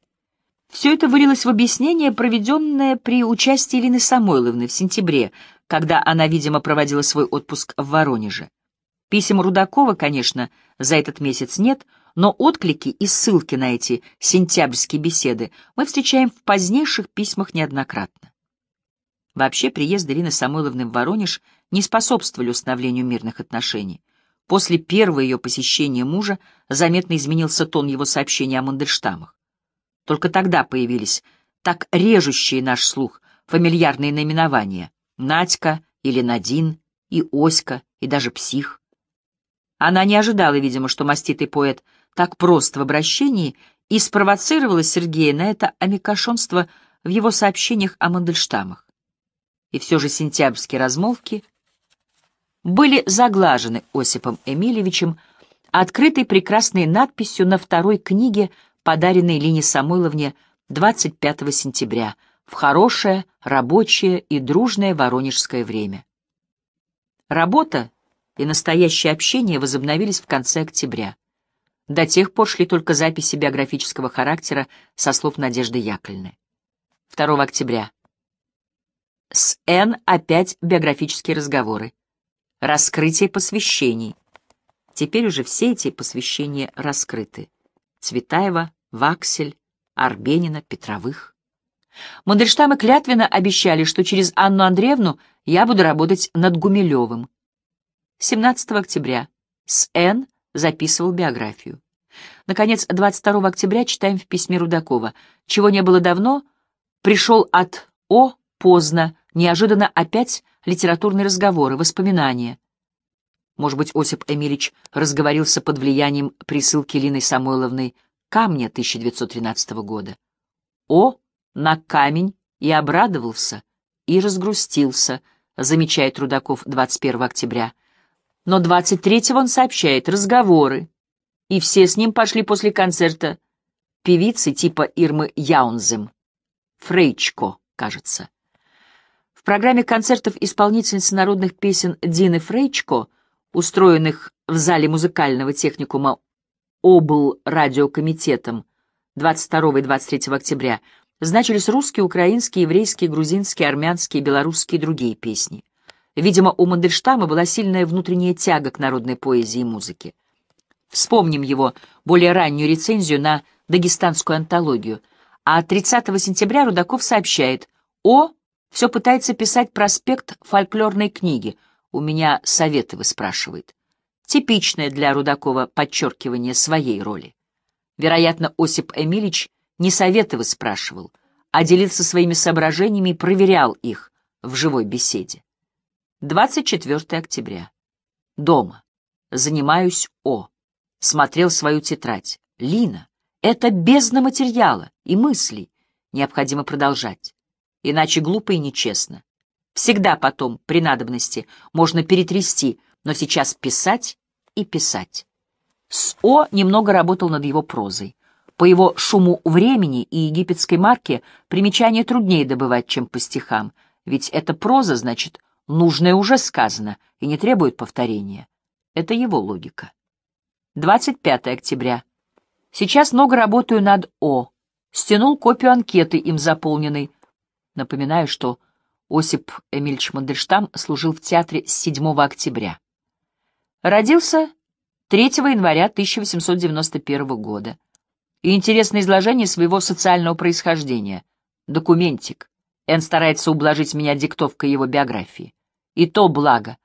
Все это вылилось в объяснение, проведенное при участии Ирины Самойловны в сентябре, когда она, видимо, проводила свой отпуск в Воронеже. Писем Рудакова, конечно, за этот месяц нет — но отклики и ссылки на эти сентябрьские беседы мы встречаем в позднейших письмах неоднократно. Вообще приезд Ирины Самойловны в Воронеж не способствовал установлению мирных отношений. После первого ее посещения мужа заметно изменился тон его сообщений о Мандельштамах. Только тогда появились так режущие наш слух фамильярные наименования «Надька» или «Надин» и «Оська» и даже «Псих». Она не ожидала, видимо, что маститый поэт так прост в обращении и спровоцировала Сергея на это амикошонство в его сообщениях о Мандельштамах. И все же сентябрьские размолвки были заглажены Осипом Эмильевичем открытой прекрасной надписью на второй книге, подаренной Лине Самойловне 25 сентября в хорошее, рабочее и дружное воронежское время. Работа, и настоящее общение возобновились в конце октября. До тех пор шли только записи биографического характера со слов Надежды Яковлевны. 2 октября. С Н опять биографические разговоры. Раскрытие посвящений. Теперь уже все эти посвящения раскрыты. Цветаева, Ваксель, Арбенина, Петровых. Мандельштам и Клятвина обещали, что через Анну Андреевну я буду работать над Гумилевым. 17 октября. С. Н. записывал биографию. Наконец, 22 октября читаем в письме Рудакова. «Чего не было давно, пришел от О. поздно, неожиданно опять литературные разговоры, воспоминания». Может быть, Осип Эмилич разговорился под влиянием присылки Лины Самойловной «Камня» 1913 года. «О. на камень» и обрадовался, и разгрустился, замечает Рудаков 21 октября. Но 23-го он сообщает разговоры. И все с ним пошли после концерта певицы типа Ирмы Яунзем. Фрейчко, кажется. В программе концертов исполнительницы народных песен Дины Фрейчко, устроенных в зале музыкального техникума обл. радиокомитетом 22 и 23 октября, значились русские, украинские, еврейские, грузинские, армянские, белорусские и другие песни. Видимо, у Мандельштама была сильная внутренняя тяга к народной поэзии и музыке. Вспомним его более раннюю рецензию на дагестанскую антологию. А 30 сентября Рудаков сообщает «О, все пытается писать проспект фольклорной книги. У меня советы выспрашивает». Типичное для Рудакова подчеркивание своей роли. Вероятно, Осип Эмилич не советы спрашивал, а делился своими соображениями и проверял их в живой беседе. 24 октября. Дома. Занимаюсь О. Смотрел свою тетрадь. Лина, это бездна материала и мыслей. Необходимо продолжать. Иначе глупо и нечестно. Всегда потом, при надобности, можно перетрясти, но сейчас писать и писать. С О немного работал над его прозой. По его шуму времени и египетской марке примечания труднее добывать, чем по стихам, ведь эта проза, значит, Нужное уже сказано и не требует повторения. Это его логика. 25 октября. Сейчас много работаю над О. Стянул копию анкеты им заполненной. Напоминаю, что Осип Эмильевич Мандельштам служил в театре с 7 октября. Родился 3 января 1891 года. И интересное изложение своего социального происхождения. Документик. Энн старается ублажить меня диктовкой его биографии. И то благо.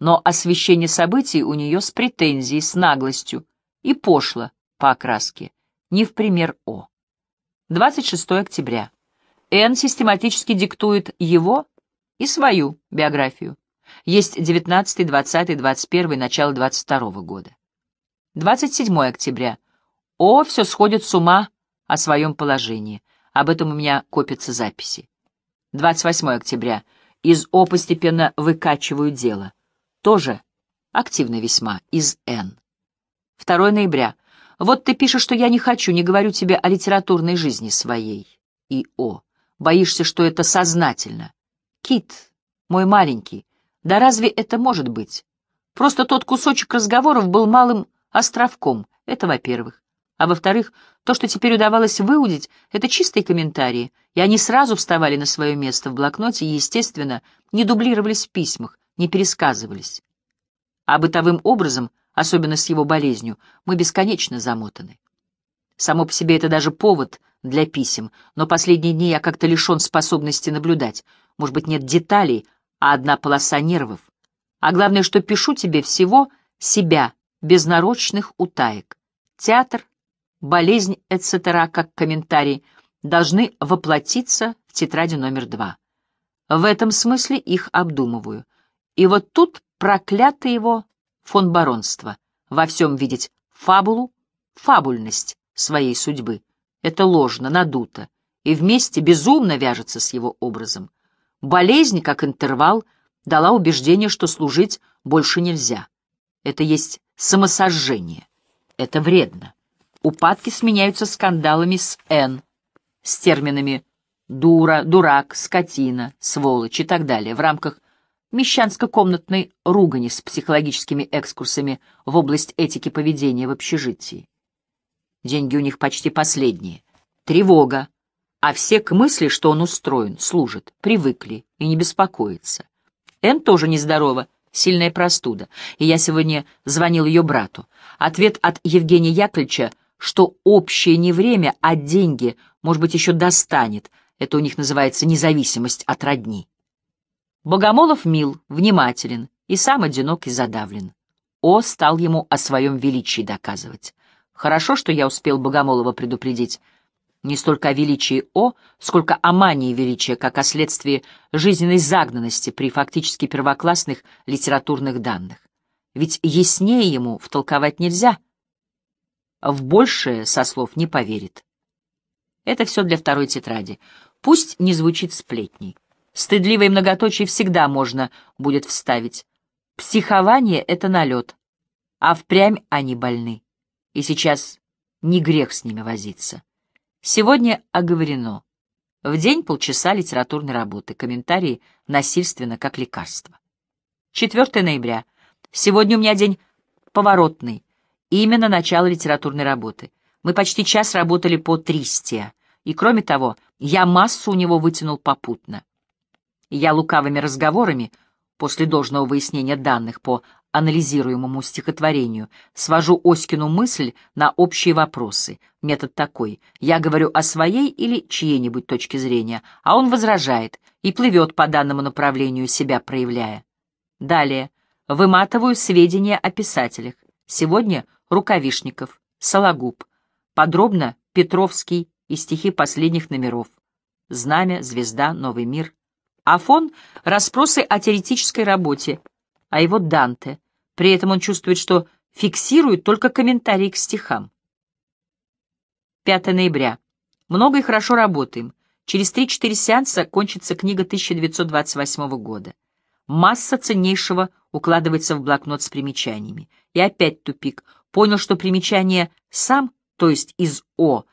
Но освещение событий у нее с претензией, с наглостью и пошло по окраске. Не в пример О. 26 октября. Энн систематически диктует его и свою биографию. Есть 19, 20, 21, начало 22 года. 27 октября. О, все сходит с ума о своем положении. Об этом у меня копятся записи. 28 октября. Из О постепенно выкачиваю дело. Тоже активно весьма, из Н. 2 ноября. Вот ты пишешь, что я не хочу, не говорю тебе о литературной жизни своей. И О. Боишься, что это сознательно. Кит, мой маленький, да разве это может быть? Просто тот кусочек разговоров был малым островком, это во-первых. А во-вторых, то, что теперь удавалось выудить, это чистые комментарии, и они сразу вставали на свое место в блокноте и, естественно, не дублировались в письмах, не пересказывались. А бытовым образом, особенно с его болезнью, мы бесконечно замотаны. Само по себе это даже повод для писем, но последние дни я как-то лишен способности наблюдать. Может быть, нет деталей, а одна полоса нервов. А главное, что пишу тебе всего себя, без нарочных утаек. Театр, болезнь, etc., как комментарий, должны воплотиться в тетради номер два. В этом смысле их обдумываю. И вот тут проклято его фон баронство. Во всем видеть фабулу, фабульность своей судьбы. Это ложно, надуто, и вместе безумно вяжется с его образом. Болезнь, как интервал, дала убеждение, что служить больше нельзя. Это есть самосожжение. Это вредно. Упадки сменяются скандалами с «Н», с терминами «дура», «дурак», «скотина», «сволочь» и так далее в рамках мещанско-комнатной ругани с психологическими экскурсами в область этики поведения в общежитии. Деньги у них почти последние. Тревога. А все к мысли, что он устроен, служит, привыкли и не беспокоятся. Эн тоже нездорова, сильная простуда, и я сегодня звонил ее брату. Ответ от Евгения Яковлевича — что общее не время, а деньги, может быть, еще достанет. Это у них называется независимость от родни. Богомолов мил, внимателен и сам одинок и задавлен. О стал ему о своем величии доказывать. Хорошо, что я успел Богомолова предупредить. Не столько о величии О, сколько о мании величия, как о следствии жизненной загнанности при фактически первоклассных литературных данных. Ведь яснее ему втолковать нельзя, в большее со слов не поверит. Это все для второй тетради. Пусть не звучит сплетней. Стыдливое многоточие всегда можно будет вставить. Психование — это налет, а впрямь они больны. И сейчас не грех с ними возиться. Сегодня оговорено. В день полчаса литературной работы, комментарии насильственно, как лекарство. 4 ноября. Сегодня у меня день поворотный именно начало литературной работы. Мы почти час работали по Тристия, и, кроме того, я массу у него вытянул попутно. Я лукавыми разговорами, после должного выяснения данных по анализируемому стихотворению, свожу Оськину мысль на общие вопросы. Метод такой. Я говорю о своей или чьей-нибудь точке зрения, а он возражает и плывет по данному направлению, себя проявляя. Далее. Выматываю сведения о писателях. Сегодня Рукавишников, Сологуб, подробно Петровский и стихи последних номеров. Знамя, звезда, новый мир. Афон — расспросы о теоретической работе, а его Данте. При этом он чувствует, что фиксирует только комментарии к стихам. 5 ноября. Много и хорошо работаем. Через 3-4 сеанса кончится книга 1928 года. Масса ценнейшего укладывается в блокнот с примечаниями. И опять тупик понял, что примечание «сам», то есть из «о»,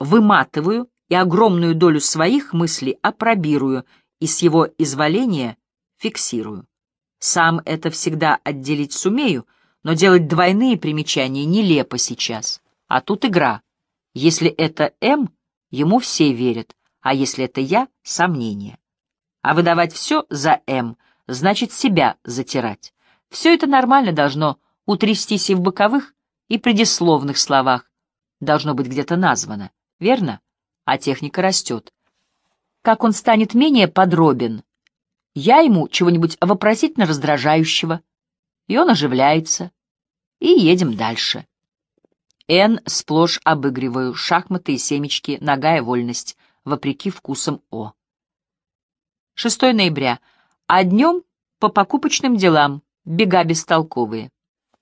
выматываю и огромную долю своих мыслей опробирую и с его изволения фиксирую. Сам это всегда отделить сумею, но делать двойные примечания нелепо сейчас. А тут игра. Если это «М», «эм», ему все верят, а если это «Я» — сомнение. А выдавать все за «М» «эм» значит себя затирать. Все это нормально должно утрястись и в боковых, и предисловных словах должно быть где-то названо, верно? А техника растет. Как он станет менее подробен, я ему чего-нибудь вопросительно раздражающего, и он оживляется, и едем дальше. Н сплошь обыгрываю, шахматы и семечки, нога и вольность, вопреки вкусам О. 6 ноября. А днем по покупочным делам, бега бестолковые.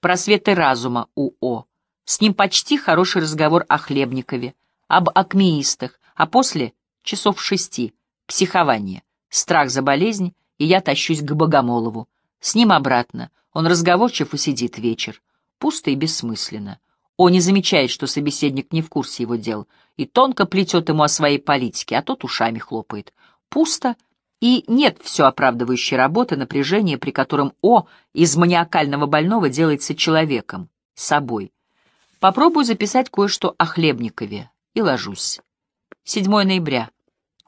«Просветы разума» УО. С ним почти хороший разговор о Хлебникове, об акмеистах, а после, часов шести, психование, страх за болезнь, и я тащусь к Богомолову. С ним обратно, он разговорчив и сидит вечер. Пусто и бессмысленно. О не замечает, что собеседник не в курсе его дел, и тонко плетет ему о своей политике, а тот ушами хлопает. Пусто и нет все оправдывающей работы, напряжения, при котором О из маниакального больного делается человеком, собой. Попробую записать кое-что о Хлебникове и ложусь. 7 ноября.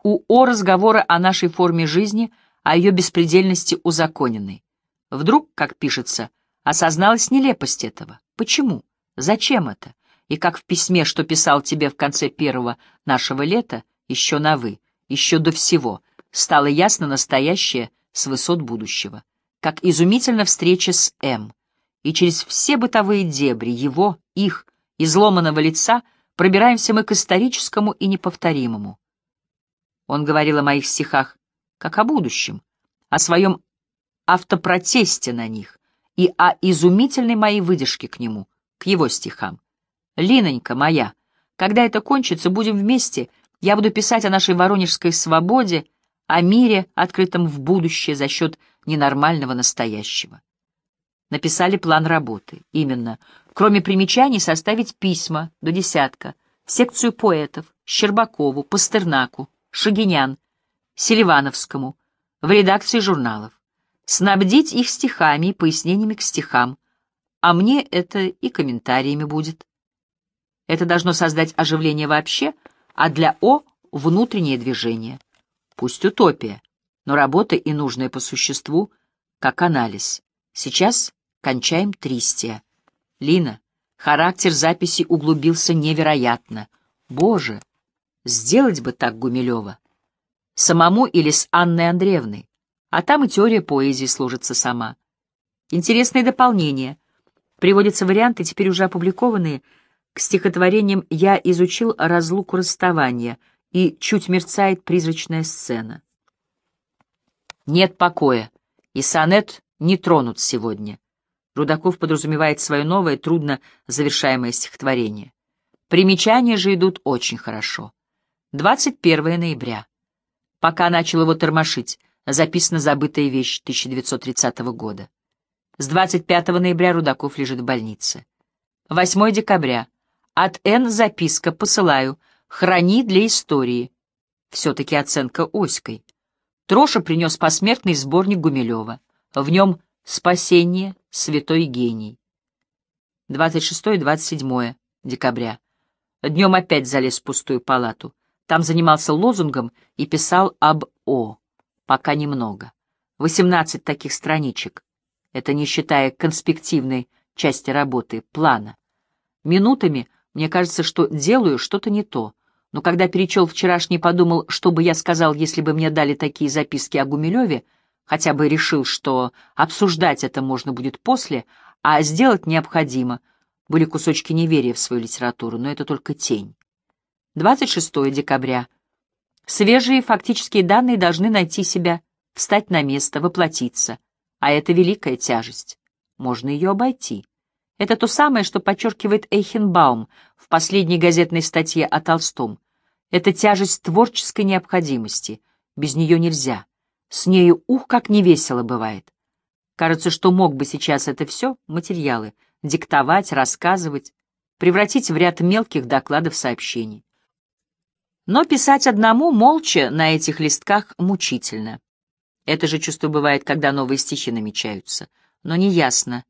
У О разговоры о нашей форме жизни, о ее беспредельности узаконенной. Вдруг, как пишется, осозналась нелепость этого. Почему? Зачем это? И как в письме, что писал тебе в конце первого нашего лета, еще на «вы», еще до всего, стало ясно настоящее с высот будущего, как изумительна встреча с М. И через все бытовые дебри его, их, изломанного лица пробираемся мы к историческому и неповторимому. Он говорил о моих стихах как о будущем, о своем автопротесте на них и о изумительной моей выдержке к нему, к его стихам. «Линонька моя, когда это кончится, будем вместе», я буду писать о нашей воронежской свободе о мире, открытом в будущее за счет ненормального настоящего. Написали план работы. Именно. Кроме примечаний составить письма до десятка в секцию поэтов Щербакову, Пастернаку, Шагинян, Селивановскому, в редакции журналов. Снабдить их стихами и пояснениями к стихам. А мне это и комментариями будет. Это должно создать оживление вообще, а для О — внутреннее движение. Пусть утопия, но работа и нужная по существу, как анализ. Сейчас кончаем Тристия. Лина, характер записи углубился невероятно. Боже, сделать бы так Гумилева. Самому или с Анной Андреевной. А там и теория поэзии сложится сама. Интересные дополнения. Приводятся варианты, теперь уже опубликованные, к стихотворениям «Я изучил разлуку расставания», и чуть мерцает призрачная сцена. Нет покоя, и сонет не тронут сегодня. Рудаков подразумевает свое новое, трудно завершаемое стихотворение. Примечания же идут очень хорошо. 21 ноября. Пока начал его тормошить, записана забытая вещь 1930 года. С 25 ноября Рудаков лежит в больнице. 8 декабря. От Н записка посылаю, Храни для истории. Все-таки оценка Оськой. Троша принес посмертный сборник Гумилева. В нем «Спасение. Святой гений». 26-27 декабря. Днем опять залез в пустую палату. Там занимался лозунгом и писал об О. Пока немного. 18 таких страничек. Это не считая конспективной части работы, плана. Минутами мне кажется, что делаю что-то не то — но когда Перечел вчерашний подумал, что бы я сказал, если бы мне дали такие записки о Гумилеве, хотя бы решил, что обсуждать это можно будет после, а сделать необходимо. Были кусочки неверия в свою литературу, но это только тень. 26 декабря. Свежие фактические данные должны найти себя, встать на место, воплотиться. А это великая тяжесть. Можно ее обойти. Это то самое, что подчеркивает Эйхенбаум в последней газетной статье о Толстом. Это тяжесть творческой необходимости. Без нее нельзя. С нею ух, как невесело бывает. Кажется, что мог бы сейчас это все, материалы, диктовать, рассказывать, превратить в ряд мелких докладов сообщений. Но писать одному, молча, на этих листках мучительно. Это же чувство бывает, когда новые стихи намечаются. Но неясно.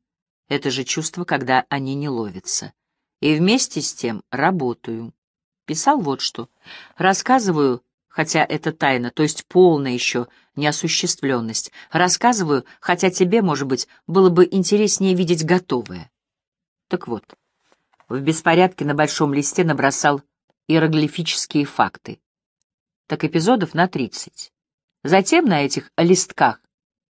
Это же чувство, когда они не ловятся. И вместе с тем работаю писал вот что. Рассказываю, хотя это тайна, то есть полная еще неосуществленность. Рассказываю, хотя тебе, может быть, было бы интереснее видеть готовое. Так вот, в беспорядке на большом листе набросал иероглифические факты. Так эпизодов на 30. Затем на этих листках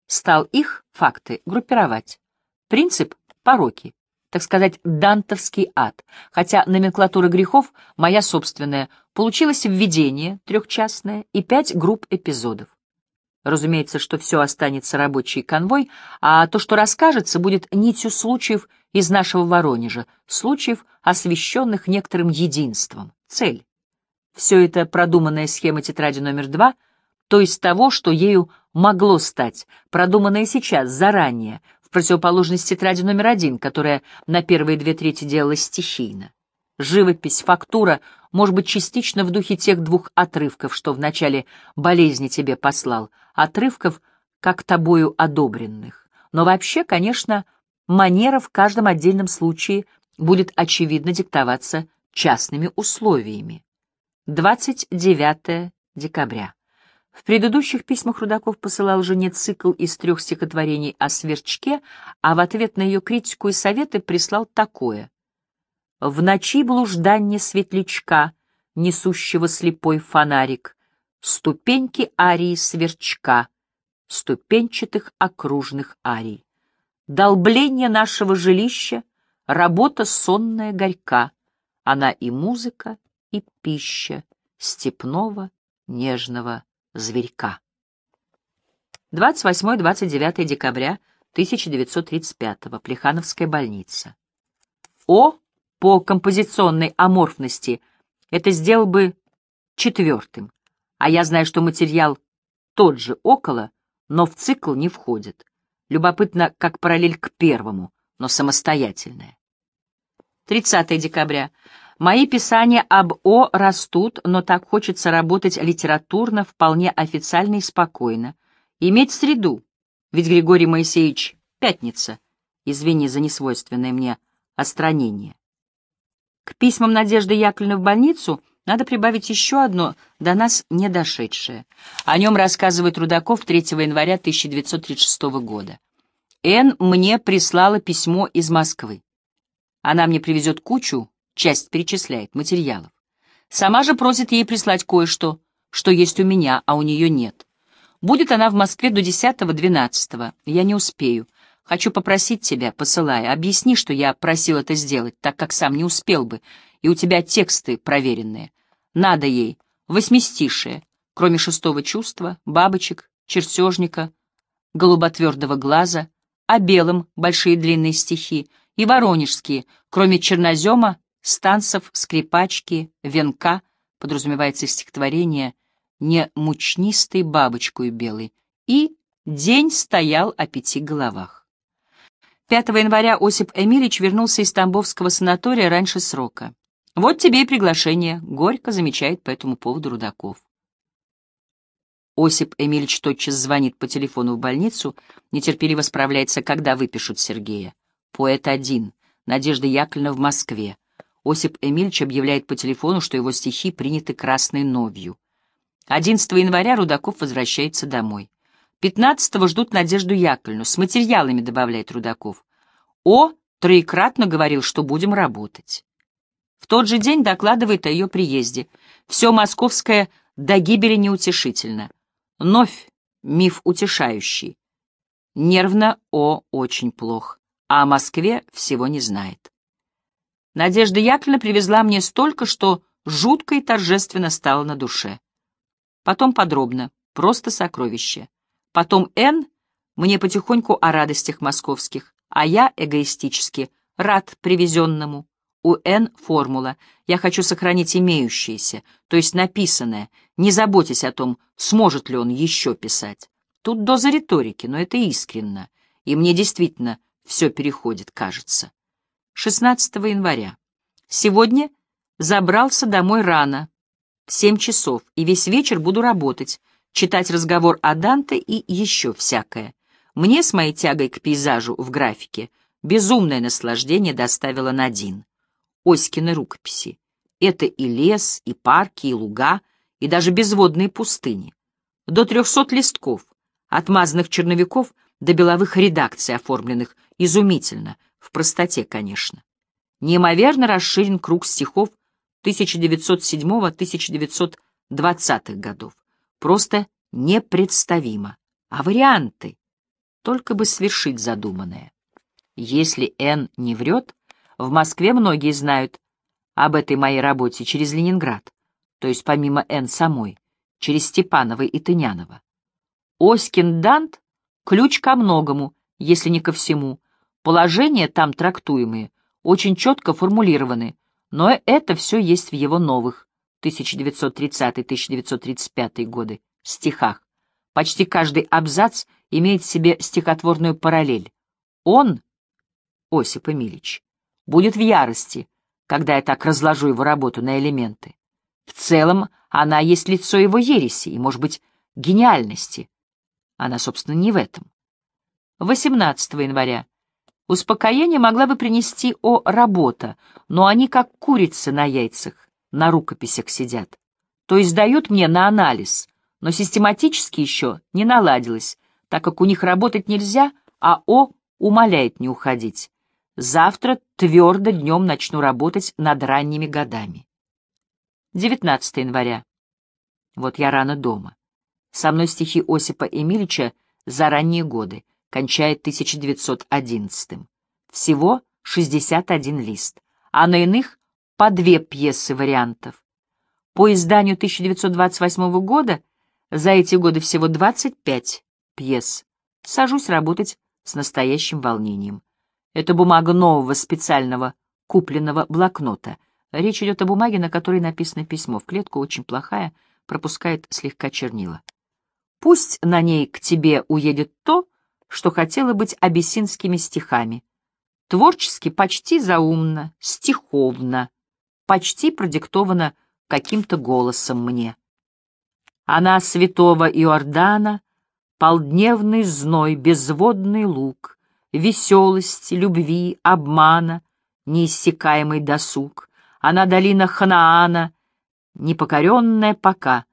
стал их факты группировать. Принцип — пороки так сказать, дантовский ад, хотя номенклатура грехов моя собственная, получилось введение трехчастное и пять групп эпизодов. Разумеется, что все останется рабочий конвой, а то, что расскажется, будет нитью случаев из нашего Воронежа, случаев, освещенных некоторым единством, цель. Все это продуманная схема тетради номер два, то есть того, что ею могло стать, продуманное сейчас, заранее, противоположность тетради номер один, которая на первые две трети делалась стихийно. Живопись, фактура, может быть, частично в духе тех двух отрывков, что в начале болезни тебе послал, отрывков, как тобою одобренных. Но вообще, конечно, манера в каждом отдельном случае будет очевидно диктоваться частными условиями. 29 декабря. В предыдущих письмах Рудаков посылал жене цикл из трех стихотворений о сверчке, а в ответ на ее критику и советы прислал такое. «В ночи блужданье светлячка, несущего слепой фонарик, ступеньки арии сверчка, ступенчатых окружных арий, долбление нашего жилища, работа сонная горька, она и музыка, и пища степного нежного зверька. 28-29 декабря 1935-го. Плехановская больница. О по композиционной аморфности это сделал бы четвертым, а я знаю, что материал тот же около, но в цикл не входит. Любопытно, как параллель к первому, но самостоятельная. 30 декабря. Мои писания об О растут, но так хочется работать литературно, вполне официально и спокойно. Иметь среду. Ведь Григорий Моисеевич — пятница. Извини за несвойственное мне остранение. К письмам Надежды Яковлевны в больницу надо прибавить еще одно, до нас не дошедшее. О нем рассказывает Рудаков 3 января 1936 года. «Н мне прислала письмо из Москвы. Она мне привезет кучу часть перечисляет, материалов. Сама же просит ей прислать кое-что, что есть у меня, а у нее нет. Будет она в Москве до 10-12. Я не успею. Хочу попросить тебя, посылая, объясни, что я просил это сделать, так как сам не успел бы, и у тебя тексты проверенные. Надо ей. восьмистишее, кроме шестого чувства, бабочек, чертежника, голуботвердого глаза, о а белом большие длинные стихи, и воронежские, кроме чернозема станцев, скрипачки, венка, подразумевается стихотворение «Не мучнистой бабочкой белой» и «День стоял о пяти головах». 5 января Осип Эмилич вернулся из Тамбовского санатория раньше срока. «Вот тебе и приглашение», — горько замечает по этому поводу Рудаков. Осип Эмильевич тотчас звонит по телефону в больницу, нетерпеливо справляется, когда выпишут Сергея. Поэт один, Надежда Яковлевна в Москве. Осип Эмильевич объявляет по телефону, что его стихи приняты красной новью. 11 января Рудаков возвращается домой. 15-го ждут Надежду Яковлевну. С материалами, добавляет Рудаков. О троекратно говорил, что будем работать. В тот же день докладывает о ее приезде. Все московское до гибели неутешительно. Новь — миф утешающий. Нервно О очень плохо, а о Москве всего не знает. Надежда Яковлевна привезла мне столько, что жутко и торжественно стало на душе. Потом подробно, просто сокровище. Потом Н мне потихоньку о радостях московских, а я эгоистически рад привезенному. У Н формула «я хочу сохранить имеющееся», то есть написанное, не заботясь о том, сможет ли он еще писать. Тут доза риторики, но это искренно, и мне действительно все переходит, кажется. 16 января. Сегодня забрался домой рано, в 7 часов, и весь вечер буду работать, читать разговор о Данте и еще всякое. Мне с моей тягой к пейзажу в графике безумное наслаждение доставило Надин. Оськины рукописи. Это и лес, и парки, и луга, и даже безводные пустыни. До трехсот листков, отмазанных черновиков до беловых редакций оформленных, изумительно, простоте, конечно. Неимоверно расширен круг стихов 1907-1920-х годов. Просто непредставимо. А варианты? Только бы свершить задуманное. Если Н не врет, в Москве многие знают об этой моей работе через Ленинград, то есть помимо Н самой, через Степанова и Тынянова. Оськин Дант — ключ ко многому, если не ко всему, Положения там трактуемые, очень четко формулированы, но это все есть в его новых 1930-1935 годы стихах. Почти каждый абзац имеет в себе стихотворную параллель. Он, Осип Эмилич, будет в ярости, когда я так разложу его работу на элементы. В целом, она есть лицо его ереси и, может быть, гениальности. Она, собственно, не в этом. 18 января Успокоение могла бы принести о работа, но они как курицы на яйцах, на рукописях сидят. То есть дают мне на анализ, но систематически еще не наладилось, так как у них работать нельзя, а О умоляет не уходить. Завтра твердо днем начну работать над ранними годами. 19 января. Вот я рано дома. Со мной стихи Осипа Эмильича за ранние годы кончает 1911 -м. Всего 61 лист, а на иных по две пьесы вариантов. По изданию 1928 года за эти годы всего 25 пьес. Сажусь работать с настоящим волнением. Это бумага нового специального купленного блокнота. Речь идет о бумаге, на которой написано письмо. В клетку очень плохая, пропускает слегка чернила. Пусть на ней к тебе уедет то, что хотела быть абиссинскими стихами. Творчески почти заумно, стиховно, почти продиктовано каким-то голосом мне. Она святого Иордана, полдневный зной, безводный лук, веселость, любви, обмана, неиссякаемый досуг. Она долина Ханаана, непокоренная пока,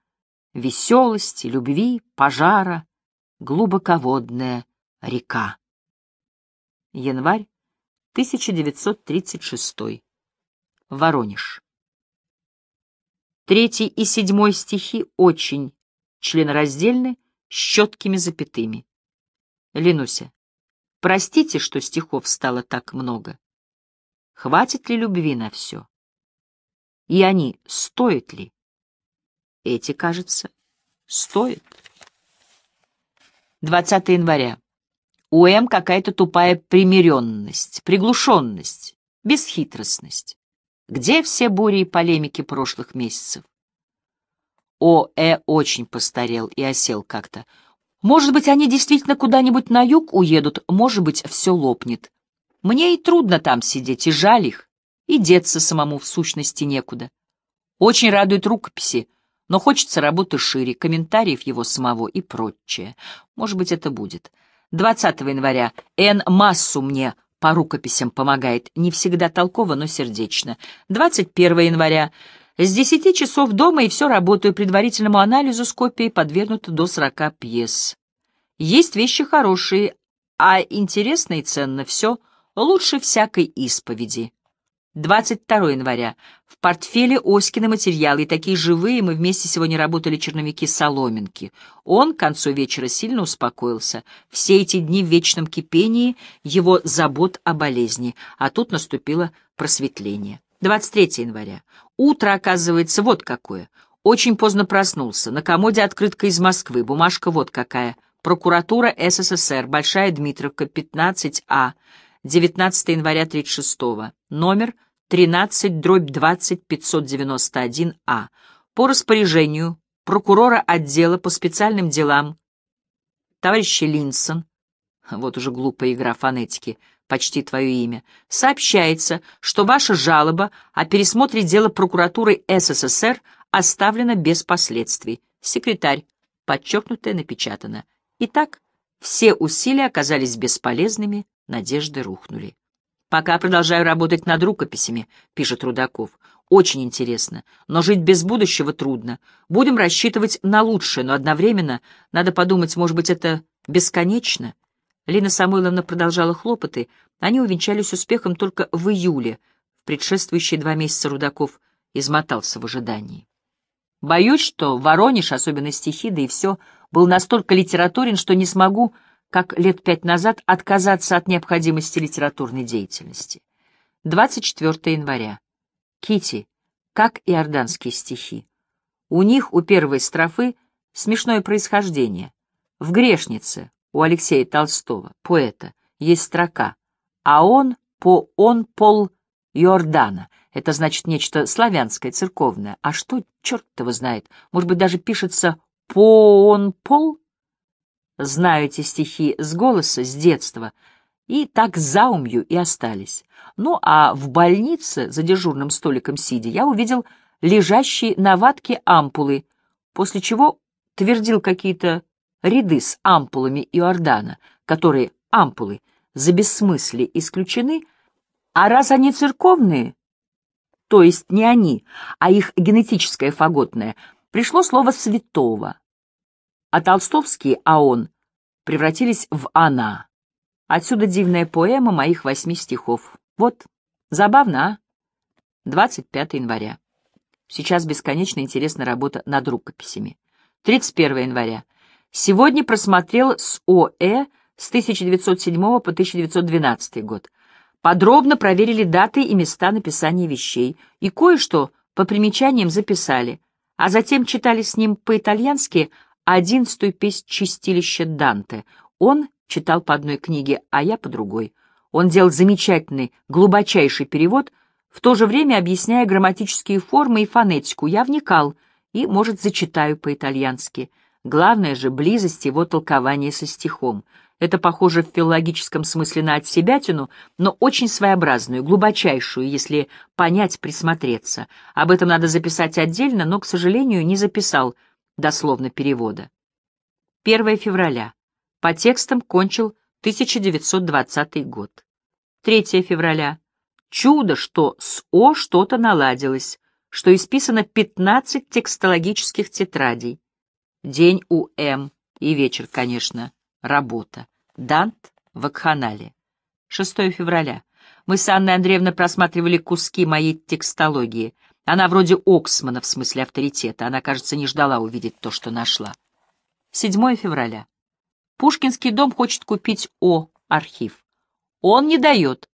веселости, любви, пожара, глубоководная — Река. Январь 1936. Воронеж. Третий и седьмой стихи очень членораздельны с четкими запятыми. Ленуся. Простите, что стихов стало так много. Хватит ли любви на все? И они стоят ли? Эти, кажется, стоят. 20 января. У М какая-то тупая примиренность, приглушенность, бесхитростность. Где все бури и полемики прошлых месяцев? О Э очень постарел и осел как-то. Может быть, они действительно куда-нибудь на юг уедут, может быть, все лопнет. Мне и трудно там сидеть, и жаль их, и деться самому в сущности некуда. Очень радуют рукописи, но хочется работы шире, комментариев его самого и прочее. Может быть, это будет. 20 января. Н. Массу мне по рукописям помогает. Не всегда толково, но сердечно. 21 января. С 10 часов дома и все работаю. Предварительному анализу с копией подвергнуто до 40 пьес. Есть вещи хорошие, а интересно и ценно все. Лучше всякой исповеди. 22 января. В портфеле Оськины материалы, и такие живые, мы вместе сегодня работали черновики соломинки. Он к концу вечера сильно успокоился. Все эти дни в вечном кипении его забот о болезни, а тут наступило просветление. 23 января. Утро, оказывается, вот какое. Очень поздно проснулся. На комоде открытка из Москвы, бумажка вот какая. Прокуратура СССР, Большая Дмитровка, 15А. 19 января 36 -го, номер 13 20 591 А по распоряжению прокурора отдела по специальным делам товарища Линсон, вот уже глупая игра фонетики, почти твое имя, сообщается, что ваша жалоба о пересмотре дела прокуратуры СССР оставлена без последствий. Секретарь, подчеркнутое напечатано. Итак, все усилия оказались бесполезными, надежды рухнули. «Пока продолжаю работать над рукописями», — пишет Рудаков. «Очень интересно, но жить без будущего трудно. Будем рассчитывать на лучшее, но одновременно надо подумать, может быть, это бесконечно?» Лина Самойловна продолжала хлопоты. Они увенчались успехом только в июле. В предшествующие два месяца Рудаков измотался в ожидании. «Боюсь, что Воронеж, особенно стихи, да и все, был настолько литературен, что не смогу как лет пять назад, отказаться от необходимости литературной деятельности. 24 января. Кити, как иорданские стихи. У них, у первой строфы, смешное происхождение. В «Грешнице» у Алексея Толстого, поэта, есть строка «А он по он пол Иордана». Это значит нечто славянское, церковное. А что, черт его знает, может быть, даже пишется «по он пол»? знаю эти стихи с голоса, с детства, и так заумью и остались. Ну а в больнице, за дежурным столиком сидя, я увидел лежащие на ватке ампулы, после чего твердил какие-то ряды с ампулами Иордана, которые ампулы за бессмыслие исключены, а раз они церковные, то есть не они, а их генетическое фаготное, пришло слово «святого». А толстовский, а он, превратились в «она». Отсюда дивная поэма моих восьми стихов. Вот, забавно, а? 25 января. Сейчас бесконечно интересна работа над рукописями. 31 января. Сегодня просмотрел с ОЭ с 1907 по 1912 год. Подробно проверили даты и места написания вещей, и кое-что по примечаниям записали, а затем читали с ним по-итальянски одиннадцатую песнь «Чистилище Данте». Он читал по одной книге, а я по другой. Он делал замечательный, глубочайший перевод, в то же время объясняя грамматические формы и фонетику. Я вникал и, может, зачитаю по-итальянски. Главное же — близость его толкования со стихом. Это похоже в филологическом смысле на отсебятину, но очень своеобразную, глубочайшую, если понять, присмотреться. Об этом надо записать отдельно, но, к сожалению, не записал — дословно перевода. 1 февраля. По текстам кончил 1920 год. 3 февраля. Чудо, что с О что-то наладилось, что исписано 15 текстологических тетрадей. День у М. И вечер, конечно, работа. Дант, в Вакханалия. 6 февраля. Мы с Анной Андреевной просматривали куски моей текстологии — она вроде Оксмана в смысле авторитета. Она, кажется, не ждала увидеть то, что нашла. 7 февраля. Пушкинский дом хочет купить О. архив. Он не дает,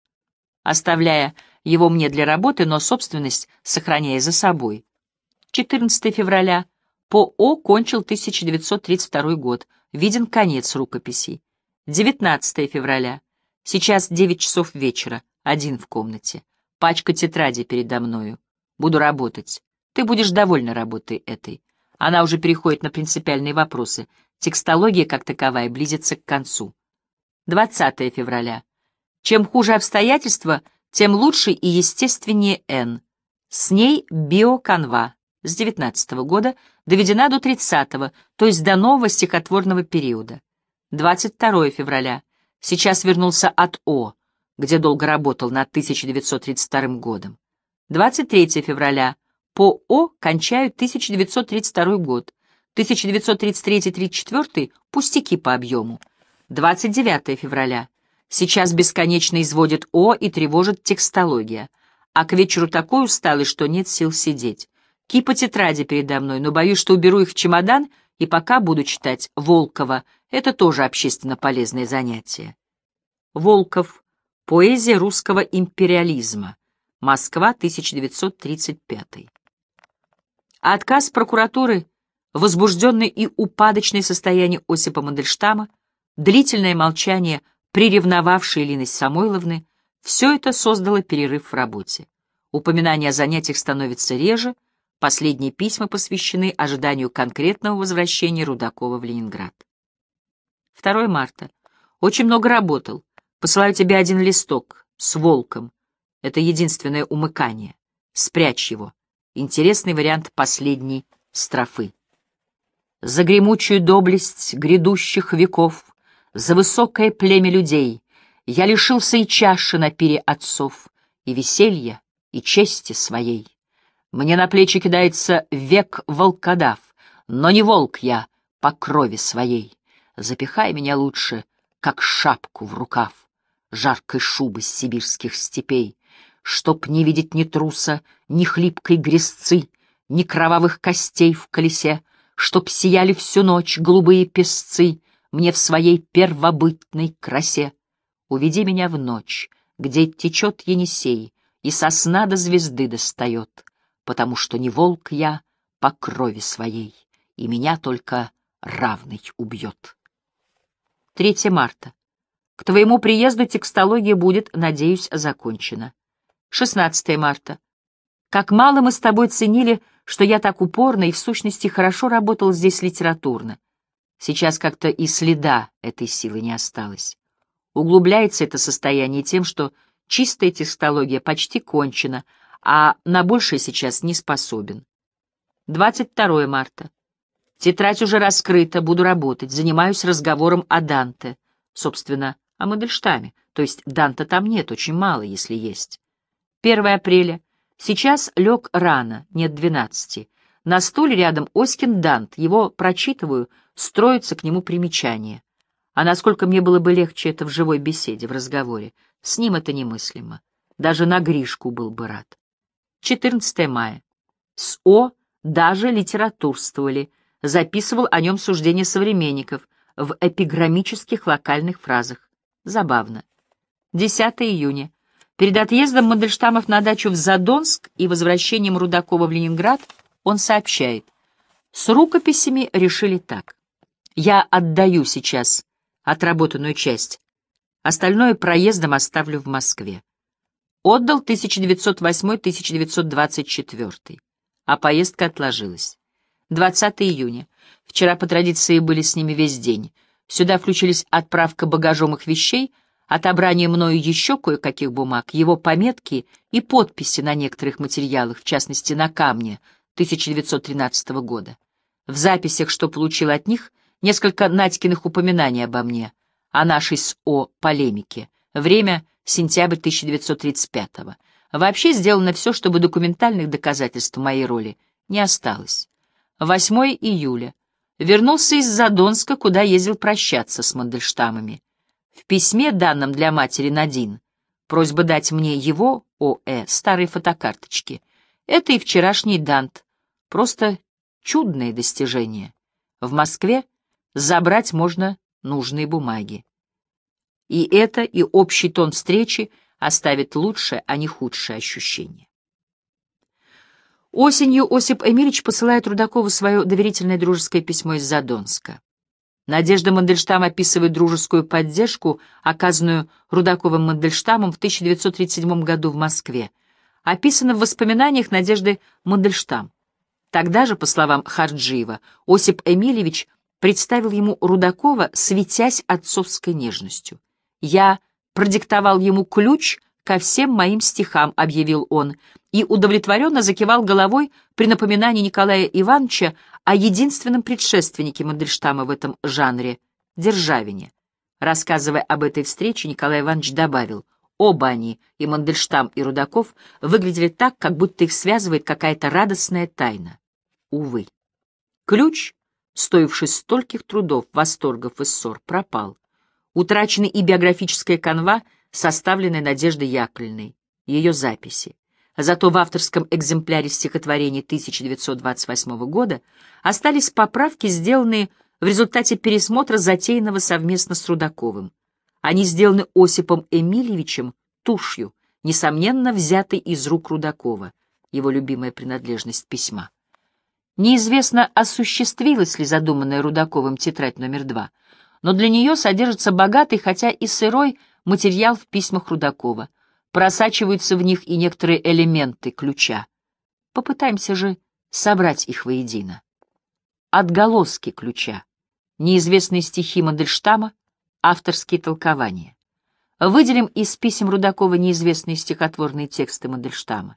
оставляя его мне для работы, но собственность сохраняя за собой. 14 февраля. По О. кончил 1932 год. Виден конец рукописей. 19 февраля. Сейчас 9 часов вечера. Один в комнате. Пачка тетради передо мною. Буду работать. Ты будешь довольна работой этой. Она уже переходит на принципиальные вопросы. Текстология, как таковая, близится к концу. 20 февраля. Чем хуже обстоятельства, тем лучше и естественнее Н. С ней биоканва с 19 -го года доведена до 30 то есть до нового стихотворного периода. 22 февраля. Сейчас вернулся от О, где долго работал над 1932 годом. 23 февраля. По О кончают 1932 год. 1933-34 пустяки по объему. 29 февраля. Сейчас бесконечно изводит О и тревожит текстология. А к вечеру такой усталый, что нет сил сидеть. Кипа тетради передо мной, но боюсь, что уберу их в чемодан и пока буду читать Волкова. Это тоже общественно полезное занятие. Волков. Поэзия русского империализма. Москва, 1935. Отказ прокуратуры, возбужденный и упадочное состояние Осипа Мандельштама, длительное молчание, приревновавшей Лины Самойловны, все это создало перерыв в работе. Упоминание о занятиях становится реже, последние письма посвящены ожиданию конкретного возвращения Рудакова в Ленинград. 2 марта. Очень много работал. Посылаю тебе один листок с волком. Это единственное умыкание. Спрячь его. Интересный вариант последней строфы. За гремучую доблесть грядущих веков, За высокое племя людей Я лишился и чаши на пире отцов, И веселья, и чести своей. Мне на плечи кидается век волкодав, Но не волк я по крови своей. Запихай меня лучше, как шапку в рукав Жаркой шубы сибирских степей, чтоб не видеть ни труса, ни хлипкой грязцы, ни кровавых костей в колесе, чтоб сияли всю ночь голубые песцы мне в своей первобытной красе. Уведи меня в ночь, где течет Енисей, и сосна до звезды достает, потому что не волк я по крови своей, и меня только равный убьет. 3 марта. К твоему приезду текстология будет, надеюсь, закончена. 16 марта. Как мало мы с тобой ценили, что я так упорно и в сущности хорошо работал здесь литературно. Сейчас как-то и следа этой силы не осталось. Углубляется это состояние тем, что чистая текстология почти кончена, а на большее сейчас не способен. 22 марта. Тетрадь уже раскрыта, буду работать, занимаюсь разговором о Данте, собственно, о Мандельштаме, то есть Данта там нет, очень мало, если есть. 1 апреля. Сейчас лег рано, нет двенадцати. На стуле рядом Оскин Дант, его прочитываю, строится к нему примечание. А насколько мне было бы легче это в живой беседе, в разговоре. С ним это немыслимо. Даже на Гришку был бы рад. 14 мая. С О даже литературствовали. Записывал о нем суждения современников в эпиграммических локальных фразах. Забавно. 10 июня. Перед отъездом Мандельштамов на дачу в Задонск и возвращением Рудакова в Ленинград он сообщает. С рукописями решили так. Я отдаю сейчас отработанную часть. Остальное проездом оставлю в Москве. Отдал 1908-1924, а поездка отложилась. 20 июня. Вчера по традиции были с ними весь день. Сюда включились отправка багажом их вещей — отобрание мною еще кое-каких бумаг, его пометки и подписи на некоторых материалах, в частности, на камне 1913 года. В записях, что получил от них, несколько Надькиных упоминаний обо мне, о нашей с О полемике. Время — сентябрь 1935 -го. Вообще сделано все, чтобы документальных доказательств моей роли не осталось. 8 июля. Вернулся из Задонска, куда ездил прощаться с Мандельштамами. В письме, данном для матери Надин, просьба дать мне его, О.Э., старые фотокарточки. Это и вчерашний Дант. Просто чудное достижение. В Москве забрать можно нужные бумаги. И это, и общий тон встречи оставит лучшее, а не худшее ощущение. Осенью Осип Эмильевич посылает Рудакову свое доверительное дружеское письмо из Задонска. Надежда Мандельштам описывает дружескую поддержку, оказанную Рудаковым Мандельштамом в 1937 году в Москве. Описано в воспоминаниях Надежды Мандельштам. Тогда же, по словам Харджиева, Осип Эмильевич представил ему Рудакова, светясь отцовской нежностью. «Я продиктовал ему ключ ко всем моим стихам», — объявил он, и удовлетворенно закивал головой при напоминании Николая Ивановича о единственном предшественнике Мандельштама в этом жанре — Державине. Рассказывая об этой встрече, Николай Иванович добавил, оба они, и Мандельштам, и Рудаков, выглядели так, как будто их связывает какая-то радостная тайна. Увы. Ключ, стоивший стольких трудов, восторгов и ссор, пропал. Утрачена и биографическая канва — составленной надежды Яковлевной, ее записи. Зато в авторском экземпляре стихотворений 1928 года остались поправки, сделанные в результате пересмотра затеянного совместно с Рудаковым. Они сделаны Осипом Эмильевичем тушью, несомненно, взятой из рук Рудакова, его любимая принадлежность письма. Неизвестно, осуществилась ли задуманная Рудаковым тетрадь номер два, но для нее содержится богатый, хотя и сырой, материал в письмах Рудакова. Просачиваются в них и некоторые элементы ключа. Попытаемся же собрать их воедино. Отголоски ключа. Неизвестные стихи Мандельштама, авторские толкования. Выделим из писем Рудакова неизвестные стихотворные тексты Мандельштама.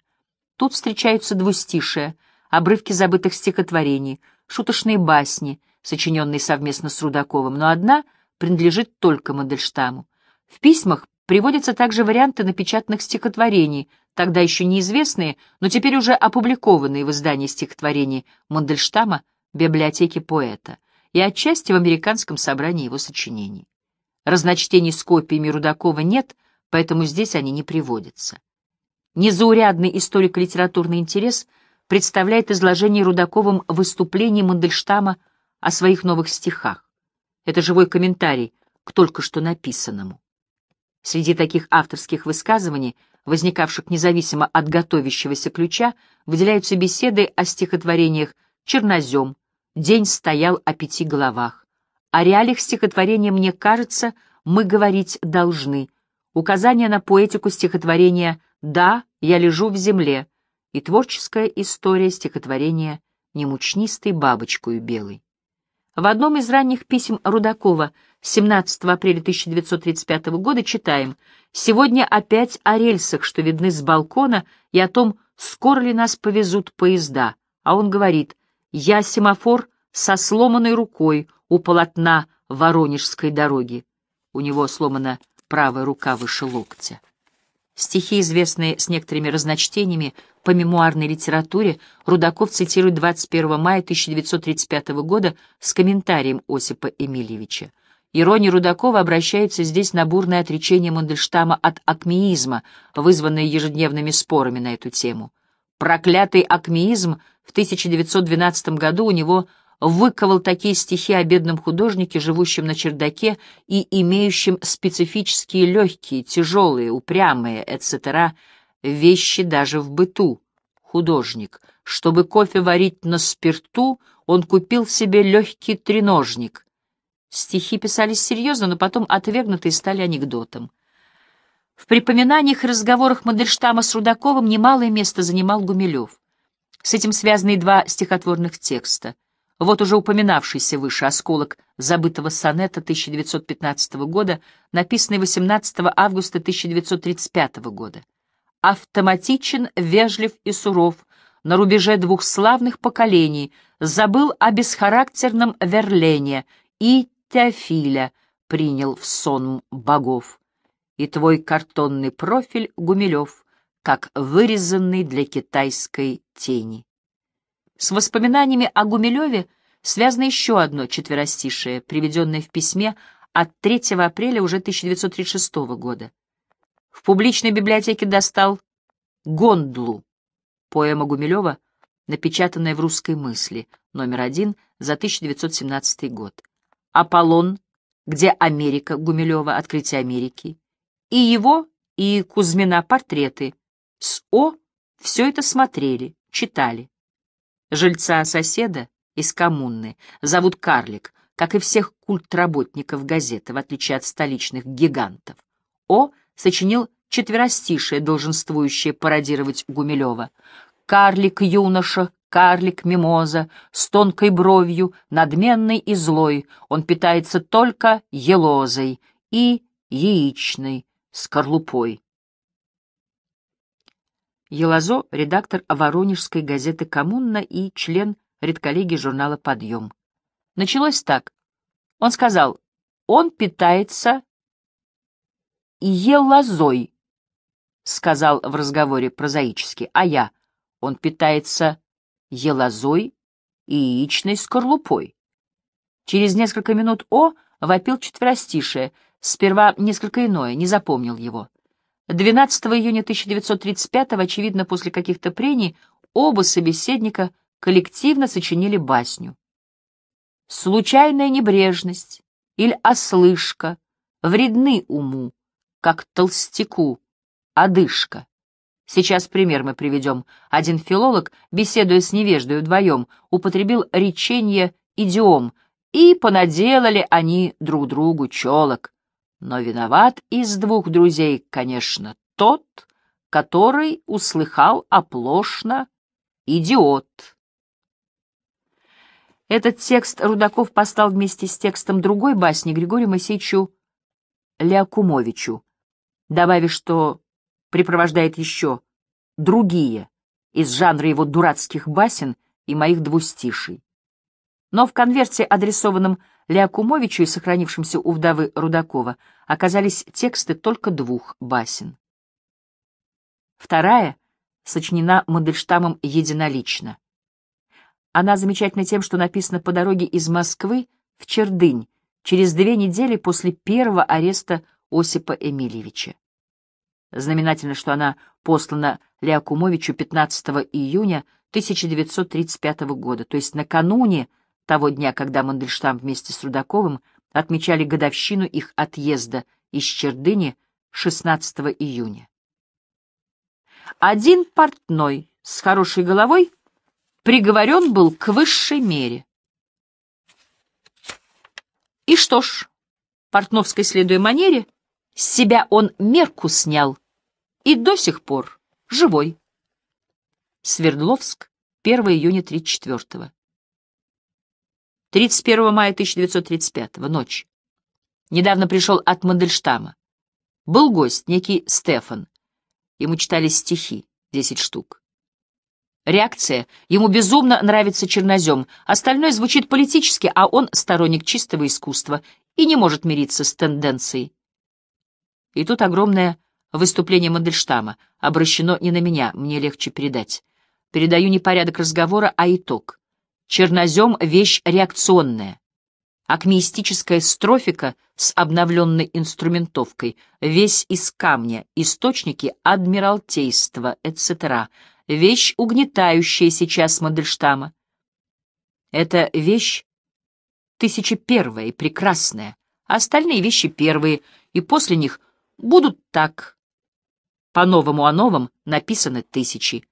Тут встречаются двустишие, обрывки забытых стихотворений, шуточные басни, сочиненные совместно с Рудаковым, но одна принадлежит только Мандельштаму. В письмах приводятся также варианты напечатанных стихотворений, тогда еще неизвестные, но теперь уже опубликованные в издании стихотворений Мандельштама «Библиотеки поэта» и отчасти в американском собрании его сочинений. Разночтений с копиями Рудакова нет, поэтому здесь они не приводятся. Незаурядный историко-литературный интерес представляет изложение Рудаковым выступлений Мандельштама о своих новых стихах. Это живой комментарий к только что написанному. Среди таких авторских высказываний, возникавших независимо от готовящегося ключа, выделяются беседы о стихотворениях «Чернозем», «День стоял о пяти головах». О реалиях стихотворения, мне кажется, мы говорить должны. Указание на поэтику стихотворения «Да, я лежу в земле» и творческая история стихотворения «Не мучнистой бабочкою белой». В одном из ранних писем Рудакова – 17 апреля 1935 года читаем «Сегодня опять о рельсах, что видны с балкона, и о том, скоро ли нас повезут поезда». А он говорит «Я семафор со сломанной рукой у полотна Воронежской дороги». У него сломана правая рука выше локтя. Стихи, известные с некоторыми разночтениями по мемуарной литературе, Рудаков цитирует 21 мая 1935 года с комментарием Осипа Эмильевича. Ирония Рудакова обращается здесь на бурное отречение Мандельштама от акмеизма, вызванное ежедневными спорами на эту тему. Проклятый акмеизм в 1912 году у него выковал такие стихи о бедном художнике, живущем на чердаке и имеющем специфические легкие, тяжелые, упрямые, etc., вещи даже в быту. Художник. Чтобы кофе варить на спирту, он купил себе легкий треножник. Стихи писались серьезно, но потом отвергнутые стали анекдотом. В припоминаниях и разговорах Мандельштама с Рудаковым немалое место занимал Гумилев. С этим связаны два стихотворных текста. Вот уже упоминавшийся выше осколок забытого сонета 1915 года, написанный 18 августа 1935 года. «Автоматичен, вежлив и суров», на рубеже двух славных поколений, забыл о бесхарактерном верлении и Теофиля принял в сон богов, и твой картонный профиль, Гумилев, как вырезанный для китайской тени. С воспоминаниями о Гумилеве связано еще одно четверостишее, приведенное в письме от 3 апреля уже 1936 года. В публичной библиотеке достал «Гондлу» поэма Гумилева, напечатанная в «Русской мысли», номер один за 1917 год. Аполлон, где Америка Гумилева, открытие Америки, и его, и Кузьмина портреты. С О все это смотрели, читали. Жильца-соседа из коммуны зовут Карлик, как и всех культработников газеты, в отличие от столичных гигантов. О сочинил четверостишее, долженствующее пародировать Гумилева. Карлик-юноша, карлик-мимоза, с тонкой бровью, надменный и злой, он питается только елозой и яичной скорлупой. Елозо — редактор Воронежской газеты «Коммунна» и член редколлегии журнала «Подъем». Началось так. Он сказал, он питается елозой, — сказал в разговоре прозаически, — а я — он питается елозой и яичной скорлупой. Через несколько минут О вопил четверостишее, сперва несколько иное, не запомнил его. 12 июня 1935 очевидно, после каких-то прений, оба собеседника коллективно сочинили басню. «Случайная небрежность или ослышка вредны уму, как толстяку, одышка». Сейчас пример мы приведем. Один филолог, беседуя с невеждой вдвоем, употребил речение идиом, и понаделали они друг другу челок. Но виноват из двух друзей, конечно, тот, который услыхал оплошно «идиот». Этот текст Рудаков поставил вместе с текстом другой басни Григорию Моисеевичу Леокумовичу, добавив, что припровождает еще другие из жанра его дурацких басен и моих двустиший. Но в конверте, адресованном Леокумовичу и сохранившемся у вдовы Рудакова, оказались тексты только двух басен. Вторая сочинена Мандельштамом единолично. Она замечательна тем, что написана по дороге из Москвы в Чердынь через две недели после первого ареста Осипа Эмильевича. Знаменательно, что она послана Леокумовичу 15 июня 1935 года, то есть накануне того дня, когда Мандельштам вместе с Рудаковым отмечали годовщину их отъезда из Чердыни 16 июня. Один портной с хорошей головой приговорен был к высшей мере. И что ж, портновской следуя манере, с себя он мерку снял и до сих пор живой. Свердловск, 1 июня 34 -го. 31 мая 1935 ночь. Недавно пришел от Мандельштама. Был гость, некий Стефан. Ему читали стихи, 10 штук. Реакция. Ему безумно нравится чернозем. Остальное звучит политически, а он сторонник чистого искусства и не может мириться с тенденцией. И тут огромная Выступление Мандельштама обращено не на меня, мне легче передать. Передаю не порядок разговора, а итог. Чернозем — вещь реакционная. Акмеистическая строфика с обновленной инструментовкой, весь из камня, источники адмиралтейства, etc. Вещь, угнетающая сейчас Мандельштама. Это вещь тысяча первая и прекрасная, а остальные вещи первые, и после них будут так, по-новому о новом написаны тысячи.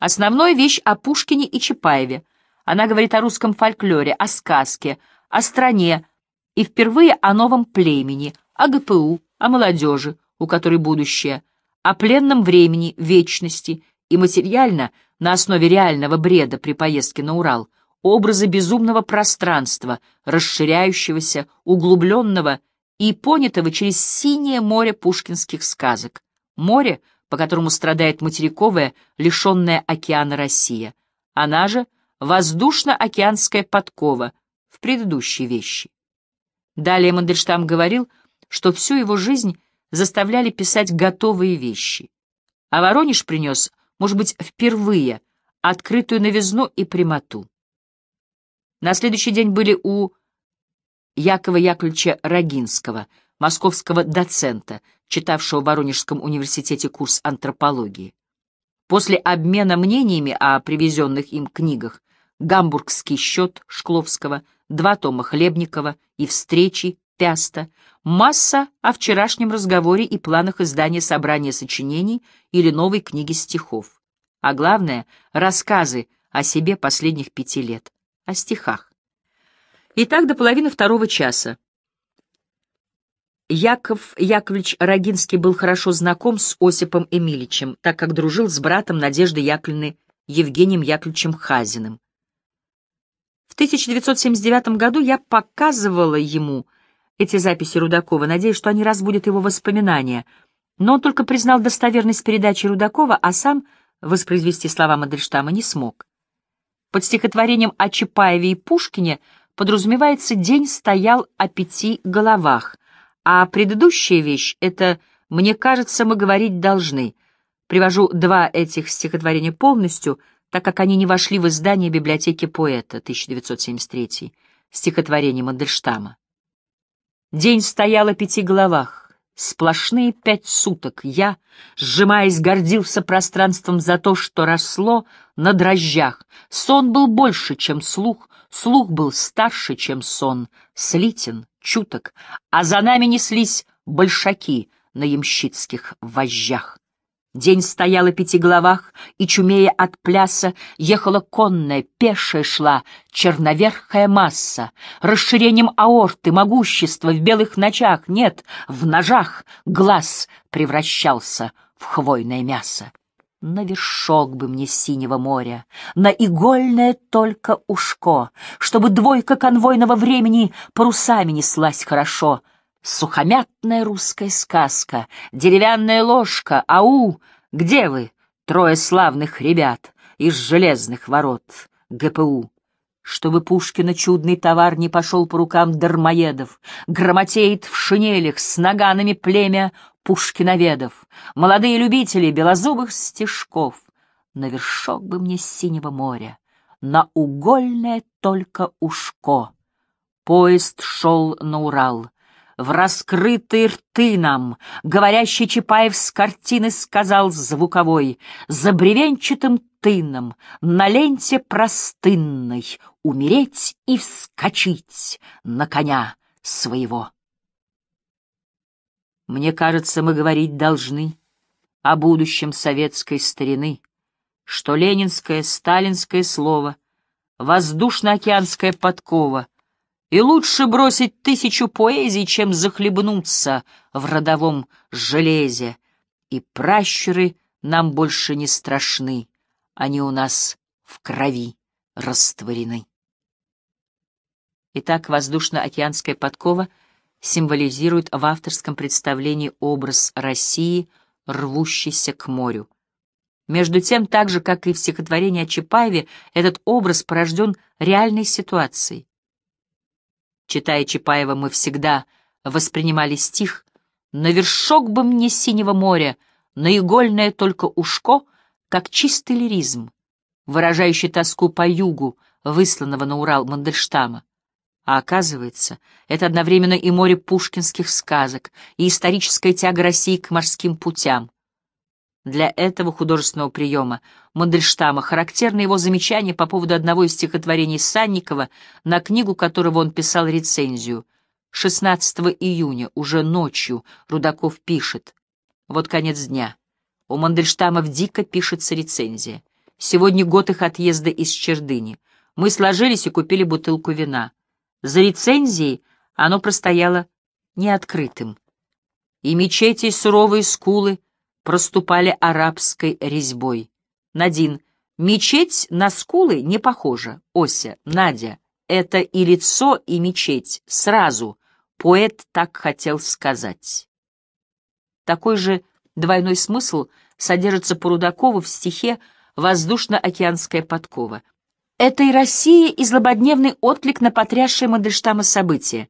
Основная вещь о Пушкине и Чапаеве. Она говорит о русском фольклоре, о сказке, о стране и впервые о новом племени, о ГПУ, о молодежи, у которой будущее, о пленном времени, вечности и материально, на основе реального бреда при поездке на Урал, образы безумного пространства, расширяющегося, углубленного и понятого через синее море пушкинских сказок море, по которому страдает материковая, лишенная океана Россия. Она же воздушно-океанская подкова в предыдущей вещи. Далее Мандельштам говорил, что всю его жизнь заставляли писать готовые вещи. А Воронеж принес, может быть, впервые, открытую новизну и прямоту. На следующий день были у Якова Яковлевича Рогинского — московского доцента, читавшего в Воронежском университете курс антропологии. После обмена мнениями о привезенных им книгах «Гамбургский счет» Шкловского, два тома Хлебникова и «Встречи» Пяста, масса о вчерашнем разговоре и планах издания собрания сочинений или новой книги стихов. А главное — рассказы о себе последних пяти лет, о стихах. Итак, до половины второго часа. Яков Яковлевич Рогинский был хорошо знаком с Осипом Эмиличем, так как дружил с братом Надежды Яковлевны Евгением Яковлевичем Хазиным. В 1979 году я показывала ему эти записи Рудакова, надеясь, что они разбудят его воспоминания, но он только признал достоверность передачи Рудакова, а сам воспроизвести слова Мадельштама не смог. Под стихотворением о Чапаеве и Пушкине подразумевается «День стоял о пяти головах», а предыдущая вещь — это «Мне кажется, мы говорить должны». Привожу два этих стихотворения полностью, так как они не вошли в издание библиотеки поэта 1973, стихотворение Мандельштама. День стоял о пяти головах. Сплошные пять суток я, сжимаясь, гордился пространством за то, что росло на дрожжах. Сон был больше, чем слух, слух был старше, чем сон, слитен, чуток, а за нами неслись большаки на ямщицких вожжах. День стоял о пяти головах, и, чумея от пляса, ехала конная, пешая шла, черноверхая масса. Расширением аорты, могущество в белых ночах, нет, в ножах глаз превращался в хвойное мясо. На вершок бы мне синего моря, на игольное только ушко, Чтобы двойка конвойного времени парусами неслась хорошо. Сухомятная русская сказка, деревянная ложка, ау, где вы, трое славных ребят из железных ворот ГПУ? чтобы Пушкина чудный товар не пошел по рукам дармоедов, громотеет в шинелях с наганами племя пушкиноведов, молодые любители белозубых стежков. На вершок бы мне синего моря, на угольное только ушко. Поезд шел на Урал. В раскрытые рты нам, говорящий Чапаев с картины сказал звуковой, за бревенчатым тыном, на ленте простынной, умереть и вскочить на коня своего. Мне кажется, мы говорить должны о будущем советской старины, что ленинское, сталинское слово, воздушно-океанская подкова, и лучше бросить тысячу поэзий, чем захлебнуться в родовом железе, и пращуры нам больше не страшны, они у нас в крови растворены. Итак, воздушно-океанская подкова — символизирует в авторском представлении образ России, рвущейся к морю. Между тем, так же, как и в стихотворении о Чапаеве, этот образ порожден реальной ситуацией. Читая Чапаева, мы всегда воспринимали стих «На вершок бы мне синего моря, наигольное только ушко», как чистый лиризм, выражающий тоску по югу, высланного на Урал Мандельштама. А оказывается, это одновременно и море пушкинских сказок, и историческая тяга России к морским путям. Для этого художественного приема Мандельштама характерно его замечание по поводу одного из стихотворений Санникова, на книгу которого он писал рецензию. 16 июня, уже ночью, Рудаков пишет. Вот конец дня. У Мандельштама в дико пишется рецензия. Сегодня год их отъезда из Чердыни. Мы сложились и купили бутылку вина. За рецензией оно простояло неоткрытым. И мечети и суровые скулы проступали арабской резьбой. Надин. Мечеть на скулы не похожа. Ося. Надя. Это и лицо, и мечеть. Сразу. Поэт так хотел сказать. Такой же двойной смысл содержится по Рудакову в стихе «Воздушно-океанская подкова». Это и Россия, и злободневный отклик на потрясшее Мандельштама событие.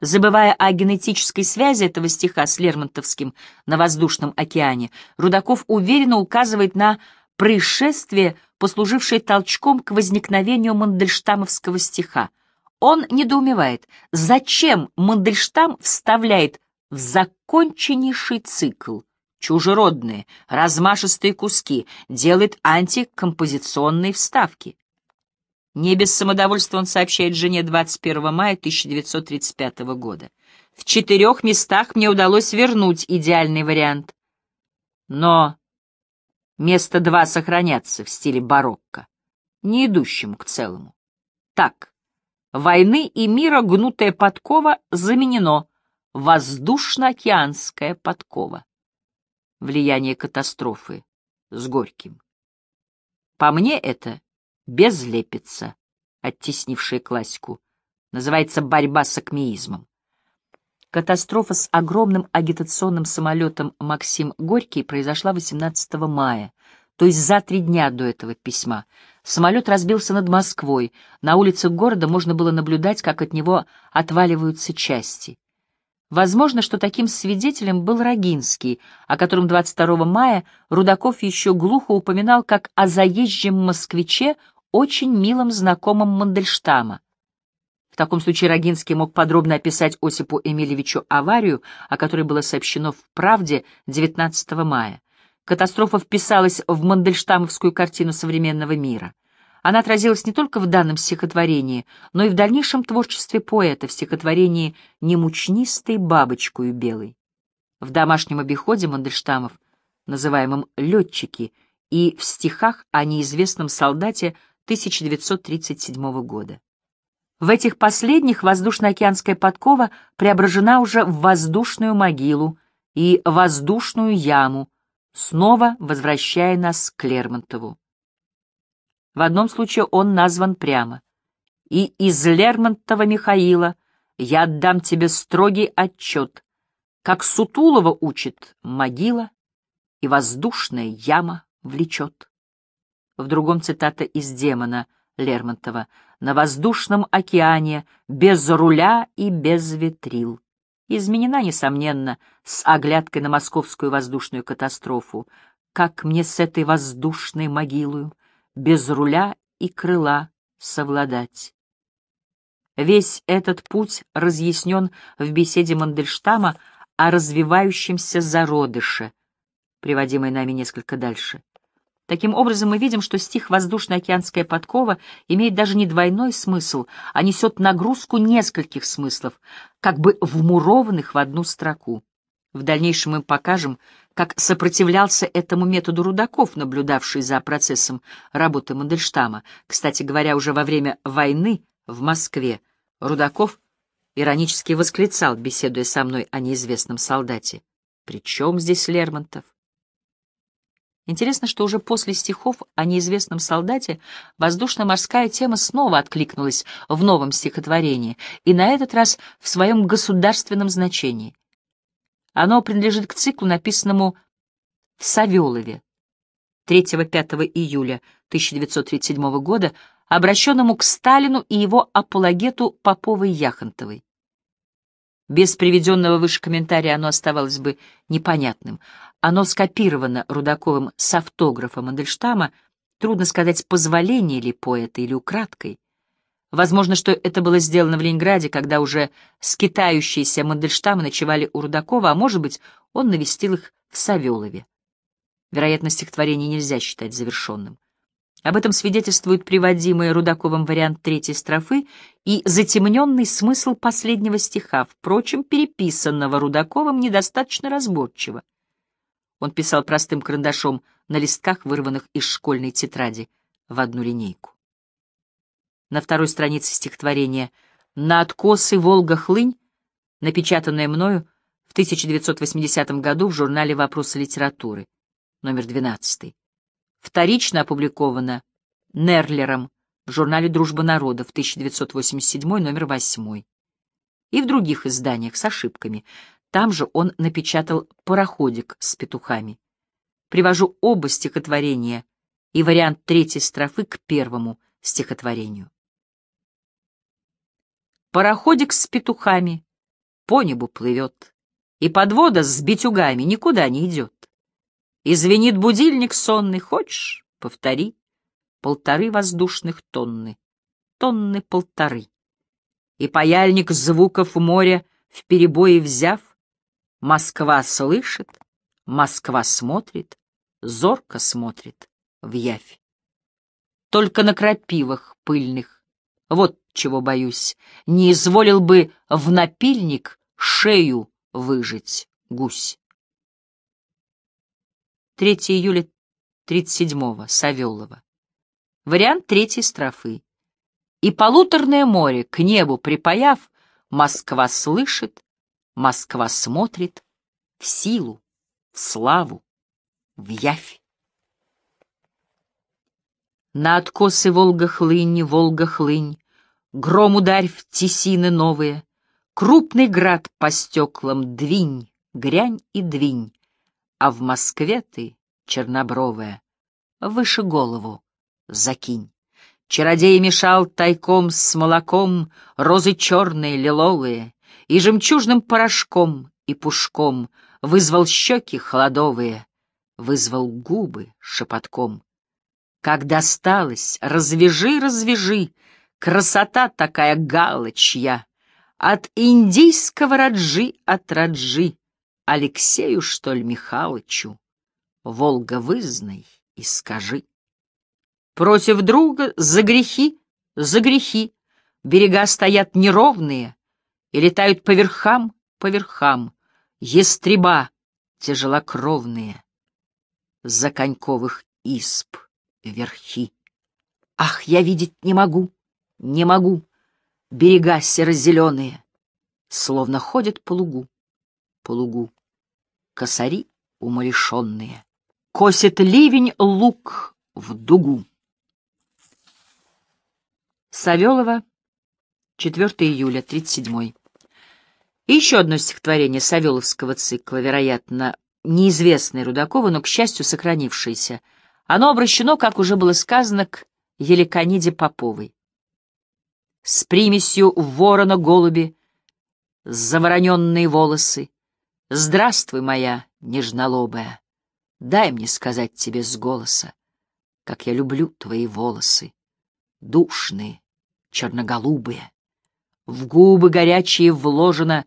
Забывая о генетической связи этого стиха с Лермонтовским «На воздушном океане», Рудаков уверенно указывает на происшествие, послужившее толчком к возникновению мандельштамовского стиха. Он недоумевает, зачем Мандельштам вставляет в законченнейший цикл чужеродные, размашистые куски, делает антикомпозиционные вставки. Не без самодовольства он сообщает жене 21 мая 1935 года. В четырех местах мне удалось вернуть идеальный вариант. Но место два сохранятся в стиле барокко, не идущему к целому. Так, войны и мира гнутая подкова заменено воздушно-океанская подкова. Влияние катастрофы с Горьким. По мне это безлепица, оттеснившая классику. Называется «Борьба с акмеизмом». Катастрофа с огромным агитационным самолетом «Максим Горький» произошла 18 мая, то есть за три дня до этого письма. Самолет разбился над Москвой, на улицах города можно было наблюдать, как от него отваливаются части. Возможно, что таким свидетелем был Рогинский, о котором 22 мая Рудаков еще глухо упоминал как о заезжем москвиче, очень милым знакомым Мандельштама. В таком случае Рогинский мог подробно описать Осипу Эмильевичу аварию, о которой было сообщено в «Правде» 19 мая. Катастрофа вписалась в мандельштамовскую картину современного мира. Она отразилась не только в данном стихотворении, но и в дальнейшем творчестве поэта в стихотворении «Немучнистой бабочкою белой». В домашнем обиходе Мандельштамов, называемом «летчики», и в стихах о неизвестном солдате – 1937 года. В этих последних воздушно-океанская подкова преображена уже в воздушную могилу и воздушную яму, снова возвращая нас к Лермонтову. В одном случае он назван прямо. «И из Лермонтова Михаила я отдам тебе строгий отчет, как Сутулова учит могила, и воздушная яма влечет» в другом цитата из «Демона» Лермонтова, «на воздушном океане, без руля и без ветрил». Изменена, несомненно, с оглядкой на московскую воздушную катастрофу. «Как мне с этой воздушной могилою, без руля и крыла совладать?» Весь этот путь разъяснен в беседе Мандельштама о развивающемся зародыше, приводимой нами несколько дальше. Таким образом, мы видим, что стих «Воздушно-океанская подкова» имеет даже не двойной смысл, а несет нагрузку нескольких смыслов, как бы вмурованных в одну строку. В дальнейшем мы покажем, как сопротивлялся этому методу Рудаков, наблюдавший за процессом работы Мандельштама. Кстати говоря, уже во время войны в Москве Рудаков иронически восклицал, беседуя со мной о неизвестном солдате. «При чем здесь Лермонтов?» Интересно, что уже после стихов о неизвестном солдате воздушно-морская тема снова откликнулась в новом стихотворении, и на этот раз в своем государственном значении. Оно принадлежит к циклу, написанному в Савелове 3-5 июля 1937 года, обращенному к Сталину и его апологету Поповой-Яхонтовой. Без приведенного выше комментария оно оставалось бы непонятным. Оно скопировано Рудаковым с автографа Мандельштама, трудно сказать, позволение ли поэта или украдкой. Возможно, что это было сделано в Ленинграде, когда уже скитающиеся Мандельштамы ночевали у Рудакова, а, может быть, он навестил их в Савелове. Вероятно, стихотворение нельзя считать завершенным. Об этом свидетельствует приводимый Рудаковым вариант третьей строфы и затемненный смысл последнего стиха, впрочем, переписанного Рудаковым недостаточно разборчиво. Он писал простым карандашом на листках, вырванных из школьной тетради, в одну линейку. На второй странице стихотворения «На откосы Волга-Хлынь», напечатанное мною в 1980 году в журнале «Вопросы литературы», номер 12. Вторично опубликовано Нерлером в журнале «Дружба народов» 1987, номер 8. И в других изданиях с ошибками — там же он напечатал «Пароходик» с петухами. Привожу оба стихотворения и вариант третьей строфы к первому стихотворению. Пароходик с петухами по небу плывет, и подвода с битюгами никуда не идет. И звенит будильник сонный, хочешь, повтори, полторы воздушных тонны, тонны полторы. И паяльник звуков моря, в перебое взяв, Москва слышит, Москва смотрит, зорко смотрит в явь. Только на крапивах пыльных, вот чего боюсь, не изволил бы в напильник шею выжить гусь. 3 июля 37-го, Савелова. Вариант третьей строфы. И полуторное море, к небу припаяв, Москва слышит, Москва смотрит в силу, в славу, в явь. На откосы Волга-хлынь, Волга-хлынь, Гром ударь в тесины новые, Крупный град по стеклам двинь, Грянь и двинь, А в Москве ты, чернобровая, Выше голову закинь. Чародей мешал тайком с молоком Розы черные, лиловые, и жемчужным порошком и пушком вызвал щеки холодовые, вызвал губы шепотком. Как досталось, развяжи, развяжи, красота такая галочья, от индийского раджи от раджи, Алексею, что ли, Михалычу, Волга вызнай и скажи. Против друга за грехи, за грехи, берега стоят неровные, и летают по верхам, по верхам, ястреба тяжелокровные, за коньковых исп верхи. Ах, я видеть не могу, не могу, берега серо-зеленые, словно ходят по лугу, по лугу, косари умалишенные, косит ливень лук в дугу. Савелова, 4 июля, 37 -й. И еще одно стихотворение Савеловского цикла, вероятно, неизвестное Рудакову, но, к счастью, сохранившееся. Оно обращено, как уже было сказано, к Еликониде Поповой. С примесью ворона голуби, завороненные волосы. Здравствуй, моя нежнолобая, дай мне сказать тебе с голоса, как я люблю твои волосы, душные, черноголубые. В губы горячие вложено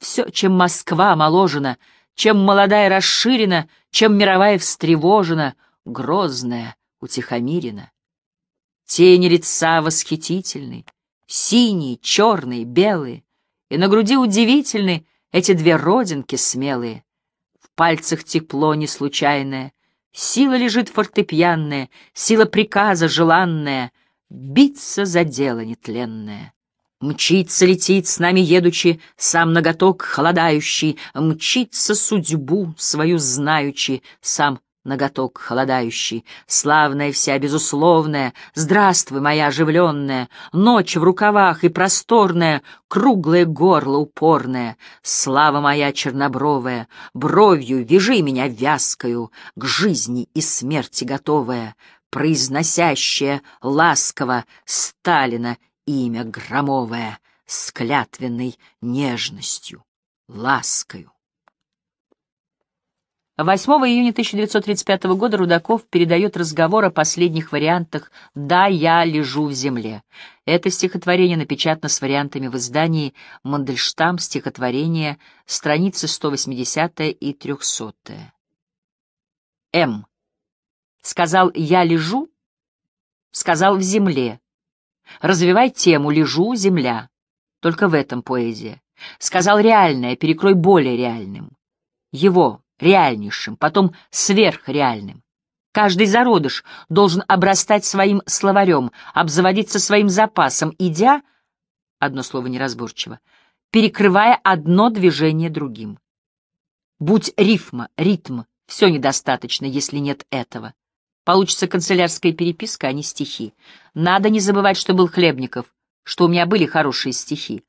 все, чем Москва моложена, чем молодая расширена, чем мировая встревожена, грозная, утихомирена. Тени лица восхитительны, синие, черные, белые, и на груди удивительны эти две родинки смелые. В пальцах тепло неслучайное, сила лежит фортепьянная, сила приказа желанная, биться за дело нетленное. Мчится летит, с нами едучи, сам ноготок холодающий, Мчится судьбу свою знаючи, сам ноготок холодающий, Славная вся, безусловная, здравствуй, моя оживленная, Ночь в рукавах и просторная, круглое горло упорное, Слава моя чернобровая, бровью вяжи меня вязкою, К жизни и смерти готовая, произносящая ласково Сталина имя громовое с клятвенной нежностью, ласкою. 8 июня 1935 года Рудаков передает разговор о последних вариантах «Да, я лежу в земле». Это стихотворение напечатано с вариантами в издании «Мандельштам. Стихотворение. Страницы 180 и 300 М. Сказал «Я лежу», сказал «В земле». Развивай тему «Лежу, земля». Только в этом поэзия. Сказал реальное, перекрой более реальным. Его, реальнейшим, потом сверхреальным. Каждый зародыш должен обрастать своим словарем, обзаводиться своим запасом, идя, одно слово неразборчиво, перекрывая одно движение другим. Будь рифма, ритм, все недостаточно, если нет этого. Получится канцелярская переписка, а не стихи. Надо не забывать, что был Хлебников, что у меня были хорошие стихи.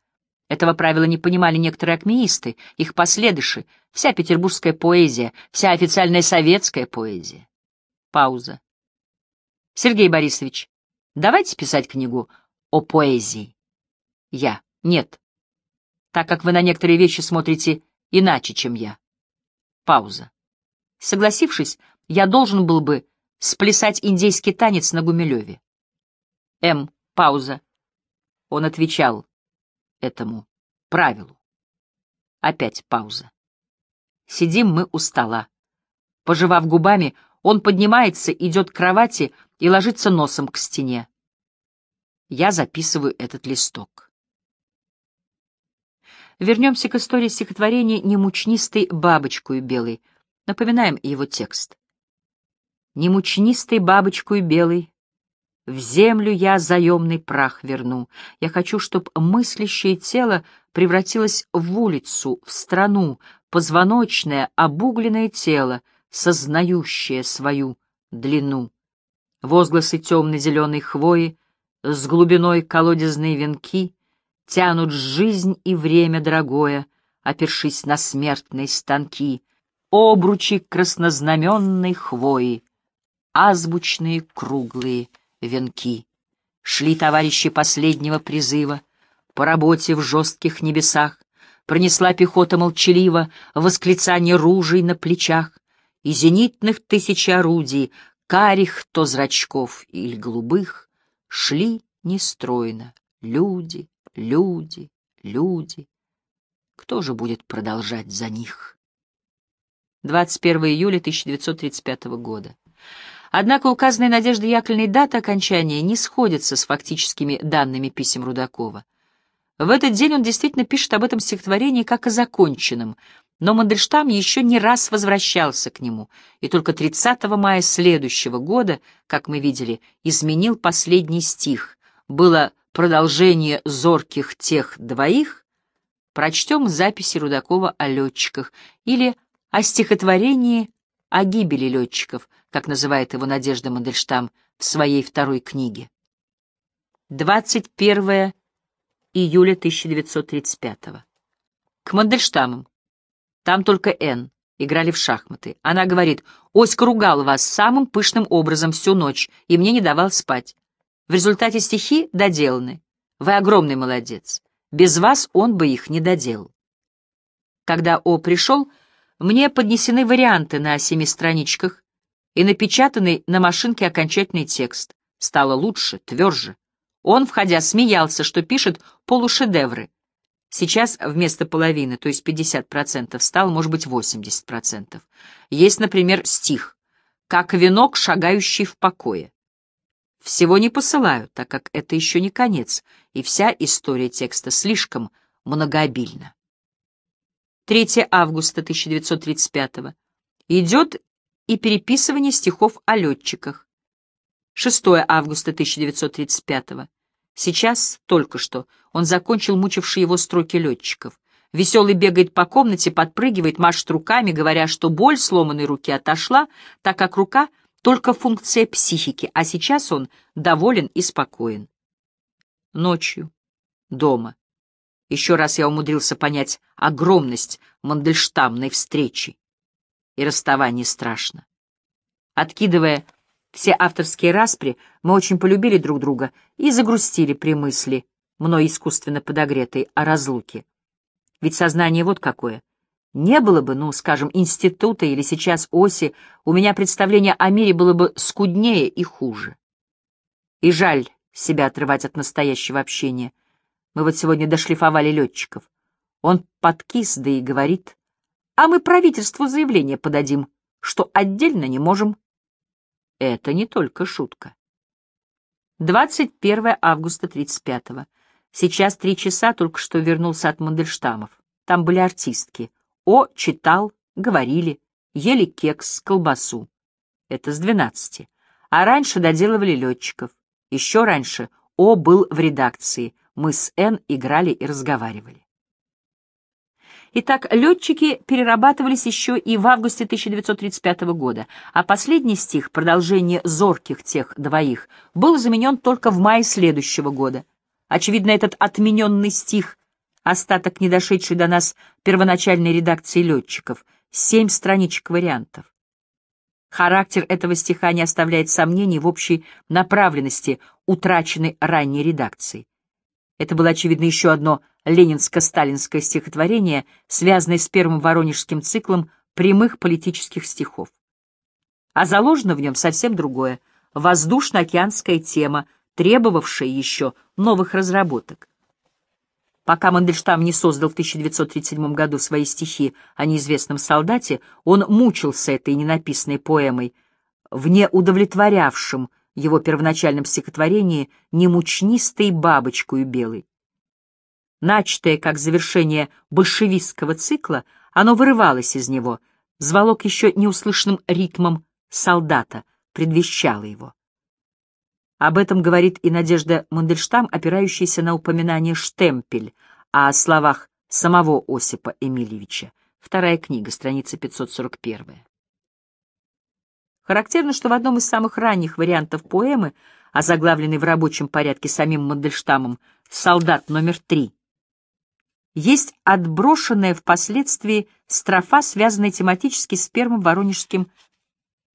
Этого правила не понимали некоторые акмеисты, их последыши, вся петербургская поэзия, вся официальная советская поэзия. Пауза. Сергей Борисович, давайте писать книгу о поэзии. Я. Нет. Так как вы на некоторые вещи смотрите иначе, чем я. Пауза. Согласившись, я должен был бы Сплясать индейский танец на Гумилеве. М. Пауза. Он отвечал этому правилу. Опять пауза. Сидим мы у стола. Пожевав губами, он поднимается, идет к кровати и ложится носом к стене. Я записываю этот листок. Вернемся к истории стихотворения «Не мучнистой бабочкой белой». Напоминаем его текст не мучнистой бабочкой белой, в землю я заемный прах верну. Я хочу, чтоб мыслящее тело превратилось в улицу, в страну, позвоночное, обугленное тело, сознающее свою длину. Возгласы темно-зеленой хвои с глубиной колодезные венки тянут жизнь и время дорогое, опершись на смертные станки, обручи краснознаменной хвои азбучные круглые венки. Шли товарищи последнего призыва по работе в жестких небесах, пронесла пехота молчаливо восклицание ружей на плечах и зенитных тысяч орудий, карих то зрачков или голубых, шли нестройно люди, люди, люди. Кто же будет продолжать за них? 21 июля 1935 года. Однако указанные Надеждой Яковлевной дата окончания не сходятся с фактическими данными писем Рудакова. В этот день он действительно пишет об этом стихотворении как о законченном, но Мандельштам еще не раз возвращался к нему, и только 30 мая следующего года, как мы видели, изменил последний стих. Было продолжение зорких тех двоих, прочтем записи Рудакова о летчиках или о стихотворении о гибели летчиков, как называет его Надежда Мандельштам в своей второй книге. 21 июля 1935 -го. К Мандельштамам. Там только Н. Играли в шахматы. Она говорит, «Оська ругал вас самым пышным образом всю ночь, и мне не давал спать. В результате стихи доделаны. Вы огромный молодец. Без вас он бы их не доделал». Когда О пришел, мне поднесены варианты на семи страничках, и напечатанный на машинке окончательный текст. Стало лучше, тверже. Он, входя, смеялся, что пишет полушедевры. Сейчас вместо половины, то есть 50%, стал, может быть, 80%. Есть, например, стих «Как венок, шагающий в покое». Всего не посылаю, так как это еще не конец, и вся история текста слишком многообильна. 3 августа 1935 года. Идет и переписывание стихов о летчиках. 6 августа 1935 -го. Сейчас, только что, он закончил мучившие его строки летчиков. Веселый бегает по комнате, подпрыгивает, машет руками, говоря, что боль сломанной руки отошла, так как рука — только функция психики, а сейчас он доволен и спокоен. Ночью. Дома. Еще раз я умудрился понять огромность Мандельштамной встречи и расставание страшно. Откидывая все авторские распри, мы очень полюбили друг друга и загрустили при мысли, мной искусственно подогретой, о разлуке. Ведь сознание вот какое. Не было бы, ну, скажем, института или сейчас оси, у меня представление о мире было бы скуднее и хуже. И жаль себя отрывать от настоящего общения. Мы вот сегодня дошлифовали летчиков. Он подкис, да и говорит а мы правительству заявление подадим, что отдельно не можем. Это не только шутка. 21 августа 35 -го. Сейчас три часа, только что вернулся от Мандельштамов. Там были артистки. О, читал, говорили, ели кекс, колбасу. Это с 12. А раньше доделывали летчиков. Еще раньше О был в редакции. Мы с Н играли и разговаривали. Итак, летчики перерабатывались еще и в августе 1935 года, а последний стих, продолжение «Зорких тех двоих», был заменен только в мае следующего года. Очевидно, этот отмененный стих — остаток недошедший до нас первоначальной редакции летчиков, семь страничек вариантов. Характер этого стиха не оставляет сомнений в общей направленности, утраченной ранней редакции. Это было, очевидно, еще одно ленинско-сталинское стихотворение, связанное с первым воронежским циклом прямых политических стихов. А заложено в нем совсем другое — воздушно-океанская тема, требовавшая еще новых разработок. Пока Мандельштам не создал в 1937 году свои стихи о неизвестном солдате, он мучился этой ненаписанной поэмой, в неудовлетворявшем его первоначальном стихотворении «Немучнистой бабочкою белой». Начатое как завершение большевистского цикла, оно вырывалось из него, звало к еще неуслышным ритмом солдата, предвещало его. Об этом говорит и Надежда Мандельштам, опирающаяся на упоминание «штемпель», а о словах самого Осипа Эмильевича. Вторая книга, страница 541. Характерно, что в одном из самых ранних вариантов поэмы, озаглавленной в рабочем порядке самим Мандельштамом «Солдат номер три», есть отброшенная впоследствии строфа, связанная тематически с первым воронежским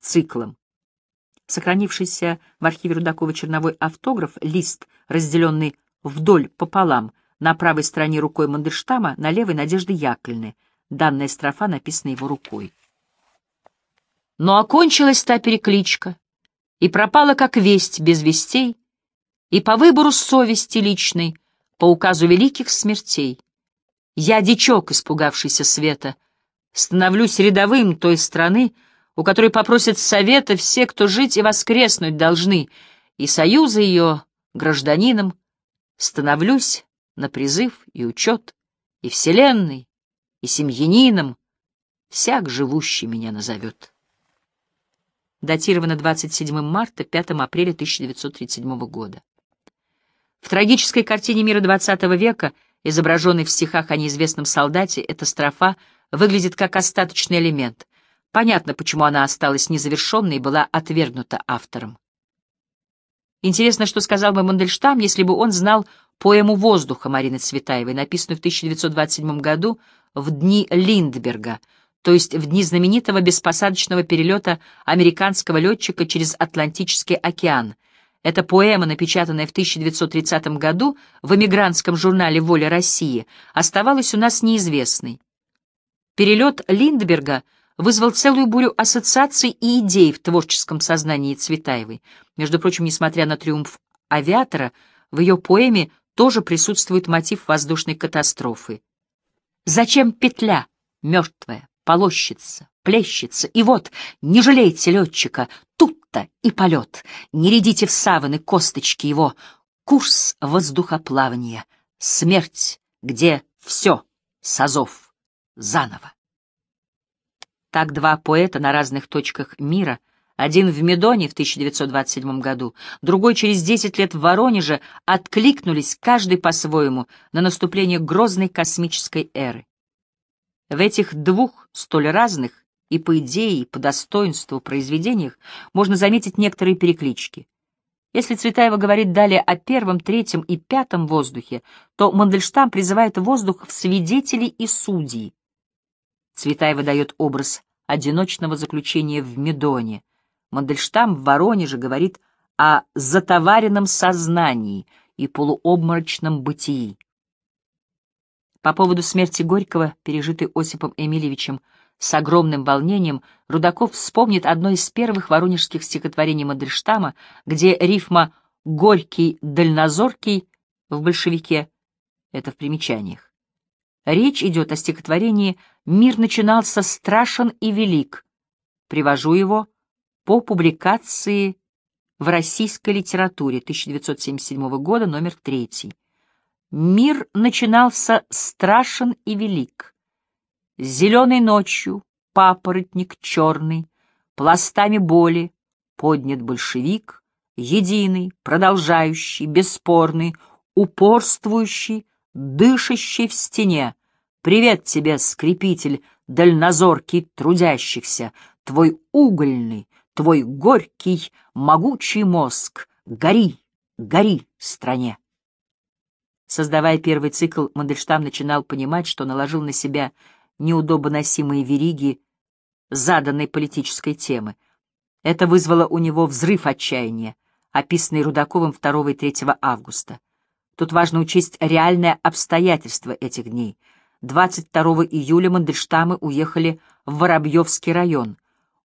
циклом. Сохранившийся в архиве Рудакова черновой автограф, лист, разделенный вдоль пополам, на правой стороне рукой Мандельштама, на левой — Надежды Яковлевны. Данная строфа написана его рукой. Но окончилась та перекличка, и пропала как весть без вестей, и по выбору совести личной, по указу великих смертей. Я дичок, испугавшийся света. Становлюсь рядовым той страны, у которой попросят совета все, кто жить и воскреснуть должны, и союза ее гражданином. Становлюсь на призыв и учет, и вселенной, и семьянином. Всяк живущий меня назовет. Датировано 27 марта, 5 апреля 1937 года. В трагической картине мира XX века — изображенный в стихах о неизвестном солдате, эта строфа выглядит как остаточный элемент. Понятно, почему она осталась незавершенной и была отвергнута автором. Интересно, что сказал бы Мандельштам, если бы он знал поэму «Воздуха» Марины Цветаевой, написанную в 1927 году в дни Линдберга, то есть в дни знаменитого беспосадочного перелета американского летчика через Атлантический океан — эта поэма, напечатанная в 1930 году в эмигрантском журнале «Воля России», оставалась у нас неизвестной. Перелет Линдберга вызвал целую бурю ассоциаций и идей в творческом сознании Цветаевой. Между прочим, несмотря на триумф авиатора, в ее поэме тоже присутствует мотив воздушной катастрофы. «Зачем петля мертвая?» полощется, плещется. И вот, не жалейте летчика, тут-то и полет. Не рядите в саваны косточки его. Курс воздухоплавания. Смерть, где все, созов, заново. Так два поэта на разных точках мира, один в Медоне в 1927 году, другой через 10 лет в Воронеже, откликнулись каждый по-своему на наступление грозной космической эры. В этих двух столь разных и по идее, и по достоинству произведениях можно заметить некоторые переклички. Если Цветаева говорит далее о первом, третьем и пятом воздухе, то Мандельштам призывает воздух в свидетели и судьи. Цветаева дает образ одиночного заключения в Медоне. Мандельштам в Воронеже говорит о затоваренном сознании и полуобморочном бытии. По поводу смерти Горького, пережитой Осипом Эмильевичем, с огромным волнением Рудаков вспомнит одно из первых воронежских стихотворений Мандельштама, где рифма «горький дальнозоркий» в «Большевике» — это в примечаниях. Речь идет о стихотворении «Мир начинался страшен и велик». Привожу его по публикации в российской литературе 1977 года, номер третий. Мир начинался страшен и велик. Зеленой ночью папоротник черный, пластами боли поднят большевик, единый, продолжающий, бесспорный, упорствующий, дышащий в стене. Привет тебе, скрипитель, дальнозоркий трудящихся, твой угольный, твой горький, могучий мозг, гори, гори, стране. Создавая первый цикл, Мандельштам начинал понимать, что наложил на себя неудобоносимые вериги заданной политической темы. Это вызвало у него взрыв отчаяния, описанный Рудаковым 2 и 3 августа. Тут важно учесть реальное обстоятельство этих дней. 22 июля Мандельштамы уехали в Воробьевский район.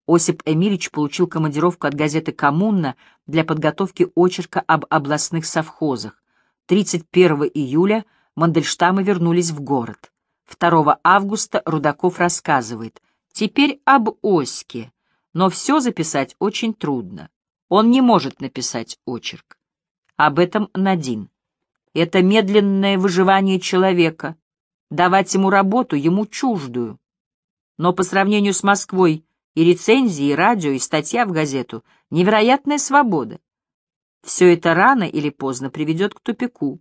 Осип Эмилич получил командировку от газеты «Коммуна» для подготовки очерка об областных совхозах. 31 июля Мандельштамы вернулись в город. 2 августа Рудаков рассказывает «Теперь об Оське, но все записать очень трудно. Он не может написать очерк. Об этом Надин. Это медленное выживание человека. Давать ему работу, ему чуждую. Но по сравнению с Москвой и рецензии, и радио, и статья в газету — невероятная свобода. Все это рано или поздно приведет к тупику.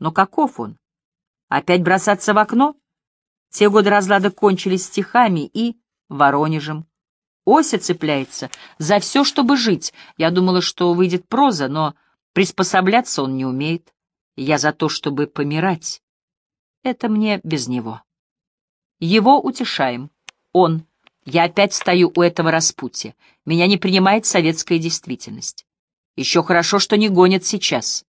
Но каков он? Опять бросаться в окно? Те годы разлада кончились стихами и Воронежем. Ося цепляется за все, чтобы жить. Я думала, что выйдет проза, но приспосабляться он не умеет. Я за то, чтобы помирать. Это мне без него. Его утешаем. Он. Я опять стою у этого распутья. Меня не принимает советская действительность. Еще хорошо, что не гонят сейчас.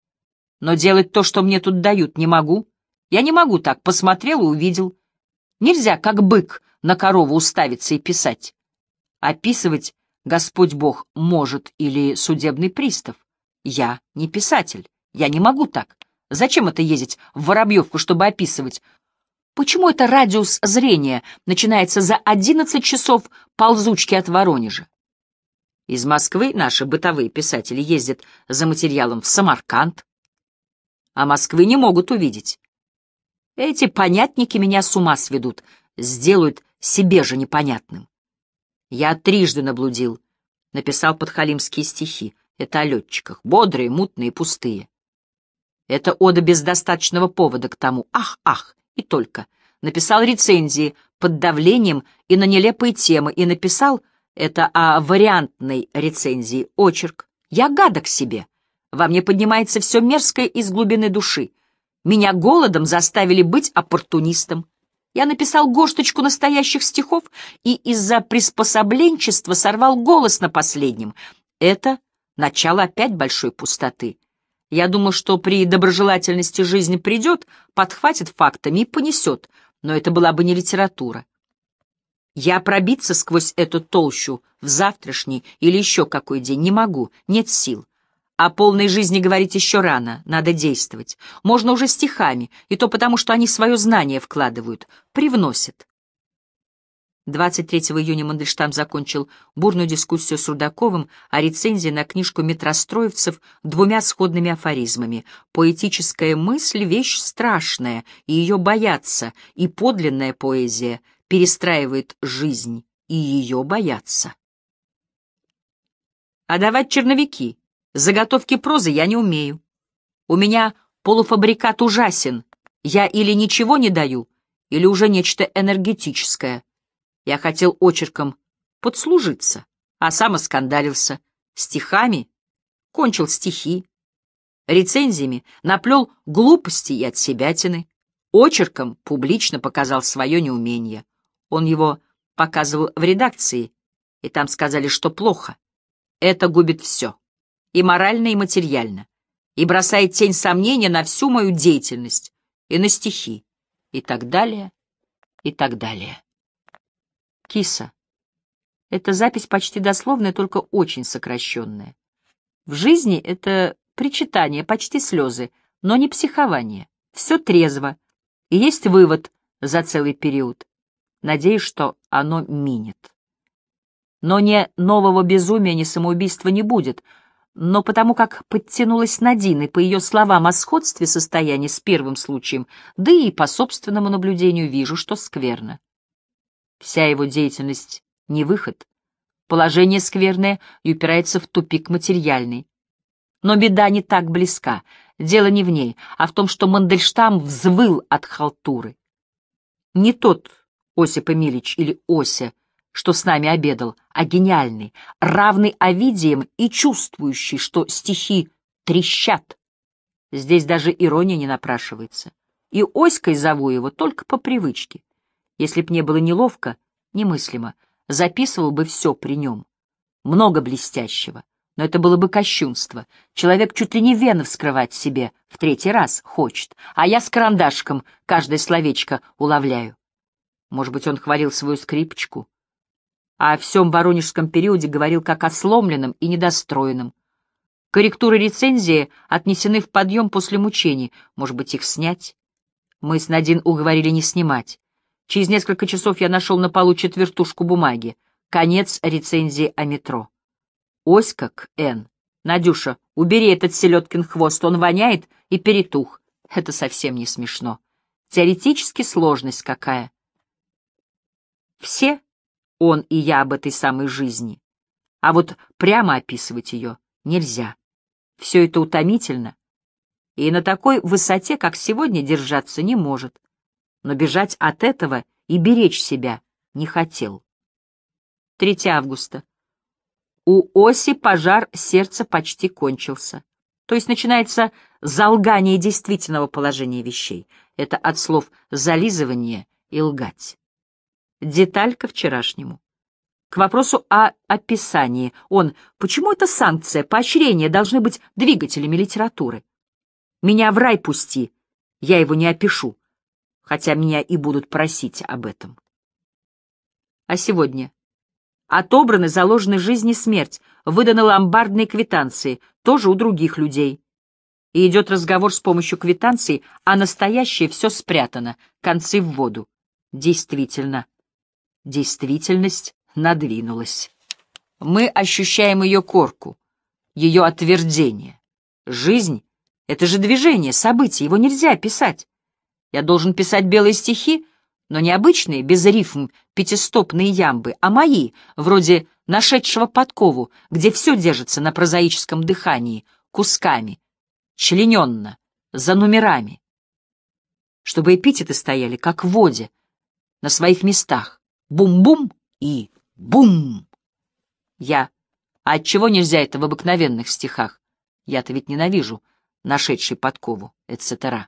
Но делать то, что мне тут дают, не могу. Я не могу так. Посмотрел и увидел. Нельзя, как бык, на корову уставиться и писать. Описывать Господь Бог может или судебный пристав. Я не писатель. Я не могу так. Зачем это ездить в Воробьевку, чтобы описывать? Почему это радиус зрения начинается за 11 часов ползучки от Воронежа? Из Москвы наши бытовые писатели ездят за материалом в Самарканд, а Москвы не могут увидеть. Эти понятники меня с ума сведут, сделают себе же непонятным. Я трижды наблудил, написал подхалимские стихи. Это о летчиках, бодрые, мутные, пустые. Это ода без достаточного повода к тому. Ах, ах, и только. Написал рецензии под давлением и на нелепые темы, и написал это о вариантной рецензии очерк. Я гадок себе. Во мне поднимается все мерзкое из глубины души. Меня голодом заставили быть оппортунистом. Я написал горсточку настоящих стихов и из-за приспособленчества сорвал голос на последнем. Это начало опять большой пустоты. Я думал, что при доброжелательности жизнь придет, подхватит фактами и понесет, но это была бы не литература. Я пробиться сквозь эту толщу в завтрашний или еще какой день не могу, нет сил. О полной жизни говорить еще рано, надо действовать. Можно уже стихами, и то потому, что они свое знание вкладывают, привносят. 23 июня Мандельштам закончил бурную дискуссию с Рудаковым о рецензии на книжку метростроевцев двумя сходными афоризмами «Поэтическая мысль — вещь страшная, и ее боятся, и подлинная поэзия — перестраивает жизнь, и ее боятся. А давать черновики, заготовки прозы я не умею. У меня полуфабрикат ужасен. Я или ничего не даю, или уже нечто энергетическое. Я хотел очерком подслужиться, а сам оскандалился. Стихами кончил стихи. Рецензиями наплел глупости и отсебятины. Очерком публично показал свое неумение. Он его показывал в редакции, и там сказали, что плохо. Это губит все. И морально, и материально. И бросает тень сомнения на всю мою деятельность, и на стихи, и так далее, и так далее. Киса. Эта запись почти дословная, только очень сокращенная. В жизни это причитание, почти слезы, но не психование. Все трезво. И есть вывод за целый период надеясь, что оно минет. Но ни нового безумия, ни самоубийства не будет, но потому как подтянулась Надин и, по ее словам, о сходстве состояния с первым случаем, да и по собственному наблюдению вижу, что скверно. Вся его деятельность — не выход. Положение скверное и упирается в тупик материальный. Но беда не так близка. Дело не в ней, а в том, что Мандельштам взвыл от халтуры. Не тот Осип Эмилич или Ося, что с нами обедал, а гениальный, равный Овидием и чувствующий, что стихи трещат. Здесь даже ирония не напрашивается. И Оськой зову его только по привычке. Если б не было неловко, немыслимо, записывал бы все при нем. Много блестящего. Но это было бы кощунство. Человек чуть ли не вены вскрывать себе в третий раз хочет, а я с карандашком каждое словечко уловляю. Может быть, он хвалил свою скрипочку. А о всем воронежском периоде говорил как о сломленном и недостроенном. Корректуры рецензии отнесены в подъем после мучений. Может быть, их снять? Мы с Надин уговорили не снимать. Через несколько часов я нашел на полу четвертушку бумаги. Конец рецензии о метро. Ось как Н. Надюша, убери этот селедкин хвост, он воняет и перетух. Это совсем не смешно. Теоретически сложность какая. Все, он и я об этой самой жизни. А вот прямо описывать ее нельзя. Все это утомительно. И на такой высоте, как сегодня, держаться не может. Но бежать от этого и беречь себя не хотел. 3 августа. У Оси пожар сердца почти кончился. То есть начинается залгание действительного положения вещей. Это от слов «зализывание» и «лгать». Деталь вчерашнему. К вопросу о описании. Он, почему эта санкция, поощрение должны быть двигателями литературы? Меня в рай пусти, я его не опишу, хотя меня и будут просить об этом. А сегодня? Отобраны, заложены жизнь и смерть, выданы ломбардные квитанции, тоже у других людей. И идет разговор с помощью квитанций, а настоящее все спрятано, концы в воду. Действительно, Действительность надвинулась. Мы ощущаем ее корку, ее отвердение. Жизнь — это же движение, событие, его нельзя писать. Я должен писать белые стихи, но не обычные, без рифм, пятистопные ямбы, а мои, вроде нашедшего подкову, где все держится на прозаическом дыхании, кусками, члененно, за номерами. Чтобы эпитеты стояли, как в воде, на своих местах. Бум-бум и бум. Я. А отчего нельзя это в обыкновенных стихах? Я-то ведь ненавижу нашедший подкову, etc.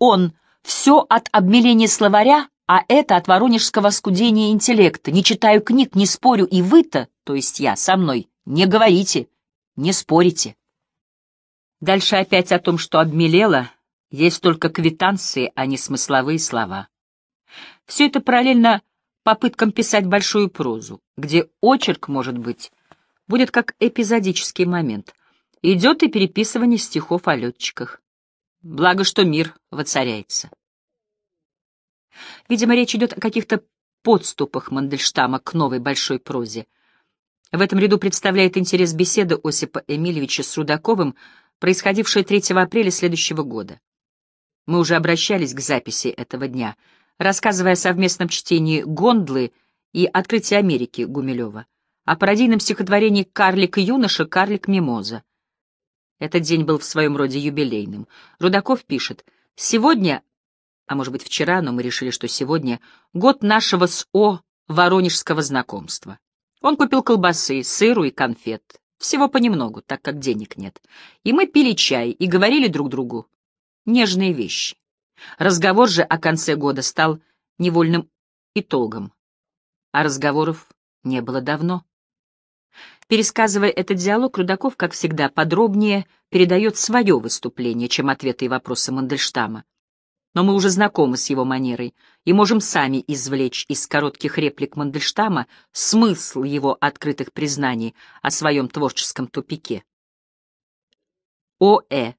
Он. Все от обмеления словаря, а это от воронежского скудения интеллекта. Не читаю книг, не спорю, и вы-то, то есть я, со мной, не говорите, не спорите. Дальше опять о том, что обмелело, есть только квитанции, а не смысловые слова. Все это параллельно попыткам писать большую прозу, где очерк, может быть, будет как эпизодический момент. Идет и переписывание стихов о летчиках. Благо, что мир воцаряется. Видимо, речь идет о каких-то подступах Мандельштама к новой большой прозе. В этом ряду представляет интерес беседа Осипа Эмильевича с Рудаковым, происходившая 3 апреля следующего года. Мы уже обращались к записи этого дня — рассказывая о совместном чтении «Гондлы» и «Открытие Америки» Гумилева, о пародийном стихотворении «Карлик юноша, карлик мимоза». Этот день был в своем роде юбилейным. Рудаков пишет, «Сегодня, а может быть вчера, но мы решили, что сегодня, год нашего с О воронежского знакомства. Он купил колбасы, сыру и конфет, всего понемногу, так как денег нет. И мы пили чай и говорили друг другу нежные вещи. Разговор же о конце года стал невольным итогом, а разговоров не было давно. Пересказывая этот диалог, Рудаков, как всегда, подробнее передает свое выступление, чем ответы и вопросы Мандельштама. Но мы уже знакомы с его манерой и можем сами извлечь из коротких реплик Мандельштама смысл его открытых признаний о своем творческом тупике. О.Э.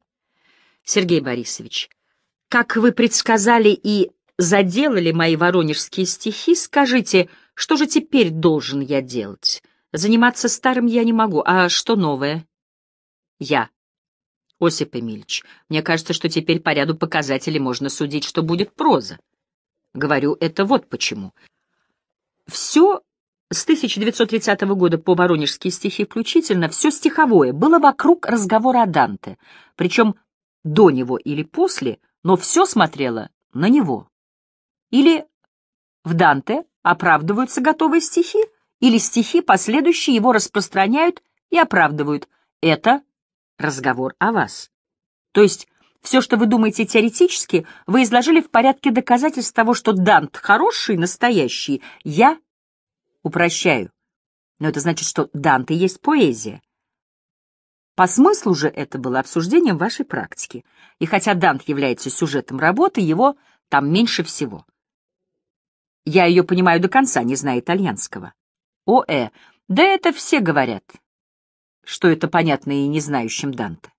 Сергей Борисович, как вы предсказали и заделали мои воронежские стихи, скажите, что же теперь должен я делать? Заниматься старым я не могу, а что новое? Я. Осип Эмильевич, мне кажется, что теперь по ряду показателей можно судить, что будет проза. Говорю это вот почему. Все с 1930 года по воронежские стихи включительно, все стиховое было вокруг разговора о Данте, причем до него или после — но все смотрела на него. Или в Данте оправдываются готовые стихи, или стихи, последующие его распространяют и оправдывают. Это разговор о вас. То есть все, что вы думаете теоретически, вы изложили в порядке доказательств того, что Дант хороший, настоящий. Я упрощаю. Но это значит, что Данте есть поэзия. По смыслу же это было обсуждением вашей практики, и хотя Дант является сюжетом работы, его там меньше всего. Я ее понимаю до конца, не зная итальянского. О.Э. Да это все говорят, что это понятно и не знающим Данте.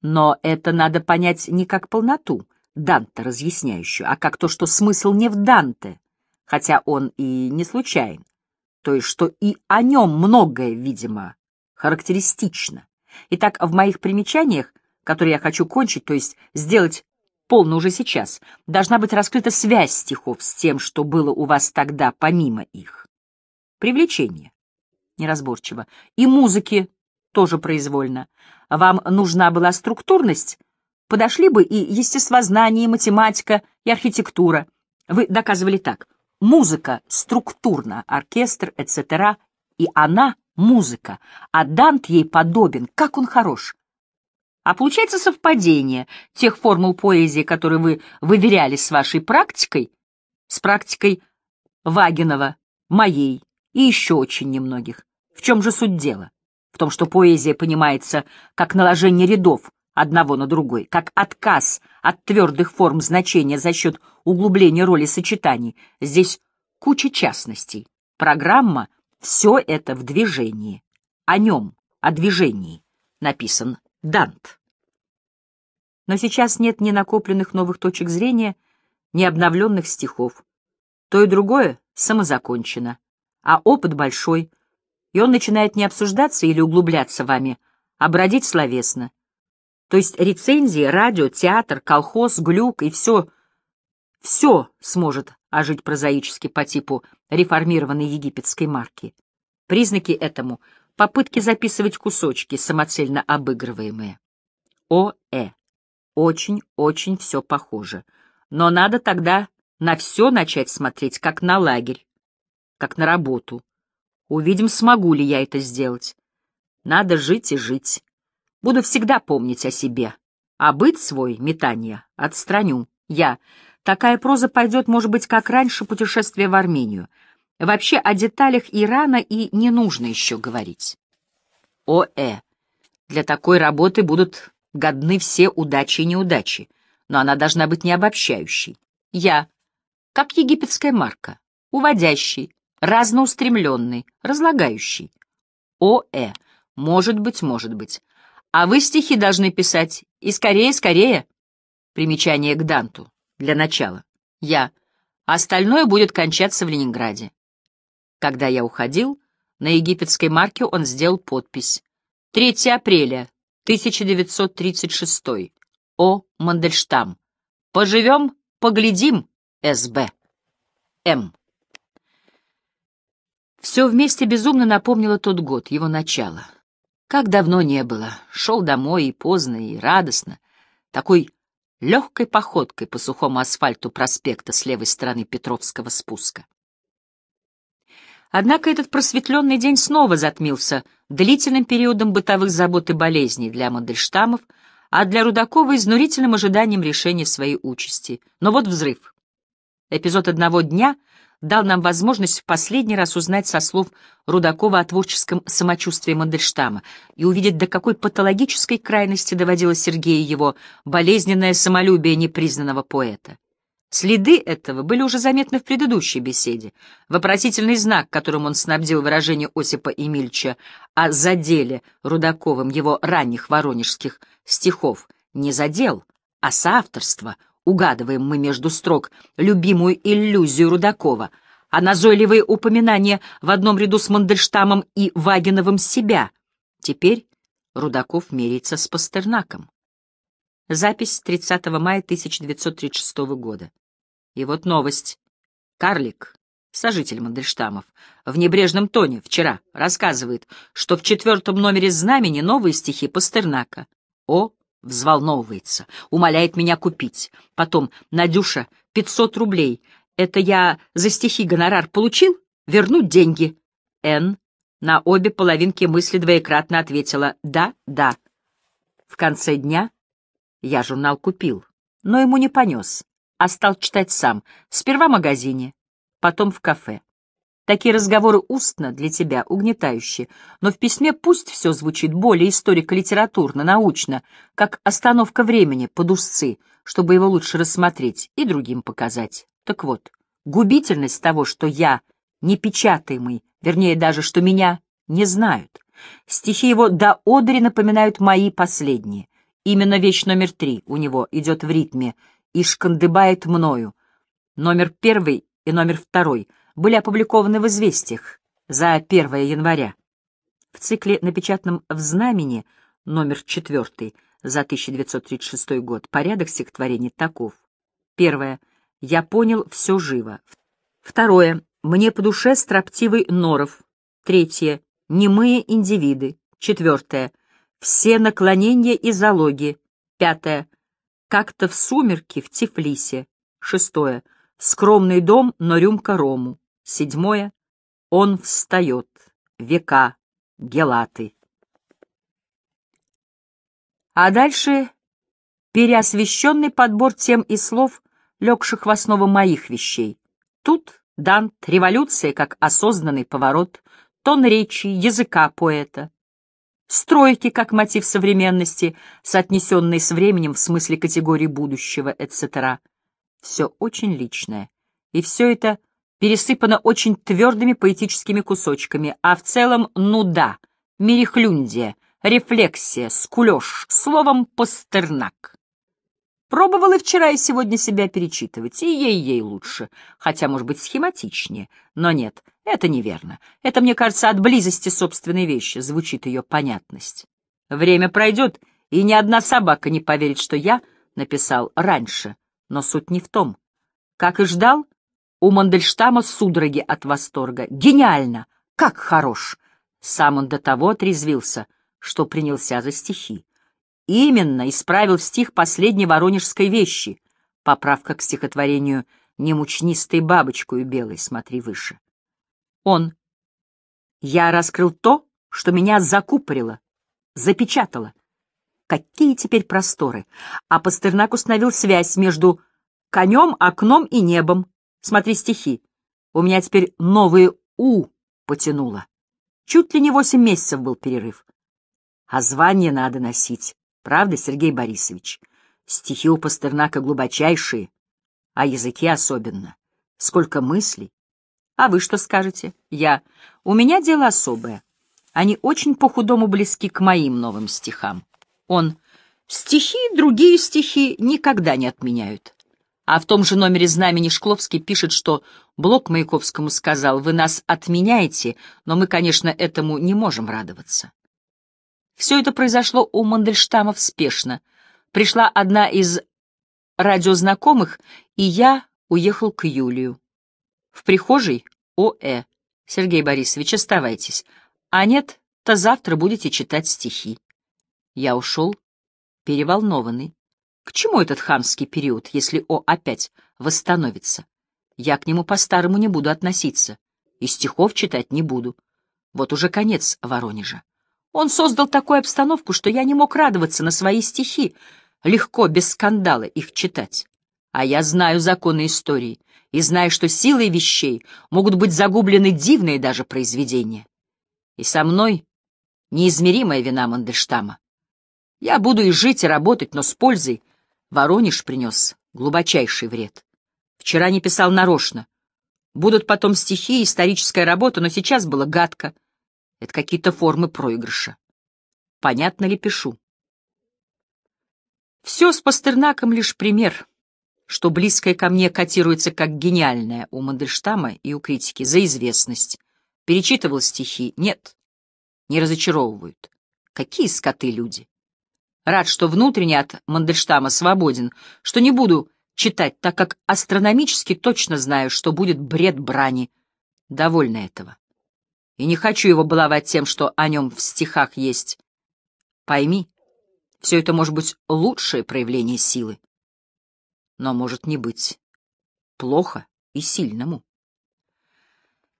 Но это надо понять не как полноту, Данте разъясняющую, а как то, что смысл не в Данте, хотя он и не случайен, то есть что и о нем многое, видимо, характеристично. Итак, в моих примечаниях, которые я хочу кончить, то есть сделать полно уже сейчас, должна быть раскрыта связь стихов с тем, что было у вас тогда помимо их. Привлечение. Неразборчиво. И музыки тоже произвольно. Вам нужна была структурность? Подошли бы и естествознание, и математика, и архитектура. Вы доказывали так. Музыка структурна, оркестр, etc. И она музыка, а Дант ей подобен, как он хорош. А получается совпадение тех формул поэзии, которые вы выверяли с вашей практикой, с практикой Вагинова, моей и еще очень немногих. В чем же суть дела? В том, что поэзия понимается как наложение рядов одного на другой, как отказ от твердых форм значения за счет углубления роли сочетаний. Здесь куча частностей. Программа — все это в движении. О нем, о движении, написан Дант. Но сейчас нет ни накопленных новых точек зрения, ни обновленных стихов. То и другое самозакончено, а опыт большой, и он начинает не обсуждаться или углубляться вами, а бродить словесно. То есть рецензии, радио, театр, колхоз, глюк и все, все сможет а жить прозаически по типу реформированной египетской марки. Признаки этому — попытки записывать кусочки, самоцельно обыгрываемые. о О.Э. Очень-очень все похоже. Но надо тогда на все начать смотреть, как на лагерь, как на работу. Увидим, смогу ли я это сделать. Надо жить и жить. Буду всегда помнить о себе. А быть свой, метание, отстраню. Я. Такая проза пойдет, может быть, как раньше путешествие в Армению. Вообще о деталях Ирана и не нужно еще говорить. О.Э. Для такой работы будут годны все удачи и неудачи, но она должна быть не обобщающей. Я, как египетская марка, уводящий, разноустремленный, разлагающий. О.Э. Может быть, может быть. А вы стихи должны писать, и скорее, скорее. Примечание к Данту. Для начала. Я. Остальное будет кончаться в Ленинграде. Когда я уходил, на египетской марке он сделал подпись. 3 апреля 1936. О. Мандельштам. Поживем, поглядим, СБ. М. Все вместе безумно напомнило тот год, его начало. Как давно не было. Шел домой и поздно, и радостно. Такой легкой походкой по сухому асфальту проспекта с левой стороны Петровского спуска. Однако этот просветленный день снова затмился длительным периодом бытовых забот и болезней для Мандельштамов, а для Рудакова — изнурительным ожиданием решения своей участи. Но вот взрыв. Эпизод одного дня — дал нам возможность в последний раз узнать со слов Рудакова о творческом самочувствии Мандельштама и увидеть, до какой патологической крайности доводило Сергея его болезненное самолюбие непризнанного поэта. Следы этого были уже заметны в предыдущей беседе. Вопросительный знак, которым он снабдил выражение Осипа Эмильча о заделе Рудаковым его ранних воронежских стихов, не задел, а соавторство — угадываем мы между строк любимую иллюзию Рудакова, а назойливые упоминания в одном ряду с Мандельштамом и Вагиновым себя. Теперь Рудаков мерится с Пастернаком. Запись 30 мая 1936 года. И вот новость. Карлик, сожитель Мандельштамов, в небрежном тоне вчера рассказывает, что в четвертом номере «Знамени» новые стихи Пастернака. О Взволновывается, умоляет меня купить. Потом, Надюша, 500 рублей. Это я за стихи гонорар получил? Вернуть деньги. Н. На обе половинки мысли двоекратно ответила «да, да». В конце дня я журнал купил, но ему не понес, а стал читать сам, сперва в магазине, потом в кафе. Такие разговоры устно для тебя угнетающие, но в письме пусть все звучит более историко-литературно, научно, как остановка времени под узцы, чтобы его лучше рассмотреть и другим показать. Так вот, губительность того, что я непечатаемый, вернее даже, что меня не знают. Стихи его до одери напоминают мои последние. Именно вещь номер три у него идет в ритме и шкандыбает мною. Номер первый и номер второй — были опубликованы в «Известиях» за 1 января. В цикле, напечатанном в «Знамени», номер 4 за 1936 год, порядок стихотворений таков. Первое. «Я понял все живо». Второе. «Мне по душе строптивый Норов». Третье. «Немые индивиды». Четвертое. «Все наклонения и залоги». Пятое. «Как-то в сумерки в Тифлисе». Шестое. «Скромный дом, но рюмка рому». Седьмое. Он встает. Века. Гелаты. А дальше переосвещенный подбор тем и слов, легших в основу моих вещей. Тут дан революция как осознанный поворот, тон речи, языка поэта. Стройки как мотив современности, соотнесенный с временем в смысле категории будущего, etc. Все очень личное. И все это — пересыпана очень твердыми поэтическими кусочками, а в целом нуда, мерехлюндия, рефлексия, скулеж, словом, пастернак. Пробовала вчера и сегодня себя перечитывать, и ей-ей лучше, хотя, может быть, схематичнее, но нет, это неверно. Это, мне кажется, от близости собственной вещи звучит ее понятность. Время пройдет, и ни одна собака не поверит, что я написал раньше, но суть не в том. Как и ждал, у Мандельштама судороги от восторга. Гениально! Как хорош! Сам он до того отрезвился, что принялся за стихи. Именно исправил стих последней воронежской вещи. Поправка к стихотворению «Не мучнистой бабочкою белой, смотри выше». Он. Я раскрыл то, что меня закупорило, запечатало. Какие теперь просторы! А Пастернак установил связь между конем, окном и небом. Смотри стихи. У меня теперь новые «у» потянуло. Чуть ли не восемь месяцев был перерыв. А звание надо носить, правда, Сергей Борисович? Стихи у Пастернака глубочайшие, а языки особенно. Сколько мыслей. А вы что скажете? Я. У меня дело особое. Они очень по-худому близки к моим новым стихам. Он. Стихи, другие стихи никогда не отменяют. А в том же номере знамени Шкловский пишет, что Блок Маяковскому сказал, «Вы нас отменяете, но мы, конечно, этому не можем радоваться». Все это произошло у Мандельштамов спешно. Пришла одна из радиознакомых, и я уехал к Юлию. В прихожей О.Э. Сергей Борисович, оставайтесь. А нет, то завтра будете читать стихи. Я ушел, переволнованный. К чему этот хамский период, если О опять восстановится? Я к нему по-старому не буду относиться, и стихов читать не буду. Вот уже конец Воронежа. Он создал такую обстановку, что я не мог радоваться на свои стихи, легко, без скандала их читать. А я знаю законы истории и знаю, что силой вещей могут быть загублены дивные даже произведения. И со мной неизмеримая вина Мандельштама. Я буду и жить, и работать, но с пользой, Воронеж принес глубочайший вред. Вчера не писал нарочно. Будут потом стихи, историческая работа, но сейчас было гадко. Это какие-то формы проигрыша. Понятно ли пишу? Все с Пастернаком лишь пример, что близкое ко мне котируется как гениальное у Мандельштама и у критики за известность. Перечитывал стихи? Нет. Не разочаровывают. Какие скоты люди. Рад, что внутренне от Мандельштама свободен, что не буду читать, так как астрономически точно знаю, что будет бред брани. Довольно этого. И не хочу его баловать тем, что о нем в стихах есть. Пойми, все это может быть лучшее проявление силы. Но может не быть. Плохо и сильному.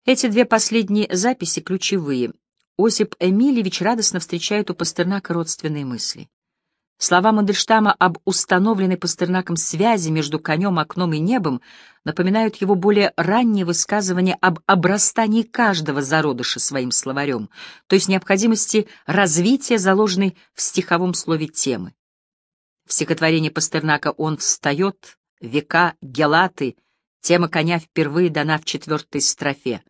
Эти две последние записи ключевые. Осип Эмильевич радостно встречает у Пастернака родственные мысли. Слова Мандельштама об установленной Пастернаком связи между конем, окном и небом напоминают его более раннее высказывание об обрастании каждого зародыша своим словарем, то есть необходимости развития, заложенной в стиховом слове темы. В стихотворении Пастернака «Он встает», «Века», «Гелаты» тема коня впервые дана в четвертой строфе.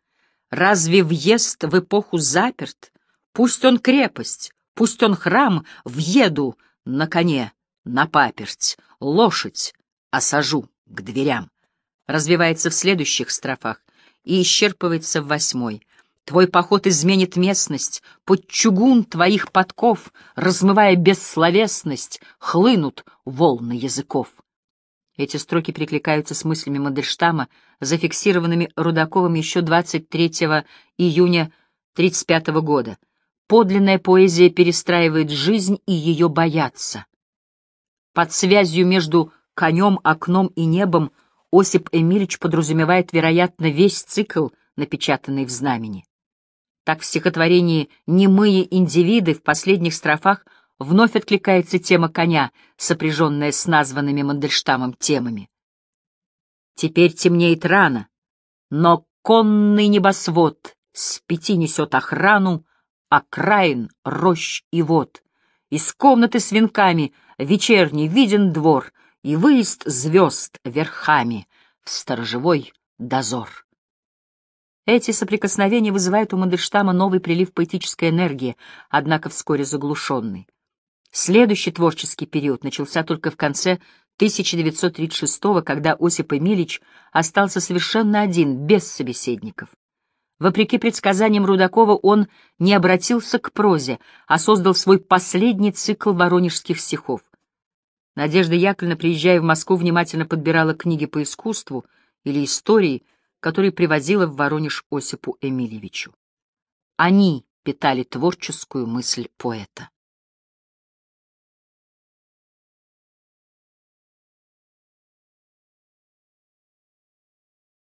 «Разве въезд в эпоху заперт? Пусть он крепость, пусть он храм, въеду», на коне, на паперть, лошадь, осажу к дверям. Развивается в следующих строфах и исчерпывается в восьмой. Твой поход изменит местность, под чугун твоих подков, размывая бессловесность, хлынут волны языков. Эти строки прикликаются с мыслями Мандельштама, зафиксированными Рудаковым еще 23 июня 1935 года подлинная поэзия перестраивает жизнь, и ее боятся. Под связью между конем, окном и небом Осип Эмильевич подразумевает, вероятно, весь цикл, напечатанный в знамени. Так в стихотворении «Немые индивиды» в последних строфах вновь откликается тема коня, сопряженная с названными Мандельштамом темами. Теперь темнеет рано, но конный небосвод с пяти несет охрану, окраин, рощ и вод. Из комнаты с венками вечерний виден двор и выезд звезд верхами в сторожевой дозор. Эти соприкосновения вызывают у Мандельштама новый прилив поэтической энергии, однако вскоре заглушенный. Следующий творческий период начался только в конце 1936 года, когда Осип Эмилич остался совершенно один, без собеседников. Вопреки предсказаниям Рудакова он не обратился к прозе, а создал свой последний цикл воронежских стихов. Надежда Яковлевна, приезжая в Москву, внимательно подбирала книги по искусству или истории, которые привозила в Воронеж Осипу Эмильевичу. Они питали творческую мысль поэта.